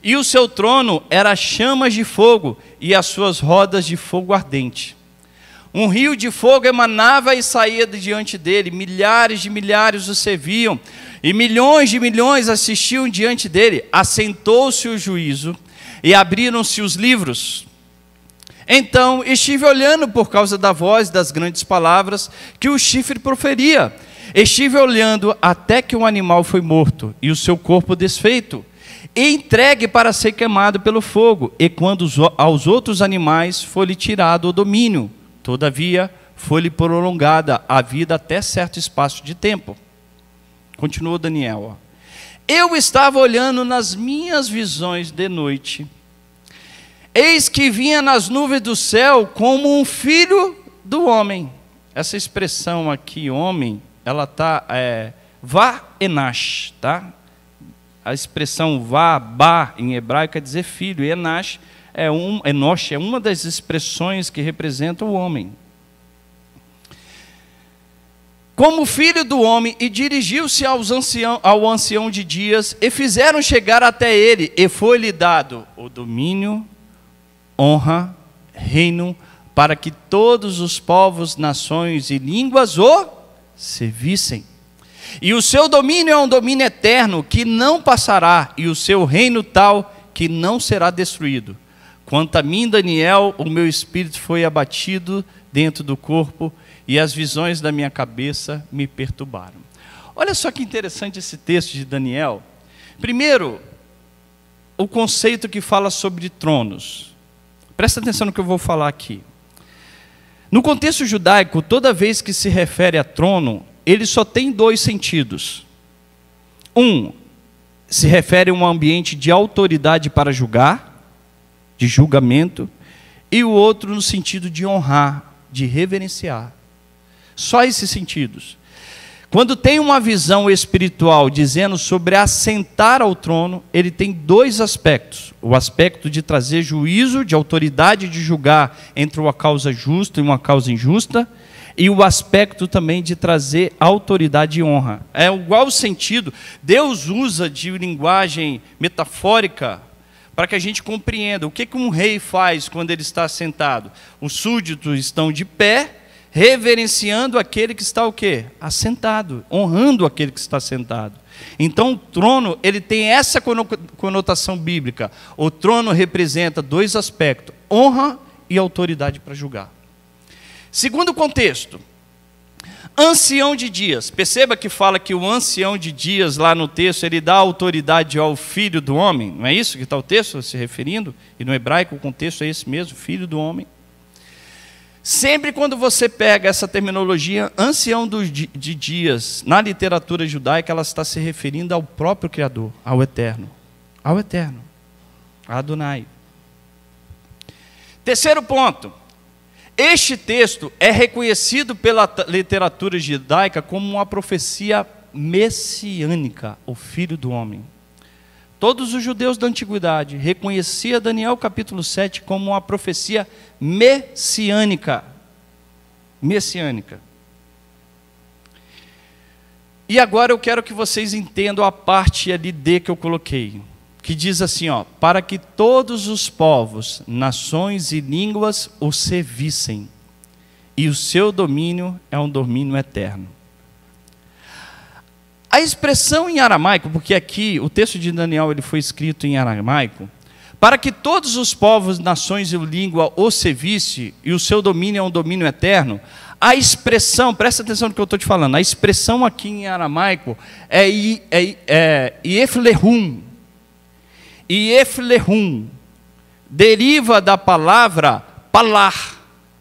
E o seu trono era chamas de fogo e as suas rodas de fogo ardente. Um rio de fogo emanava e saía de diante dele, milhares de milhares o serviam, e milhões de milhões assistiam diante dele. Assentou-se o juízo, e abriram-se os livros. Então estive olhando por causa da voz das grandes palavras que o chifre proferia. Estive olhando até que um animal foi morto e o seu corpo desfeito, e entregue para ser queimado pelo fogo, e quando aos outros animais foi-lhe tirado o domínio. Todavia, foi-lhe prolongada a vida até certo espaço de tempo. Continuou Daniel. Ó. Eu estava olhando nas minhas visões de noite. Eis que vinha nas nuvens do céu como um filho do homem. Essa expressão aqui, homem, ela está. É, vá enash, tá? A expressão vá, ba em hebraico quer dizer filho, enash é um, é Enoch é uma das expressões que representa o homem. Como filho do homem, e dirigiu-se ancião, ao ancião de dias, e fizeram chegar até ele, e foi-lhe dado o domínio, honra, reino, para que todos os povos, nações e línguas o servissem. E o seu domínio é um domínio eterno que não passará, e o seu reino tal que não será destruído. Quanto a mim, Daniel, o meu espírito foi abatido dentro do corpo e as visões da minha cabeça me perturbaram. Olha só que interessante esse texto de Daniel. Primeiro, o conceito que fala sobre tronos. Presta atenção no que eu vou falar aqui. No contexto judaico, toda vez que se refere a trono, ele só tem dois sentidos. Um, se refere a um ambiente de autoridade para julgar, de julgamento, e o outro no sentido de honrar, de reverenciar. Só esses sentidos. Quando tem uma visão espiritual dizendo sobre assentar ao trono, ele tem dois aspectos: o aspecto de trazer juízo, de autoridade de julgar entre uma causa justa e uma causa injusta, e o aspecto também de trazer autoridade e honra. É igual sentido, Deus usa de linguagem metafórica para que a gente compreenda o que, que um rei faz quando ele está sentado. Os súditos estão de pé, reverenciando aquele que está o quê? Assentado, honrando aquele que está sentado. Então o trono, ele tem essa conotação bíblica. O trono representa dois aspectos: honra e autoridade para julgar. Segundo contexto, ancião de dias. Perceba que fala que o ancião de dias, lá no texto, ele dá autoridade ao filho do homem. Não é isso que está o texto se referindo? E no hebraico o contexto é esse mesmo: filho do homem. Sempre quando você pega essa terminologia ancião de dias na literatura judaica, ela está se referindo ao próprio Criador, ao Eterno. Ao Eterno. Adonai. Terceiro ponto. Este texto é reconhecido pela literatura judaica como uma profecia messiânica, o filho do homem. Todos os judeus da antiguidade reconheciam Daniel capítulo 7 como uma profecia messiânica. Messiânica. E agora eu quero que vocês entendam a parte ali D que eu coloquei que diz assim, ó, para que todos os povos, nações e línguas o servissem, e o seu domínio é um domínio eterno. A expressão em aramaico, porque aqui o texto de Daniel ele foi escrito em aramaico, para que todos os povos, nações e língua o servissem e o seu domínio é um domínio eterno, a expressão, presta atenção no que eu estou te falando, a expressão aqui em aramaico é, é, é, é e Eflehum deriva da palavra palar.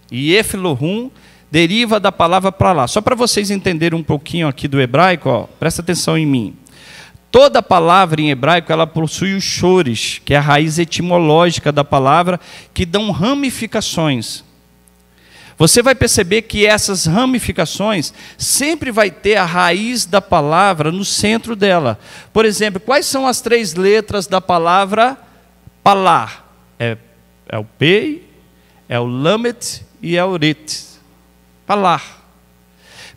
E Eflehum deriva da palavra palar. Só para vocês entenderem um pouquinho aqui do hebraico, ó, presta atenção em mim. Toda palavra em hebraico ela possui os chores, que é a raiz etimológica da palavra, que dão ramificações. Você vai perceber que essas ramificações sempre vai ter a raiz da palavra no centro dela. Por exemplo, quais são as três letras da palavra palar? É, é o pei, é o lamet e é o rit. Palar.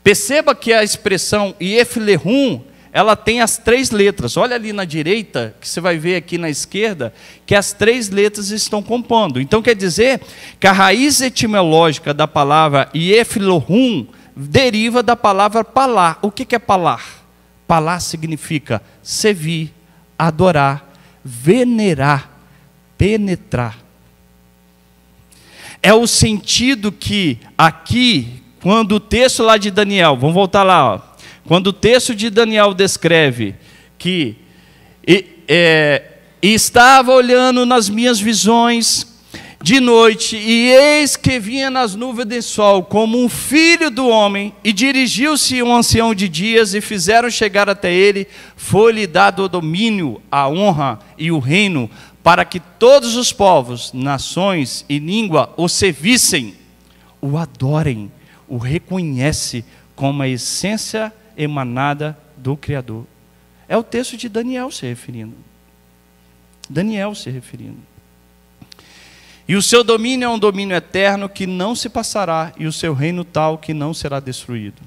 Perceba que a expressão ieflehum ela tem as três letras. Olha ali na direita, que você vai ver aqui na esquerda, que as três letras estão compondo. Então quer dizer que a raiz etimológica da palavra Yeflohum deriva da palavra palar. O que é palar? Palar significa servir, adorar, venerar, penetrar. É o sentido que aqui, quando o texto lá de Daniel, vamos voltar lá, ó, quando o texto de Daniel descreve que e, é, estava olhando nas minhas visões de noite, e eis que vinha nas nuvens de sol como um filho do homem, e dirigiu-se um ancião de dias, e fizeram chegar até ele, foi-lhe dado o domínio, a honra e o reino, para que todos os povos, nações e língua o servissem, o adorem, o reconhecem como a essência emanada do Criador. É o texto de Daniel se referindo. Daniel se referindo. E o seu domínio é um domínio eterno que não se passará, e o seu reino tal que não será destruído.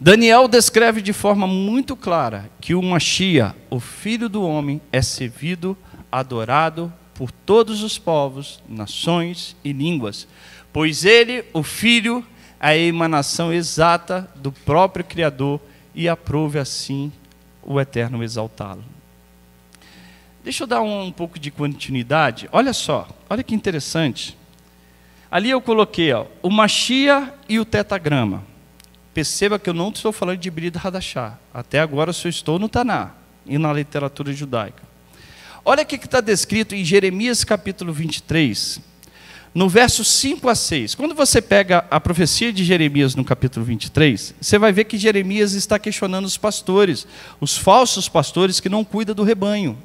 Daniel descreve de forma muito clara que o Mashiach, o filho do homem, é servido, adorado por todos os povos, nações e línguas, pois ele, o Filho, é a emanação exata do próprio Criador e aprove assim o Eterno exaltá-lo. Deixa eu dar um, um, pouco de continuidade. Olha só, olha que interessante. Ali eu coloquei ó, o Machia e o tetagrama. Perceba que eu não estou falando de Brida Hadachá. Até agora eu só estou no Taná e na literatura judaica. Olha o que está descrito em Jeremias capítulo 23, no verso 5 a 6. Quando você pega a profecia de Jeremias no capítulo 23, você vai ver que Jeremias está questionando os pastores, os falsos pastores que não cuidam do rebanho.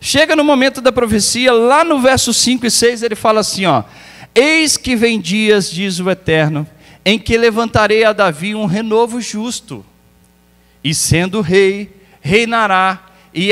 Chega no momento da profecia, lá no verso 5 e 6, ele fala assim, ó: Eis que vem dias, diz o Eterno, em que levantarei a Davi um renovo justo, e sendo rei, reinará e,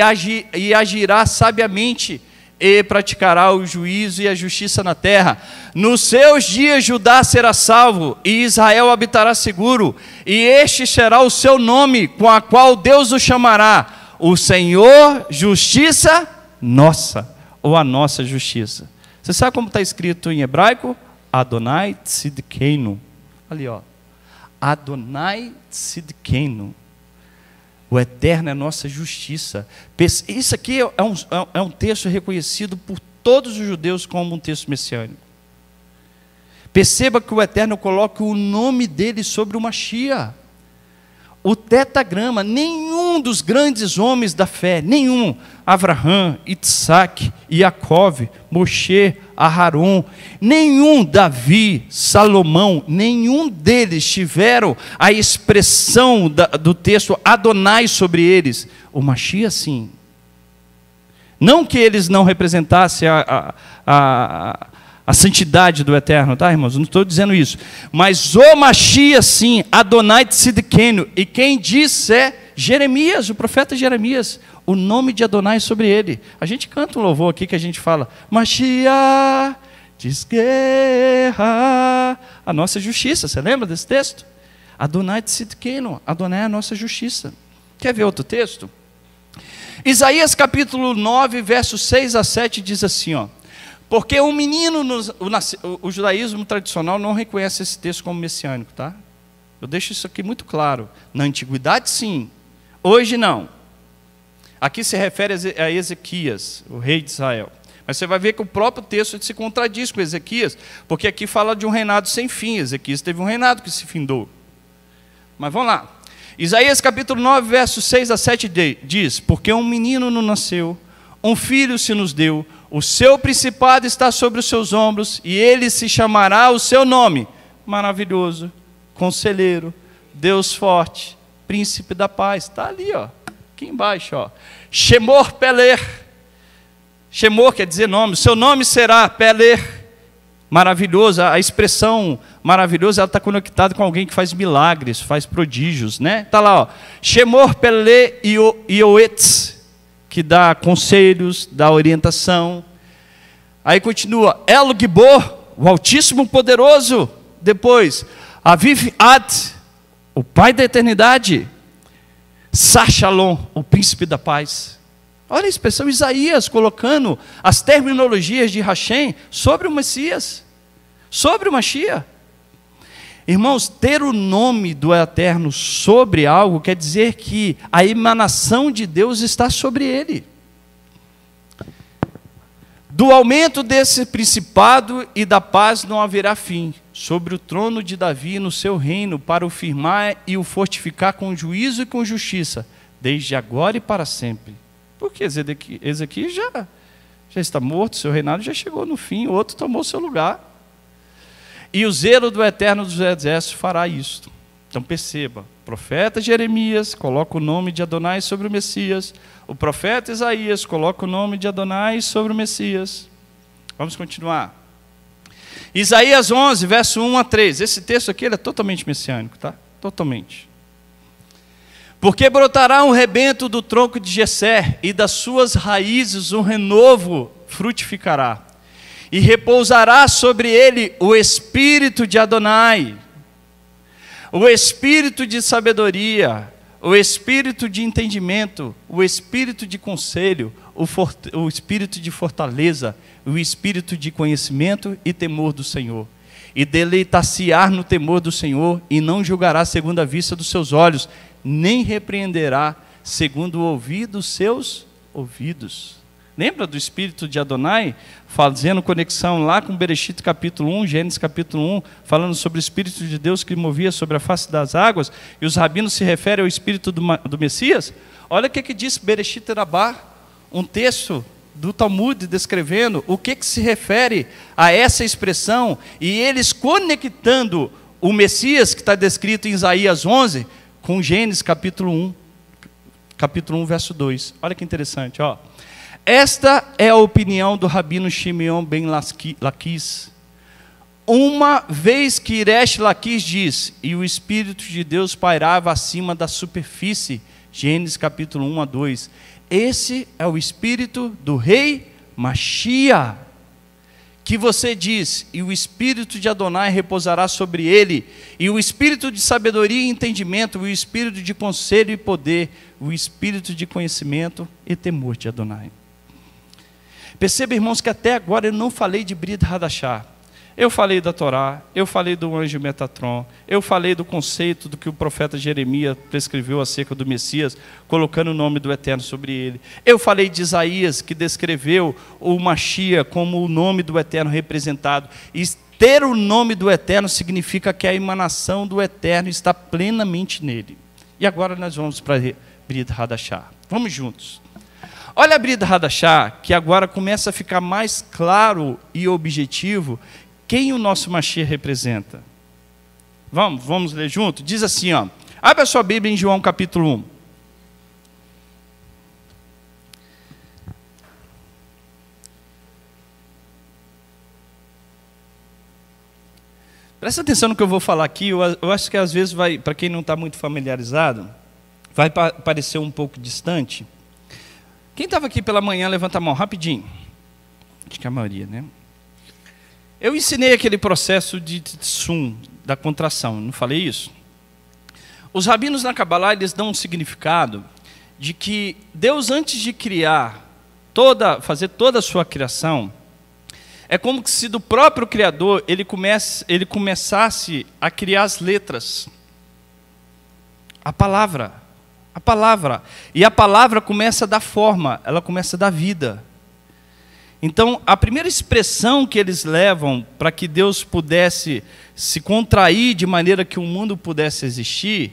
e agirá sabiamente e praticará o juízo e a justiça na terra. Nos seus dias Judá será salvo e Israel habitará seguro, e este será o seu nome com a qual Deus o chamará, o Senhor justiça nossa, ou a nossa justiça. Você sabe como está escrito em hebraico? Adonai Tzidkenu. Ali, ó. Adonai Tzidkenu. O eterno é nossa justiça. Isso aqui é, é um, é um texto reconhecido por todos os judeus como um texto messiânico. Perceba que o Eterno coloca o nome dele sobre uma chia o tetagrama, nenhum dos grandes homens da fé, nenhum, Avraham, Isaac, Yaakov, Moshe, Aharon, nenhum Davi, Salomão, nenhum deles tiveram a expressão da, do texto Adonai sobre eles. O Mashiach sim. Não que eles não representassem a, a, a a santidade do eterno, tá, irmãos? Não estou dizendo isso. Mas o Machia, sim, Adonai Tzidkenu. E quem disse é Jeremias, o profeta Jeremias. O nome de Adonai é sobre ele. A gente canta um louvor aqui que a gente fala, Machia, desguerra, a nossa justiça. Você lembra desse texto? Adonai Tzidkenu, Adonai é a nossa justiça. Quer ver outro texto? Isaías capítulo 9, versos 6 a 7 diz assim, ó. Porque um menino, no, o, o judaísmo tradicional não reconhece esse texto como messiânico, tá? Eu deixo isso aqui muito claro. Na antiguidade, sim. Hoje, não. Aqui se refere a Ezequias, o rei de Israel. Mas você vai ver que o próprio texto se contradiz com Ezequias, porque aqui fala de um reinado sem fim. Ezequias teve um reinado que se findou. Mas vamos lá. Isaías capítulo 9, versos 6 a 7 diz: Porque um menino nos nasceu, um filho se nos deu, o seu principado está sobre os seus ombros, e ele se chamará o seu nome. Maravilhoso, conselheiro, Deus forte, príncipe da paz. Está ali, ó, aqui embaixo. Ó. Shemor Peler. Shemor quer dizer nome. O seu nome será Peler. Maravilhoso, a expressão maravilhosa ela está conectada com alguém que faz milagres, faz prodígios, né? Está lá, ó. Shemor Pele Ioetz que dá conselhos, dá orientação. Aí continua, El Gibor, o Altíssimo Poderoso. Depois, Aviv Ad, o Pai da Eternidade. Sachalom, o Príncipe da Paz. Olha a expressão Isaías colocando as terminologias de Hashem sobre o Messias, sobre o Mashiach. Irmãos, ter o nome do Eterno sobre algo quer dizer que a emanação de Deus está sobre ele. Do aumento desse principado e da paz não haverá fim, sobre o trono de Davi e no seu reino, para o firmar e o fortificar com juízo e com justiça, desde agora e para sempre. Porque Ezequias já, já está morto, seu reinado já chegou no fim, outro tomou seu lugar. E o zelo do Eterno dos Exércitos fará isto. Então perceba, o profeta Jeremias coloca o nome de Adonai sobre o Messias, o profeta Isaías coloca o nome de Adonai sobre o Messias. Vamos continuar. Isaías 11, verso 1 a 3. Esse texto aqui é totalmente messiânico, tá? Totalmente. Porque brotará um rebento do tronco de Jessé e das suas raízes um renovo frutificará e repousará sobre ele o espírito de Adonai, o espírito de sabedoria, o espírito de entendimento, o espírito de conselho, o, o, espírito de fortaleza, o espírito de conhecimento e temor do Senhor. E deleitar-se-á no temor do Senhor, e não julgará segundo a vista dos seus olhos, nem repreenderá segundo o ouvido dos seus ouvidos. Lembra do espírito de Adonai? Fazendo conexão lá com Berechito capítulo 1, Gênesis capítulo 1, falando sobre o espírito de Deus que movia sobre a face das águas, e os rabinos se referem ao espírito do, do Messias? Olha o que, que diz Berechito Rabá, um texto do Talmud descrevendo o que, que se refere a essa expressão, e eles conectando o Messias que está descrito em Isaías 11 com Gênesis capítulo 1, capítulo 1, verso 2. Olha que interessante, ó. Esta é a opinião do rabino Shimeon Ben Laquis. Uma vez que Iresh Laquis diz, e o Espírito de Deus pairava acima da superfície, Gênesis capítulo 1 a 2. Esse é o espírito do rei Machia, que você diz, e o espírito de Adonai repousará sobre ele, e o espírito de sabedoria e entendimento, o espírito de conselho e poder, o espírito de conhecimento e temor de Adonai. Perceba, irmãos, que até agora eu não falei de Brit Hadachá. Eu falei da Torá, eu falei do anjo Metatron, eu falei do conceito do que o profeta Jeremias prescreveu acerca do Messias, colocando o nome do Eterno sobre ele. Eu falei de Isaías, que descreveu o Machia como o nome do Eterno representado. E ter o nome do Eterno significa que a emanação do Eterno está plenamente nele. E agora nós vamos para Brit Hadachá. Vamos juntos. Olha a Brida Radachá, que agora começa a ficar mais claro e objetivo quem o nosso Mashiach representa. Vamos, vamos ler junto? Diz assim, ó. Abre a sua Bíblia em João capítulo 1. Presta atenção no que eu vou falar aqui. Eu, acho que às vezes vai, para quem não está muito familiarizado, vai parecer um pouco distante. Quem estava aqui pela manhã, levanta a mão rapidinho. Acho que é a maioria, né? Eu ensinei aquele processo de tsum, da contração, não falei isso? Os rabinos na Kabbalah, eles dão um significado de que Deus, antes de criar, toda, fazer toda a sua criação, é como se do próprio Criador ele, comece, ele começasse a criar as letras, a palavra. A palavra. E a palavra começa da forma, ela começa da vida. Então, a primeira expressão que eles levam para que Deus pudesse se contrair de maneira que o mundo pudesse existir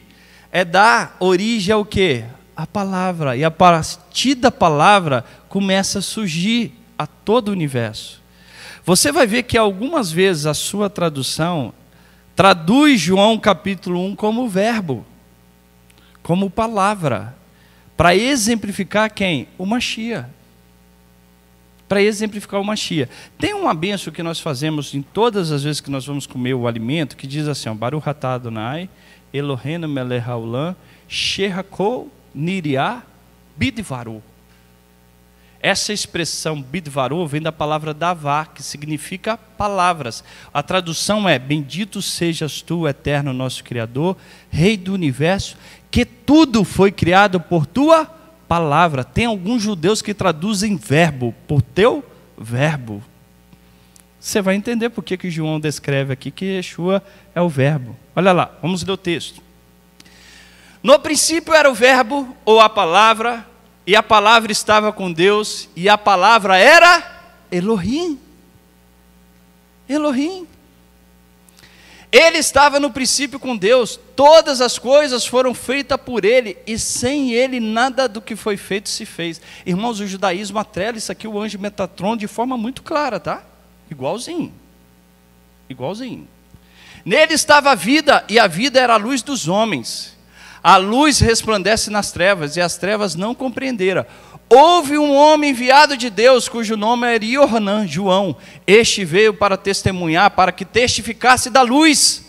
é dar origem ao quê? A palavra. E a partir da palavra começa a surgir a todo o universo. Você vai ver que algumas vezes a sua tradução traduz João capítulo 1 como verbo como palavra, para exemplificar quem? O Machia. Para exemplificar o Machia. Tem uma benção que nós fazemos em todas as vezes que nós vamos comer o alimento, que diz assim, Baruch atah Adonai, Elohenu melech haolam, shehako niriah bidvaru. Essa expressão bidvaru vem da palavra davá, que significa palavras. A tradução é: Bendito sejas tu, eterno nosso Criador, Rei do universo, porque tudo foi criado por tua palavra. Tem alguns judeus que traduzem verbo, por teu verbo. Você vai entender por que, que João descreve aqui que Yeshua é o verbo. Olha lá, vamos ler o texto. No princípio era o verbo ou a palavra, e a palavra estava com Deus, e a palavra era Elohim. Elohim. Ele estava no princípio com Deus, todas as coisas foram feitas por ele, e sem ele nada do que foi feito se fez. Irmãos, o judaísmo atrela isso aqui, o anjo Metatron, de forma muito clara, tá? Igualzinho. Igualzinho. Nele estava a vida, e a vida era a luz dos homens. A luz resplandece nas trevas, e as trevas não compreenderam. Houve um homem enviado de Deus, cujo nome era Iohanan, João. Este veio para testemunhar, para que testificasse da luz,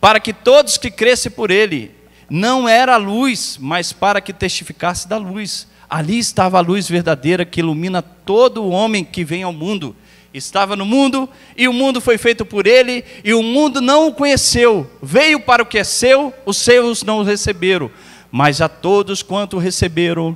para que todos que crescem por ele. Não era a luz, mas para que testificasse da luz. Ali estava a luz verdadeira que ilumina todo o homem que vem ao mundo. Estava no mundo, e o mundo foi feito por ele, e o mundo não o conheceu. Veio para o que é seu, os seus não o receberam. Mas a todos quanto receberam,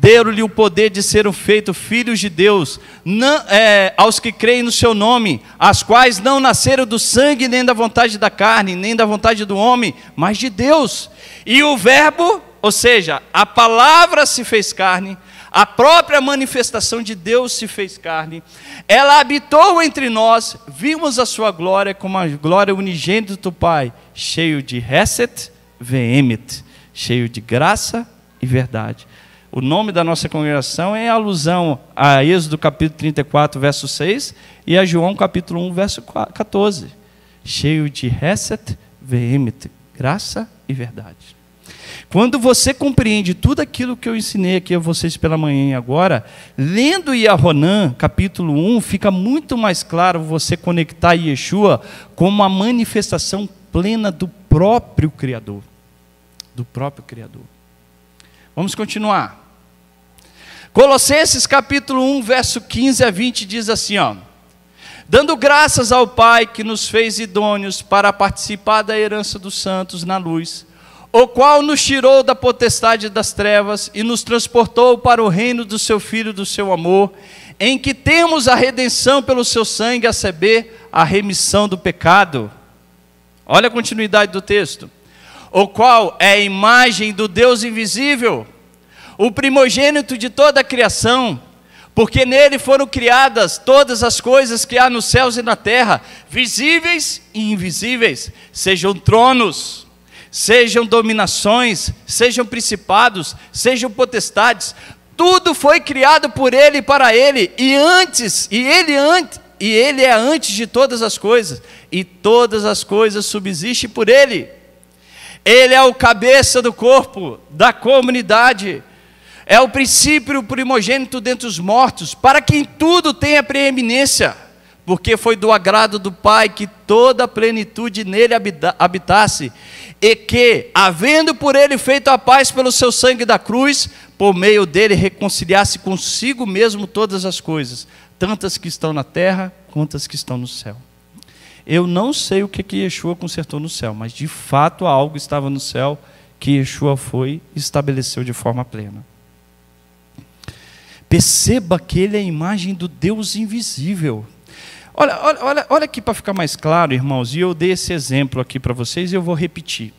deram-lhe o poder de serem feitos filhos de Deus, não, é, aos que creem no seu nome, as quais não nasceram do sangue, nem da vontade da carne, nem da vontade do homem, mas de Deus. E o Verbo, ou seja, a palavra se fez carne, a própria manifestação de Deus se fez carne, ela habitou entre nós, vimos a sua glória como a glória unigênita do Pai, cheio de reset, veemet, cheio de graça e verdade. O nome da nossa congregação é alusão a Êxodo capítulo 34, verso 6 e a João capítulo 1, verso 14. Cheio de reset, veemite, graça e verdade. Quando você compreende tudo aquilo que eu ensinei aqui a vocês pela manhã e agora, lendo Ronan capítulo 1, fica muito mais claro você conectar Yeshua como a manifestação plena do próprio Criador. Do próprio Criador. Vamos continuar. Colossenses capítulo 1, verso 15 a 20 diz assim, ó: Dando graças ao Pai que nos fez idôneos para participar da herança dos santos na luz, o qual nos tirou da potestade das trevas e nos transportou para o reino do seu filho do seu amor, em que temos a redenção pelo seu sangue a saber, a remissão do pecado. Olha a continuidade do texto o qual é a imagem do Deus invisível, o primogênito de toda a criação, porque nele foram criadas todas as coisas que há nos céus e na terra, visíveis e invisíveis, sejam tronos, sejam dominações, sejam principados, sejam potestades, tudo foi criado por ele e para ele, e antes, e ele antes, e ele é antes de todas as coisas, e todas as coisas subsistem por ele. Ele é o cabeça do corpo, da comunidade. É o princípio primogênito dentre os mortos, para que em tudo tenha preeminência, porque foi do agrado do Pai que toda a plenitude nele habitasse, e que, havendo por ele feito a paz pelo seu sangue da cruz, por meio dele reconciliasse consigo mesmo todas as coisas, tantas que estão na terra quantas que estão no céu. Eu não sei o que, que Yeshua consertou no céu, mas de fato algo estava no céu que Yeshua foi e estabeleceu de forma plena. Perceba que ele é a imagem do Deus invisível. Olha, olha, olha, olha aqui para ficar mais claro, irmãos, e eu dei esse exemplo aqui para vocês e eu vou repetir.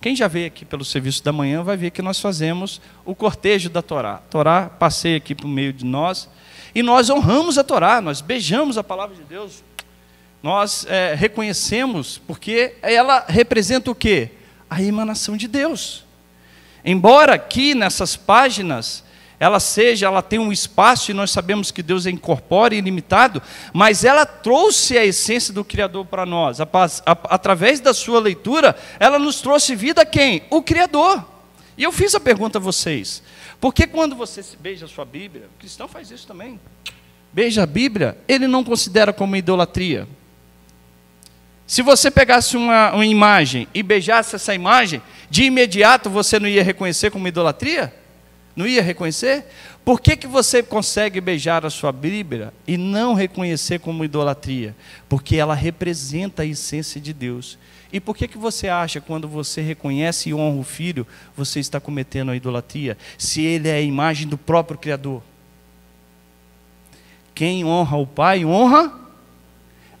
Quem já veio aqui pelo serviço da manhã vai ver que nós fazemos o cortejo da Torá. A Torá passeia aqui o meio de nós e nós honramos a Torá, nós beijamos a palavra de Deus, nós é, reconhecemos, porque ela representa o quê? A emanação de Deus. Embora aqui nessas páginas ela seja, ela tem um espaço e nós sabemos que Deus é incorpóreo e ilimitado, mas ela trouxe a essência do Criador para nós. A, a, através da sua leitura, ela nos trouxe vida quem? O Criador. E eu fiz a pergunta a vocês: por que quando você se beija a sua Bíblia, o cristão faz isso também? Beija a Bíblia, ele não considera como idolatria. Se você pegasse uma, uma imagem e beijasse essa imagem, de imediato você não ia reconhecer como idolatria? Não ia reconhecer? Por que, que você consegue beijar a sua Bíblia e não reconhecer como idolatria? Porque ela representa a essência de Deus. E por que, que você acha quando você reconhece e honra o filho, você está cometendo a idolatria, se ele é a imagem do próprio Criador? Quem honra o Pai, honra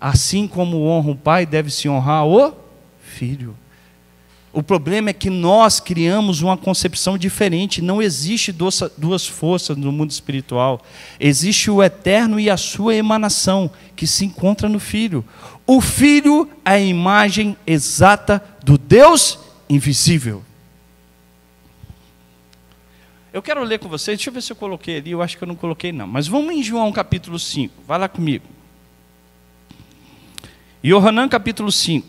Assim como honra o pai, deve-se honrar o filho. O problema é que nós criamos uma concepção diferente. Não existe duas forças no mundo espiritual. Existe o eterno e a sua emanação, que se encontra no Filho. O Filho é a imagem exata do Deus invisível. Eu quero ler com vocês, deixa eu ver se eu coloquei ali, eu acho que eu não coloquei não. Mas vamos em João capítulo 5, vai lá comigo. Yohanan capítulo 5.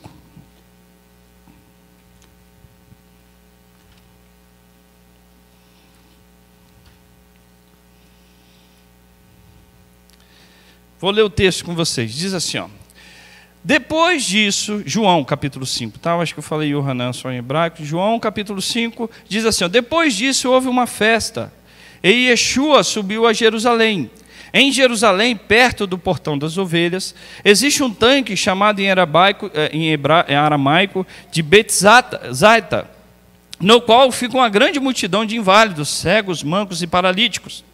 Vou ler o texto com vocês. Diz assim, ó. Depois disso, João capítulo 5, tá? Eu acho que eu falei Yohanan só em hebraico. João capítulo 5 diz assim: ó, Depois disso houve uma festa, e Yeshua subiu a Jerusalém. Em Jerusalém, perto do portão das ovelhas, existe um tanque chamado em, arabaico, eh, em, hebra, em eh, aramaico de Betzaita, no qual fica uma grande multidão de inválidos, cegos, mancos e paralíticos.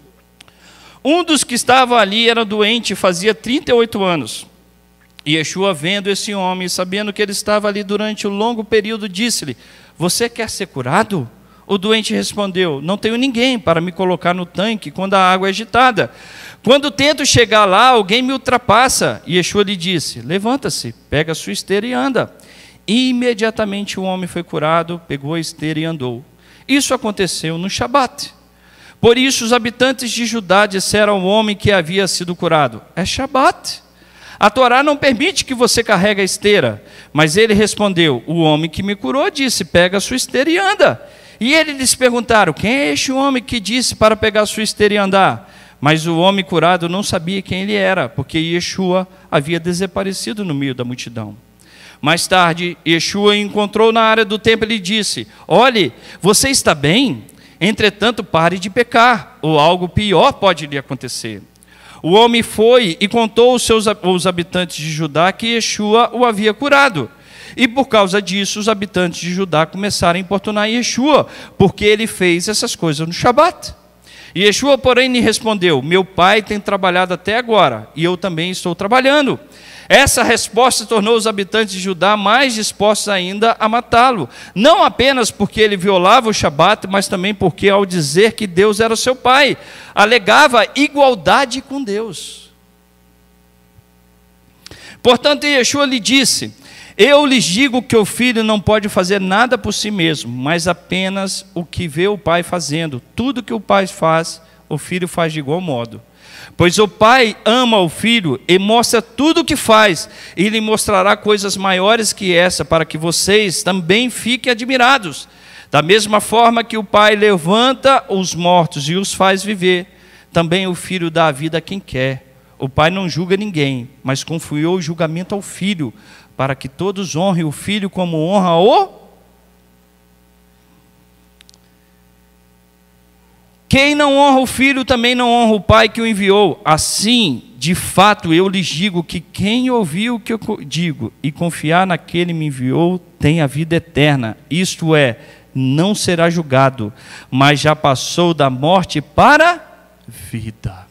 Um dos que estava ali era doente, fazia 38 anos. E Yeshua, vendo esse homem, sabendo que ele estava ali durante um longo período, disse-lhe: Você quer ser curado? O doente respondeu: Não tenho ninguém para me colocar no tanque quando a água é agitada. Quando tento chegar lá, alguém me ultrapassa. E Yeshua lhe disse: Levanta-se, pega a sua esteira e anda. E imediatamente o homem foi curado, pegou a esteira e andou. Isso aconteceu no Shabat. Por isso os habitantes de Judá disseram ao homem que havia sido curado: É Shabat. A Torá não permite que você carregue a esteira. Mas ele respondeu: O homem que me curou disse: Pega a sua esteira e anda. E eles lhes perguntaram: Quem é este homem que disse para pegar sua esteira e andar? Mas o homem curado não sabia quem ele era, porque Yeshua havia desaparecido no meio da multidão. Mais tarde, Yeshua encontrou na área do templo e disse: Olhe, você está bem? Entretanto, pare de pecar, ou algo pior pode lhe acontecer. O homem foi e contou aos, seus, aos habitantes de Judá que Yeshua o havia curado. E por causa disso, os habitantes de Judá começaram a importunar Yeshua, porque ele fez essas coisas no Shabat. Yeshua, porém, lhe respondeu: Meu pai tem trabalhado até agora, e eu também estou trabalhando. Essa resposta tornou os habitantes de Judá mais dispostos ainda a matá-lo, não apenas porque ele violava o Shabat, mas também porque, ao dizer que Deus era seu pai, alegava igualdade com Deus. Portanto, Yeshua lhe disse: eu lhes digo que o filho não pode fazer nada por si mesmo, mas apenas o que vê o pai fazendo. Tudo que o pai faz, o filho faz de igual modo. Pois o pai ama o filho e mostra tudo o que faz, e lhe mostrará coisas maiores que essa, para que vocês também fiquem admirados. Da mesma forma que o pai levanta os mortos e os faz viver, também o filho dá a vida a quem quer. O pai não julga ninguém, mas confiou o julgamento ao filho para que todos honrem o filho como honra o. Quem não honra o filho também não honra o pai que o enviou. Assim, de fato, eu lhes digo que quem ouvir o que eu digo e confiar naquele que me enviou tem a vida eterna. Isto é, não será julgado, mas já passou da morte para vida.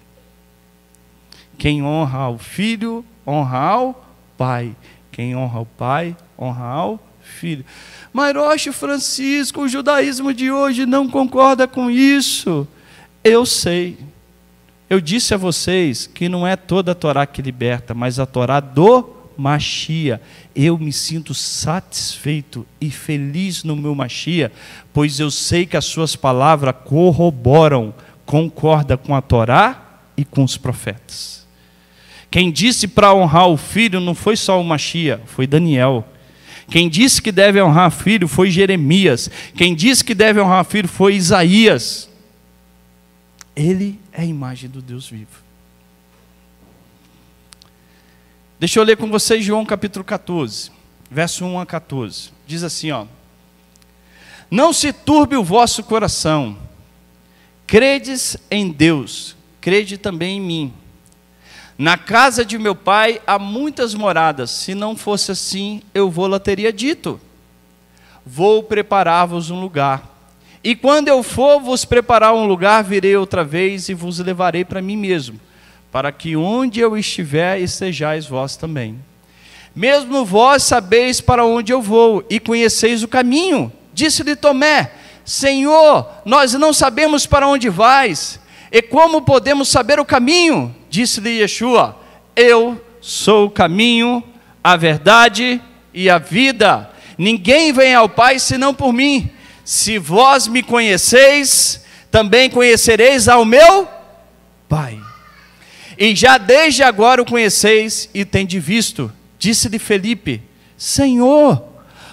Quem honra ao filho, honra ao pai. Quem honra o pai, honra ao filho. Mairoche Francisco, o judaísmo de hoje não concorda com isso. Eu sei. Eu disse a vocês que não é toda a Torá que liberta, mas a Torá do Machia. Eu me sinto satisfeito e feliz no meu Machia, pois eu sei que as suas palavras corroboram, concorda com a Torá e com os profetas. Quem disse para honrar o filho não foi só o Machia, foi Daniel. Quem disse que deve honrar filho foi Jeremias. Quem disse que deve honrar filho foi Isaías. Ele é a imagem do Deus vivo. Deixa eu ler com vocês João capítulo 14, verso 1 a 14. Diz assim, ó: Não se turbe o vosso coração. Credes em Deus, crede também em mim. Na casa de meu pai há muitas moradas, se não fosse assim, eu vou lá teria dito. Vou preparar-vos um lugar. E quando eu for vos preparar um lugar, virei outra vez e vos levarei para mim mesmo, para que onde eu estiver estejais vós também. Mesmo vós sabeis para onde eu vou e conheceis o caminho. Disse-lhe Tomé: Senhor, nós não sabemos para onde vais, e como podemos saber o caminho? Disse-lhe Yeshua: Eu sou o caminho, a verdade e a vida. Ninguém vem ao Pai senão por mim. Se vós me conheceis, também conhecereis ao meu Pai. E já desde agora o conheceis e tende visto. Disse-lhe Felipe: Senhor,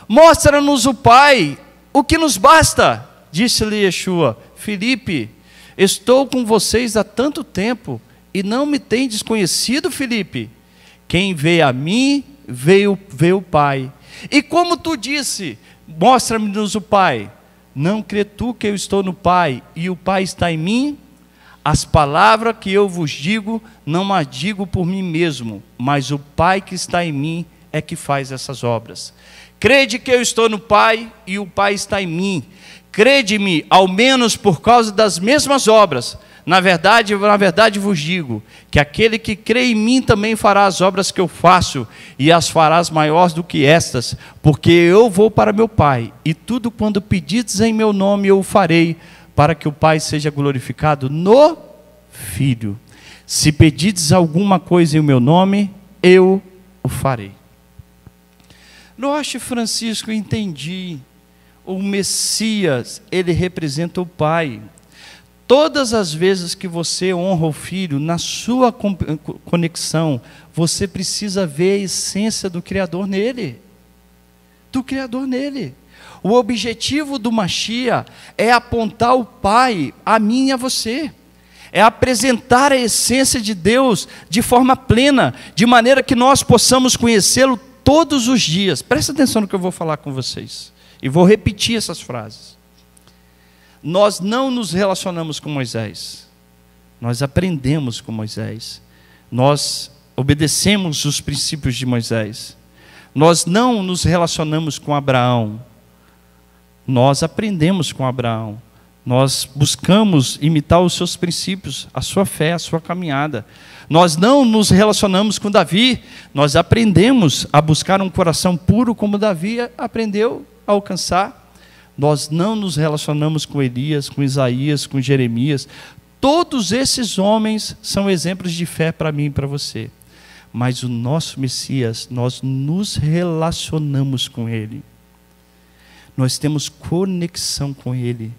mostra-nos o Pai, o que nos basta. Disse-lhe Yeshua: Felipe, estou com vocês há tanto tempo e não me tem desconhecido, Felipe. Quem vê a mim, vê o, vê o Pai. E como tu disse, mostra-me-nos o Pai. Não crê tu que eu estou no Pai e o Pai está em mim? As palavras que eu vos digo, não as digo por mim mesmo, mas o Pai que está em mim é que faz essas obras. Crede que eu estou no Pai e o Pai está em mim. Crede-me, ao menos por causa das mesmas obras, na verdade, na verdade vos digo que aquele que crê em mim também fará as obras que eu faço e as farás maiores do que estas, porque eu vou para meu Pai, e tudo quando pedides em meu nome eu o farei, para que o Pai seja glorificado no Filho. Se pedides alguma coisa em meu nome, eu o farei. Noste, Francisco, entendi. O Messias, ele representa o Pai, Todas as vezes que você honra o filho, na sua conexão, você precisa ver a essência do Criador nele. Do Criador nele. O objetivo do Machia é apontar o Pai a mim e a você. É apresentar a essência de Deus de forma plena, de maneira que nós possamos conhecê-lo todos os dias. Presta atenção no que eu vou falar com vocês. E vou repetir essas frases nós não nos relacionamos com Moisés, nós aprendemos com Moisés, nós obedecemos os princípios de Moisés, nós não nos relacionamos com Abraão, nós aprendemos com Abraão, nós buscamos imitar os seus princípios, a sua fé, a sua caminhada. Nós não nos relacionamos com Davi, nós aprendemos a buscar um coração puro como Davi aprendeu a alcançar nós não nos relacionamos com Elias, com Isaías, com Jeremias. Todos esses homens são exemplos de fé para mim e para você. Mas o nosso Messias, nós nos relacionamos com ele. Nós temos conexão com ele.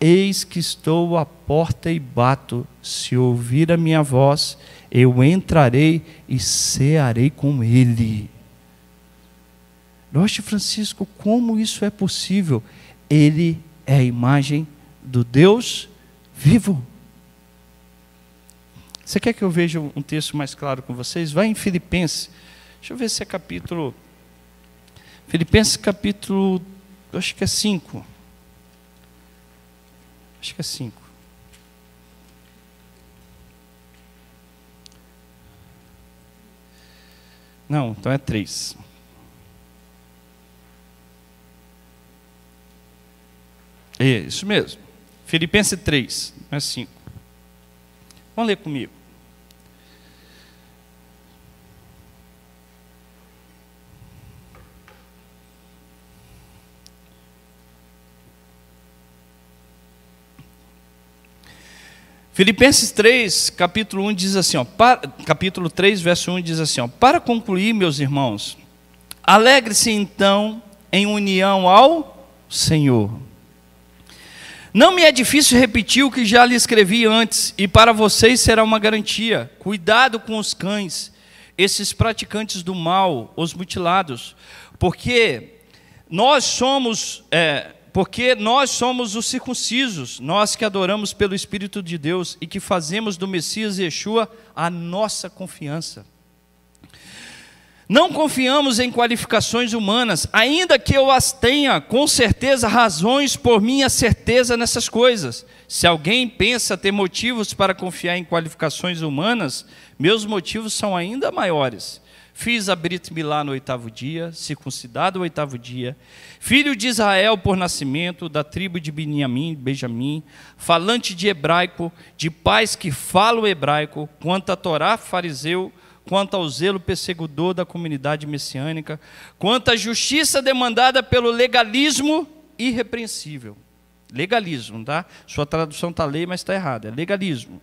Eis que estou à porta e bato. Se ouvir a minha voz, eu entrarei e cearei com ele. Note, Francisco, como isso é possível? ele é a imagem do Deus vivo. Você quer que eu veja um texto mais claro com vocês? Vai em Filipenses. Deixa eu ver se é capítulo. Filipenses capítulo. Acho que é 5. Acho que é 5. Não, então é 3. É isso mesmo. Filipenses 3, mais 5. Vamos ler comigo. Filipenses 3, capítulo 1 diz assim, ó, para, capítulo 3, verso 1 diz assim, ó, para concluir, meus irmãos, alegre-se então em união ao Senhor. Não me é difícil repetir o que já lhe escrevi antes, e para vocês será uma garantia. Cuidado com os cães, esses praticantes do mal, os mutilados, porque nós somos, é, porque nós somos os circuncisos, nós que adoramos pelo Espírito de Deus e que fazemos do Messias Yeshua a nossa confiança. Não confiamos em qualificações humanas, ainda que eu as tenha com certeza razões por minha certeza nessas coisas. Se alguém pensa ter motivos para confiar em qualificações humanas, meus motivos são ainda maiores. Fiz a Brit Milá no oitavo dia, circuncidado no oitavo dia, filho de Israel por nascimento, da tribo de Beniamim, Benjamim, falante de hebraico, de pais que falam hebraico, quanto a Torá, fariseu, quanto ao zelo perseguidor da comunidade messiânica, quanto à justiça demandada pelo legalismo irrepreensível. Legalismo, tá? Sua tradução está lei, mas está errada. É legalismo.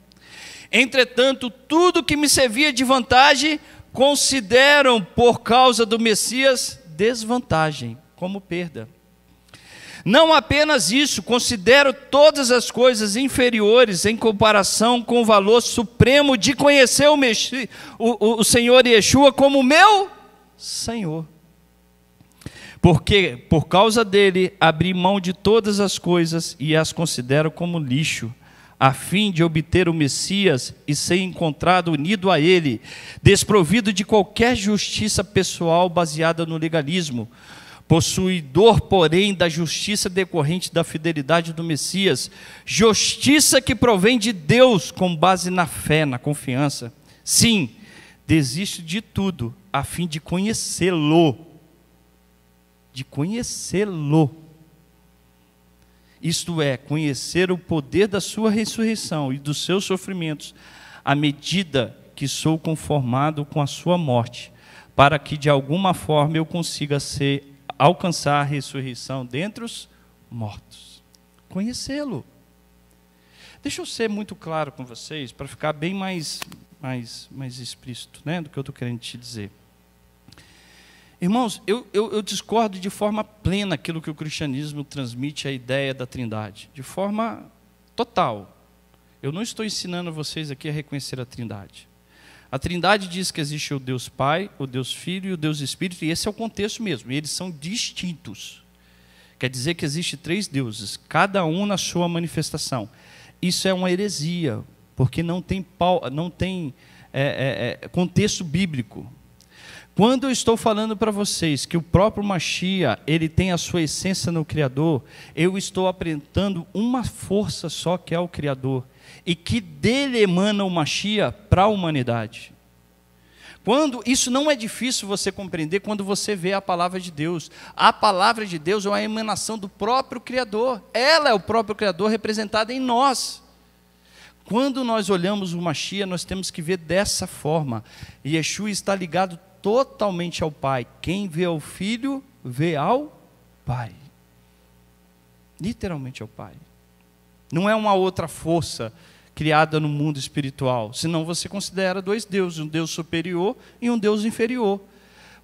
Entretanto, tudo que me servia de vantagem, consideram por causa do Messias desvantagem, como perda. Não apenas isso, considero todas as coisas inferiores em comparação com o valor supremo de conhecer o, Mexi, o, o Senhor Yeshua como meu Senhor. Porque por causa dele abri mão de todas as coisas e as considero como lixo a fim de obter o Messias e ser encontrado unido a ele, desprovido de qualquer justiça pessoal baseada no legalismo, possuidor, porém, da justiça decorrente da fidelidade do Messias, justiça que provém de Deus com base na fé, na confiança. Sim, desisto de tudo a fim de conhecê-lo. De conhecê-lo. Isto é, conhecer o poder da sua ressurreição e dos seus sofrimentos, à medida que sou conformado com a sua morte, para que de alguma forma eu consiga ser alcançar a ressurreição dentre os mortos. Conhecê-lo. Deixa eu ser muito claro com vocês, para ficar bem mais, mais, mais explícito né, do que eu estou querendo te dizer. Irmãos, eu, eu, eu, discordo de forma plena aquilo que o cristianismo transmite a ideia da trindade, de forma total. Eu não estou ensinando vocês aqui a reconhecer a trindade. A Trindade diz que existe o Deus Pai, o Deus Filho e o Deus Espírito, e esse é o contexto mesmo, e eles são distintos. Quer dizer que existe três deuses, cada um na sua manifestação. Isso é uma heresia, porque não tem, não tem é, é, é, contexto bíblico. Quando eu estou falando para vocês que o próprio Machia, ele tem a sua essência no Criador, eu estou apresentando uma força só que é o Criador e que dele emana o Machia para a humanidade. Quando isso não é difícil você compreender quando você vê a palavra de Deus. A palavra de Deus é uma emanação do próprio Criador. Ela é o próprio Criador representada em nós. Quando nós olhamos o Machia, nós temos que ver dessa forma. Yeshua está ligado totalmente ao Pai. Quem vê ao Filho, vê ao Pai. Literalmente ao Pai. Não é uma outra força criada no mundo espiritual. Senão você considera dois deuses, um Deus superior e um Deus inferior.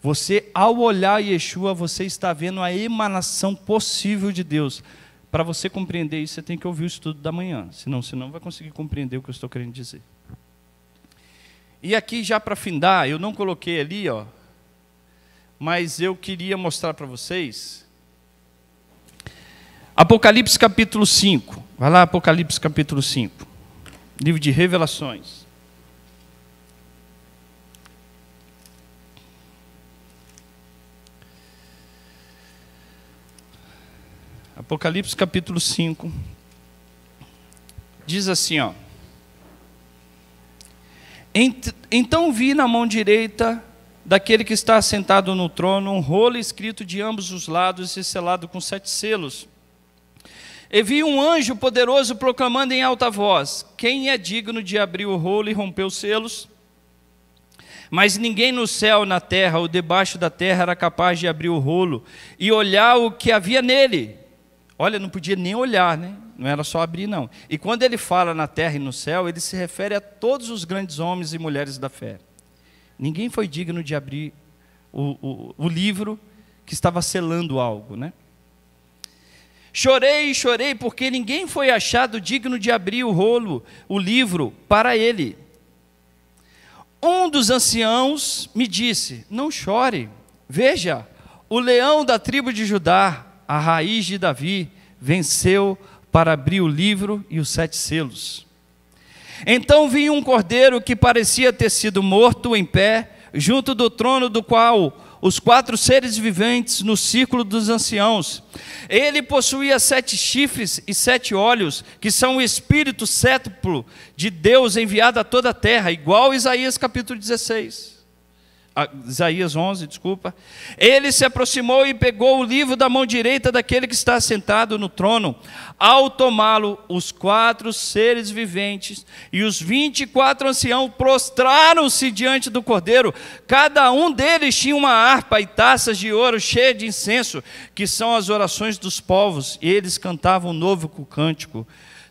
Você, ao olhar Yeshua, você está vendo a emanação possível de Deus. Para você compreender isso, você tem que ouvir o estudo da manhã, senão você não vai conseguir compreender o que eu estou querendo dizer. E aqui, já para findar, eu não coloquei ali, ó, mas eu queria mostrar para vocês. Apocalipse capítulo 5. Vai lá, Apocalipse capítulo 5. Livro de Revelações. Apocalipse capítulo 5. Diz assim, ó. Então vi na mão direita daquele que está sentado no trono um rolo escrito de ambos os lados e selado com sete selos. E vi um anjo poderoso proclamando em alta voz: Quem é digno de abrir o rolo e romper os selos? Mas ninguém no céu, na terra ou debaixo da terra era capaz de abrir o rolo e olhar o que havia nele. Olha, não podia nem olhar, né? Não era só abrir, não. E quando ele fala na terra e no céu, ele se refere a todos os grandes homens e mulheres da fé. Ninguém foi digno de abrir o, o, o livro que estava selando algo, né? Chorei, chorei, porque ninguém foi achado digno de abrir o rolo, o livro, para ele. Um dos anciãos me disse: Não chore, veja, o leão da tribo de Judá, a raiz de Davi, venceu para abrir o livro e os sete selos. Então vi um cordeiro que parecia ter sido morto em pé, junto do trono do qual os quatro seres viventes no círculo dos anciãos. Ele possuía sete chifres e sete olhos, que são o espírito sétuplo de Deus enviado a toda a terra, igual a Isaías capítulo 16. Ah, Isaías 11, desculpa. Ele se aproximou e pegou o livro da mão direita daquele que está sentado no trono. Ao tomá-lo, os quatro seres viventes e os vinte e quatro anciãos prostraram-se diante do cordeiro. Cada um deles tinha uma harpa e taças de ouro cheias de incenso, que são as orações dos povos. E eles cantavam um novo cântico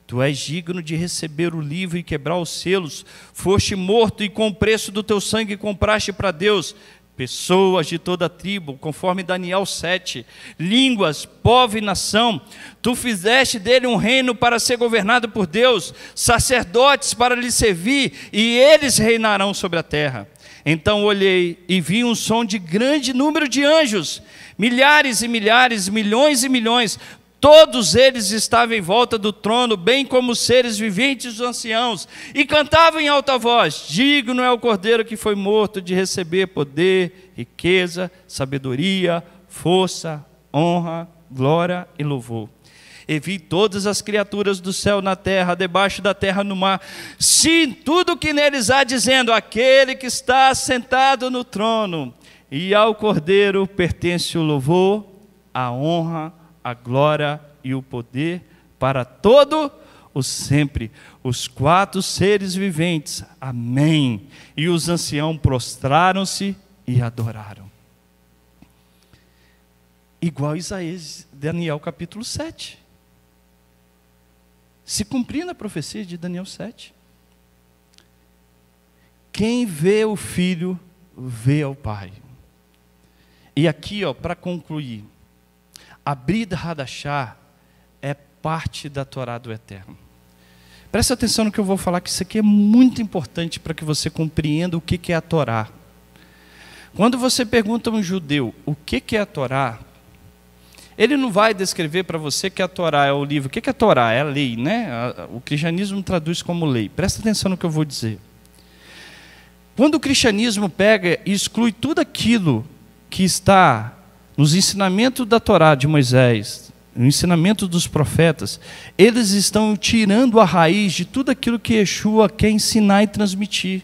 Tu és digno de receber o livro e quebrar os selos. Foste morto e com o preço do teu sangue compraste para Deus pessoas de toda a tribo, conforme Daniel 7, línguas, povo e nação. Tu fizeste dele um reino para ser governado por Deus, sacerdotes para lhe servir, e eles reinarão sobre a terra. Então olhei e vi um som de grande número de anjos, milhares e milhares, milhões e milhões, Todos eles estavam em volta do trono, bem como os seres viventes os anciãos, e cantavam em alta voz: Digno é o cordeiro que foi morto de receber poder, riqueza, sabedoria, força, honra, glória e louvor. E vi todas as criaturas do céu na terra, debaixo da terra no mar, sim, tudo o que neles há, dizendo: Aquele que está sentado no trono, e ao cordeiro pertence o louvor, a honra, a a glória e o poder para todo o sempre. Os quatro seres viventes, amém. E os anciãos prostraram-se e adoraram. Igual Isaías, Daniel capítulo 7. Se cumprindo a profecia de Daniel 7. Quem vê o filho, vê o pai. E aqui, ó, para concluir, Abrir Hadashá é parte da Torá do Eterno. Preste atenção no que eu vou falar, que isso aqui é muito importante para que você compreenda o que é a Torá. Quando você pergunta a um judeu o que é a Torá, ele não vai descrever para você que a Torá é o livro. O que é a Torá? É a lei, né? O cristianismo traduz como lei. Presta atenção no que eu vou dizer. Quando o cristianismo pega e exclui tudo aquilo que está nos ensinamentos da Torá de Moisés, no ensinamento dos profetas, eles estão tirando a raiz de tudo aquilo que Yeshua quer ensinar e transmitir.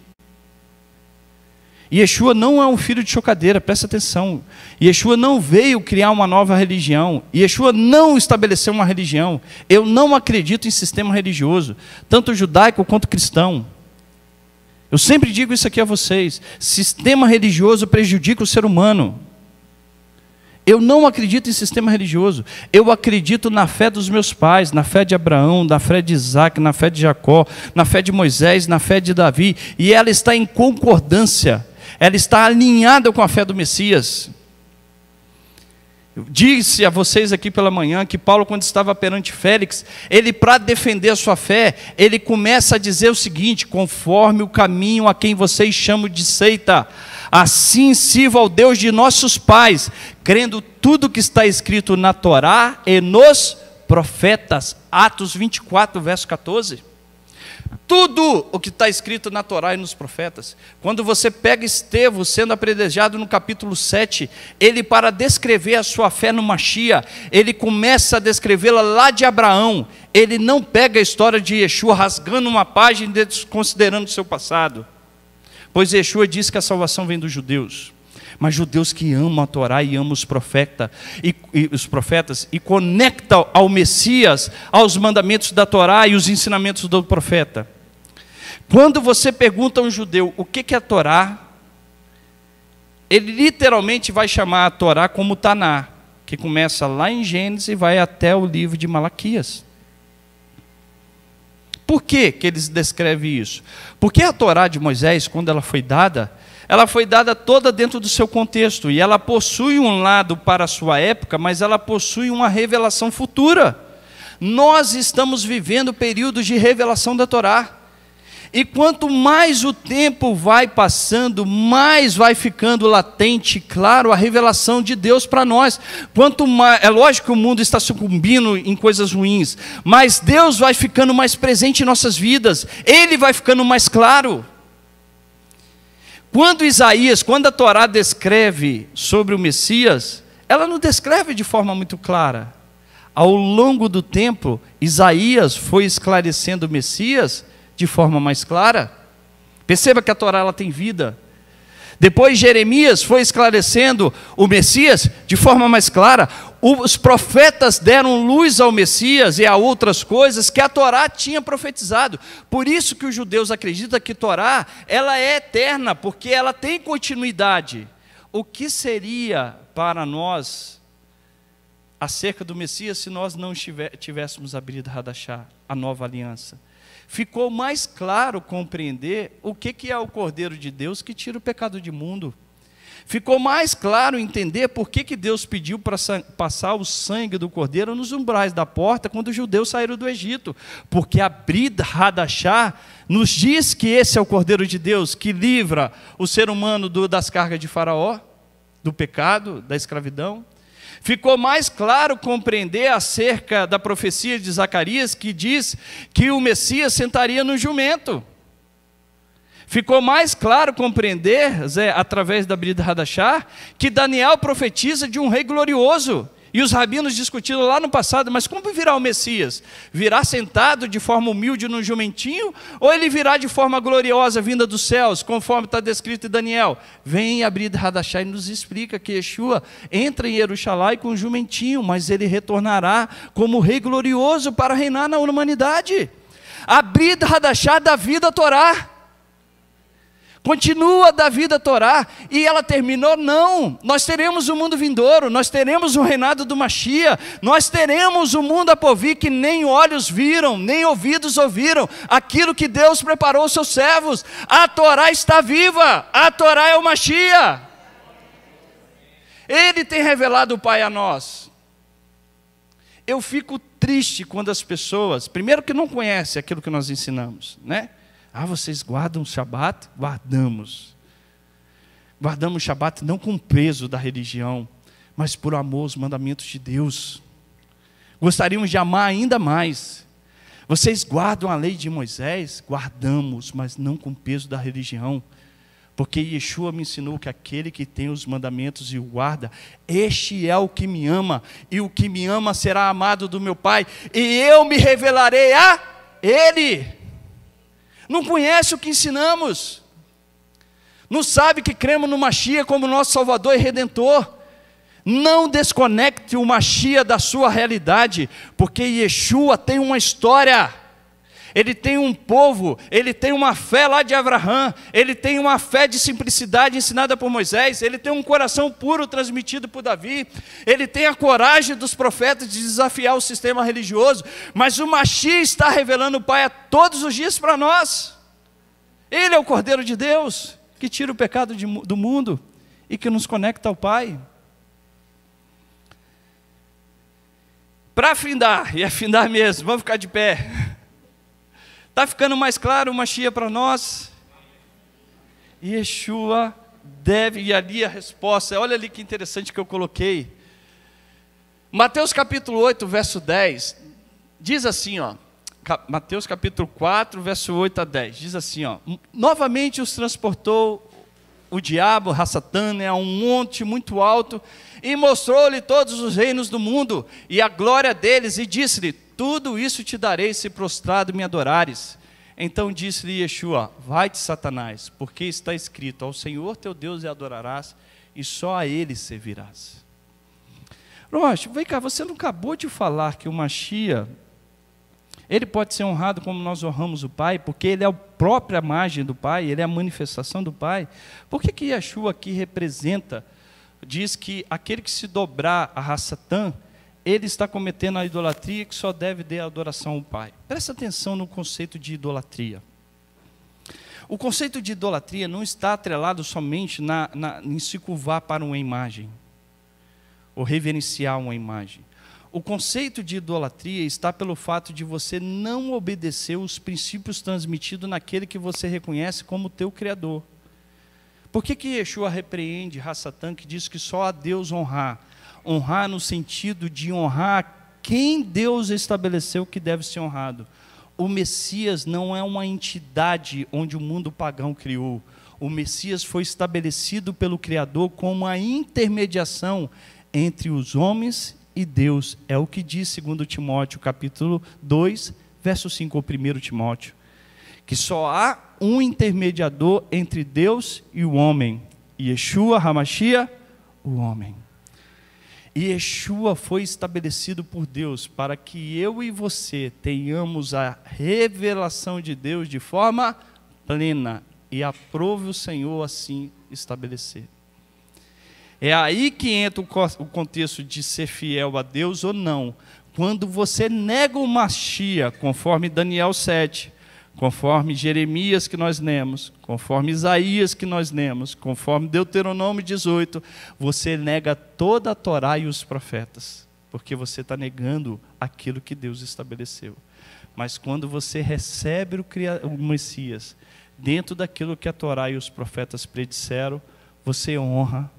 Yeshua não é um filho de chocadeira, presta atenção. Yeshua não veio criar uma nova religião. Yeshua não estabeleceu uma religião. Eu não acredito em sistema religioso, tanto judaico quanto cristão. Eu sempre digo isso aqui a vocês: sistema religioso prejudica o ser humano. Eu não acredito em sistema religioso. Eu acredito na fé dos meus pais, na fé de Abraão, na fé de Isaac, na fé de Jacó, na fé de Moisés, na fé de Davi. E ela está em concordância. Ela está alinhada com a fé do Messias. Eu disse a vocês aqui pela manhã que Paulo, quando estava perante Félix, ele, para defender a sua fé, ele começa a dizer o seguinte: conforme o caminho a quem vocês chamam de seita, assim sirva ao Deus de nossos pais, crendo tudo que está escrito na Torá e nos profetas. Atos 24, verso 14 tudo o que está escrito na Torá e nos profetas. Quando você pega Estevão sendo apredejado no capítulo 7, ele, para descrever a sua fé no Machia, ele começa a descrevê-la lá de Abraão. Ele não pega a história de Yeshua rasgando uma página e desconsiderando o seu passado. Pois Yeshua diz que a salvação vem dos judeus mas judeus que amam a Torá e amam os, profeta, e, e, os profetas e conectam ao Messias, aos mandamentos da Torá e os ensinamentos do profeta. Quando você pergunta a um judeu o que, é a Torá, ele literalmente vai chamar a Torá como Taná, que começa lá em Gênesis e vai até o livro de Malaquias. Por que, que eles descrevem isso? Porque a Torá de Moisés, quando ela foi dada, ela foi dada toda dentro do seu contexto e ela possui um lado para a sua época, mas ela possui uma revelação futura. Nós estamos vivendo períodos de revelação da Torá. E quanto mais o tempo vai passando, mais vai ficando latente, claro, a revelação de Deus para nós. Quanto mais, é lógico que o mundo está sucumbindo em coisas ruins, mas Deus vai ficando mais presente em nossas vidas. Ele vai ficando mais claro. Quando Isaías, quando a Torá descreve sobre o Messias, ela não descreve de forma muito clara. Ao longo do tempo, Isaías foi esclarecendo o Messias de forma mais clara. Perceba que a Torá ela tem vida, depois Jeremias foi esclarecendo o Messias de forma mais clara. Os profetas deram luz ao Messias e a outras coisas que a Torá tinha profetizado. Por isso que os judeus acreditam que a Torá ela é eterna, porque ela tem continuidade. O que seria para nós acerca do Messias se nós não tivéssemos abrido Radachá, a nova aliança? ficou mais claro compreender o que, que é o Cordeiro de Deus que tira o pecado do mundo. Ficou mais claro entender por que, que Deus pediu para passar o sangue do cordeiro nos umbrais da porta quando os judeus saíram do Egito. Porque a Brida Hadachá nos diz que esse é o cordeiro de Deus que livra o ser humano do, das cargas de Faraó, do pecado, da escravidão. Ficou mais claro compreender acerca da profecia de Zacarias, que diz que o Messias sentaria no jumento. Ficou mais claro compreender, Zé, através da Brida Radachar, que Daniel profetiza de um rei glorioso e os rabinos discutiram lá no passado, mas como virá o Messias? Virá sentado de forma humilde num jumentinho? Ou ele virá de forma gloriosa, vinda dos céus, conforme está descrito em Daniel? Vem abrir Hadachá e nos explica que Yeshua entra em Jerusalém com um jumentinho, mas ele retornará como rei glorioso para reinar na humanidade. Abrir Hadachá da vida a Torá. Continua da vida a Torá e ela terminou? Não. Nós teremos o um mundo vindouro, nós teremos o um reinado do Machia, nós teremos o um mundo a povir que nem olhos viram, nem ouvidos ouviram aquilo que Deus preparou aos seus servos. A Torá está viva, a Torá é o Machia. Ele tem revelado o Pai a nós. Eu fico triste quando as pessoas, primeiro que não conhecem aquilo que nós ensinamos, né? Ah, vocês guardam o Shabat? Guardamos. Guardamos o Shabat não com peso da religião, mas por amor aos mandamentos de Deus. Gostaríamos de amar ainda mais. Vocês guardam a lei de Moisés? Guardamos, mas não com peso da religião. Porque Yeshua me ensinou que aquele que tem os mandamentos e o guarda, este é o que me ama, e o que me ama será amado do meu Pai, e eu me revelarei a Ele não conhece o que ensinamos, não sabe que cremos no Machia como nosso Salvador e Redentor. Não desconecte o Machia da sua realidade, porque Yeshua tem uma história ele tem um povo, ele tem uma fé lá de Abraão, ele tem uma fé de simplicidade ensinada por Moisés, ele tem um coração puro transmitido por Davi, ele tem a coragem dos profetas de desafiar o sistema religioso, mas o Machi está revelando o Pai a todos os dias para nós. Ele é o Cordeiro de Deus que tira o pecado de, do mundo e que nos conecta ao Pai. Para afindar, e afindar é mesmo, vamos ficar de pé. Está ficando mais claro uma Machia para nós? Yeshua deve, e ali a resposta, olha ali que interessante que eu coloquei. Mateus capítulo 8, verso 10, diz assim, ó, Mateus capítulo 4, verso 8 a 10, diz assim, ó, novamente os transportou o diabo, Rassatã, a um monte muito alto, e mostrou-lhe todos os reinos do mundo e a glória deles, e disse-lhe: tudo isso te darei se prostrado me adorares. Então disse-lhe Yeshua: Vai-te, Satanás, porque está escrito: Ao Senhor teu Deus adorarás e só a ele servirás. Rocha, vem cá, você não acabou de falar que o Machia, ele pode ser honrado como nós honramos o Pai, porque ele é a própria margem do Pai, ele é a manifestação do Pai. Por que que Yeshua aqui representa, diz que aquele que se dobrar à raça tan, ele está cometendo a idolatria que só deve ter adoração ao Pai. Presta atenção no conceito de idolatria. O conceito de idolatria não está atrelado somente na, na, em se curvar para uma imagem, ou reverenciar uma imagem. O conceito de idolatria está pelo fato de você não obedecer os princípios transmitidos naquele que você reconhece como teu Criador. Por que, que Yeshua repreende Hassatan, que diz que só a Deus honrar? honrar no sentido de honrar quem Deus estabeleceu que deve ser honrado. O Messias não é uma entidade onde o mundo pagão criou. O Messias foi estabelecido pelo Criador como a intermediação entre os homens e Deus. É o que diz segundo Timóteo, capítulo 2, verso 5, ou 1 Timóteo. Que só há um intermediador entre Deus e o homem. Yeshua Hamashia, o homem. E Yeshua foi estabelecido por Deus para que eu e você tenhamos a revelação de Deus de forma plena e aprove o Senhor assim estabelecer. É aí que entra o contexto de ser fiel a Deus ou não. Quando você nega o Machia, conforme Daniel 7, conforme Jeremias que nós lemos, conforme Isaías que nós lemos, conforme Deuteronômio 18, você nega toda a Torá e os profetas, porque você está negando aquilo que Deus estabeleceu. Mas quando você recebe o, Messias, dentro daquilo que a Torá e os profetas predisseram, você honra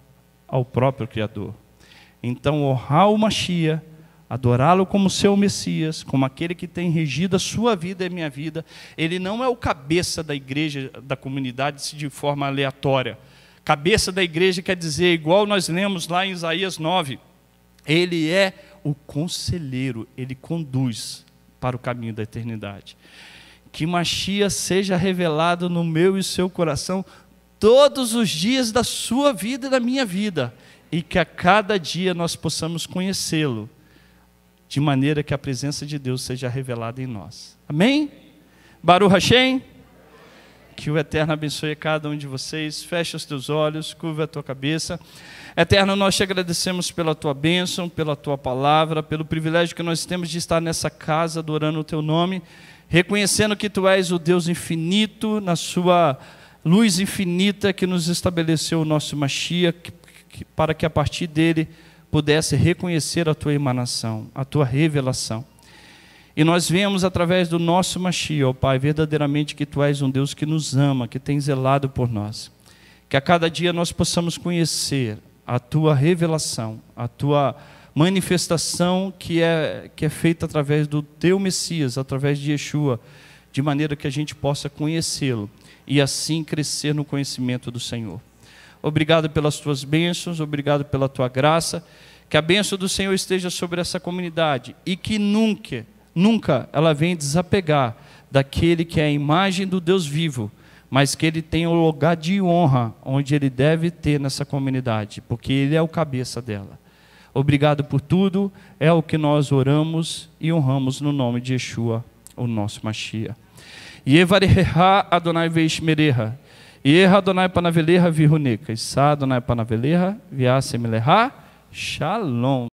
ao próprio Criador. Então, honrar o Mashiach adorá-lo como seu Messias, como aquele que tem regido a sua vida e a minha vida. Ele não é o cabeça da igreja, da comunidade, de forma aleatória. Cabeça da igreja quer dizer, igual nós lemos lá em Isaías 9, ele é o conselheiro, ele conduz para o caminho da eternidade. Que Machia seja revelado no meu e seu coração todos os dias da sua vida e da minha vida, e que a cada dia nós possamos conhecê-lo de maneira que a presença de Deus seja revelada em nós. Amém? Baruch Hashem? Que o Eterno abençoe cada um de vocês. Feche os teus olhos, curva a tua cabeça. Eterno, nós te agradecemos pela tua bênção, pela tua palavra, pelo privilégio que nós temos de estar nessa casa adorando o teu nome, reconhecendo que tu és o Deus infinito, na sua luz infinita que nos estabeleceu o nosso Mashiach, para que a partir dele pudesse reconhecer a tua emanação, a tua revelação. E nós vemos através do nosso Mashiach, ó Pai, verdadeiramente que tu és um Deus que nos ama, que tem zelado por nós. Que a cada dia nós possamos conhecer a tua revelação, a tua manifestação que é, que é feita através do teu Messias, através de Yeshua, de maneira que a gente possa conhecê-lo e assim crescer no conhecimento do Senhor. Obrigado pelas tuas bênçãos, obrigado pela tua graça. Que a bênção do Senhor esteja sobre essa comunidade e que nunca, nunca ela venha desapegar daquele que é a imagem do Deus vivo, mas que ele tenha o um lugar de honra onde ele deve ter nessa comunidade, porque ele é o cabeça dela. Obrigado por tudo, é o que nós oramos e honramos no nome de Yeshua, o nosso Mashiach. Yevareha Adonai Veishmereha. Ih Adonai panaveleha virunica. Issa Adonai panaveleha viasemileha. Shalom.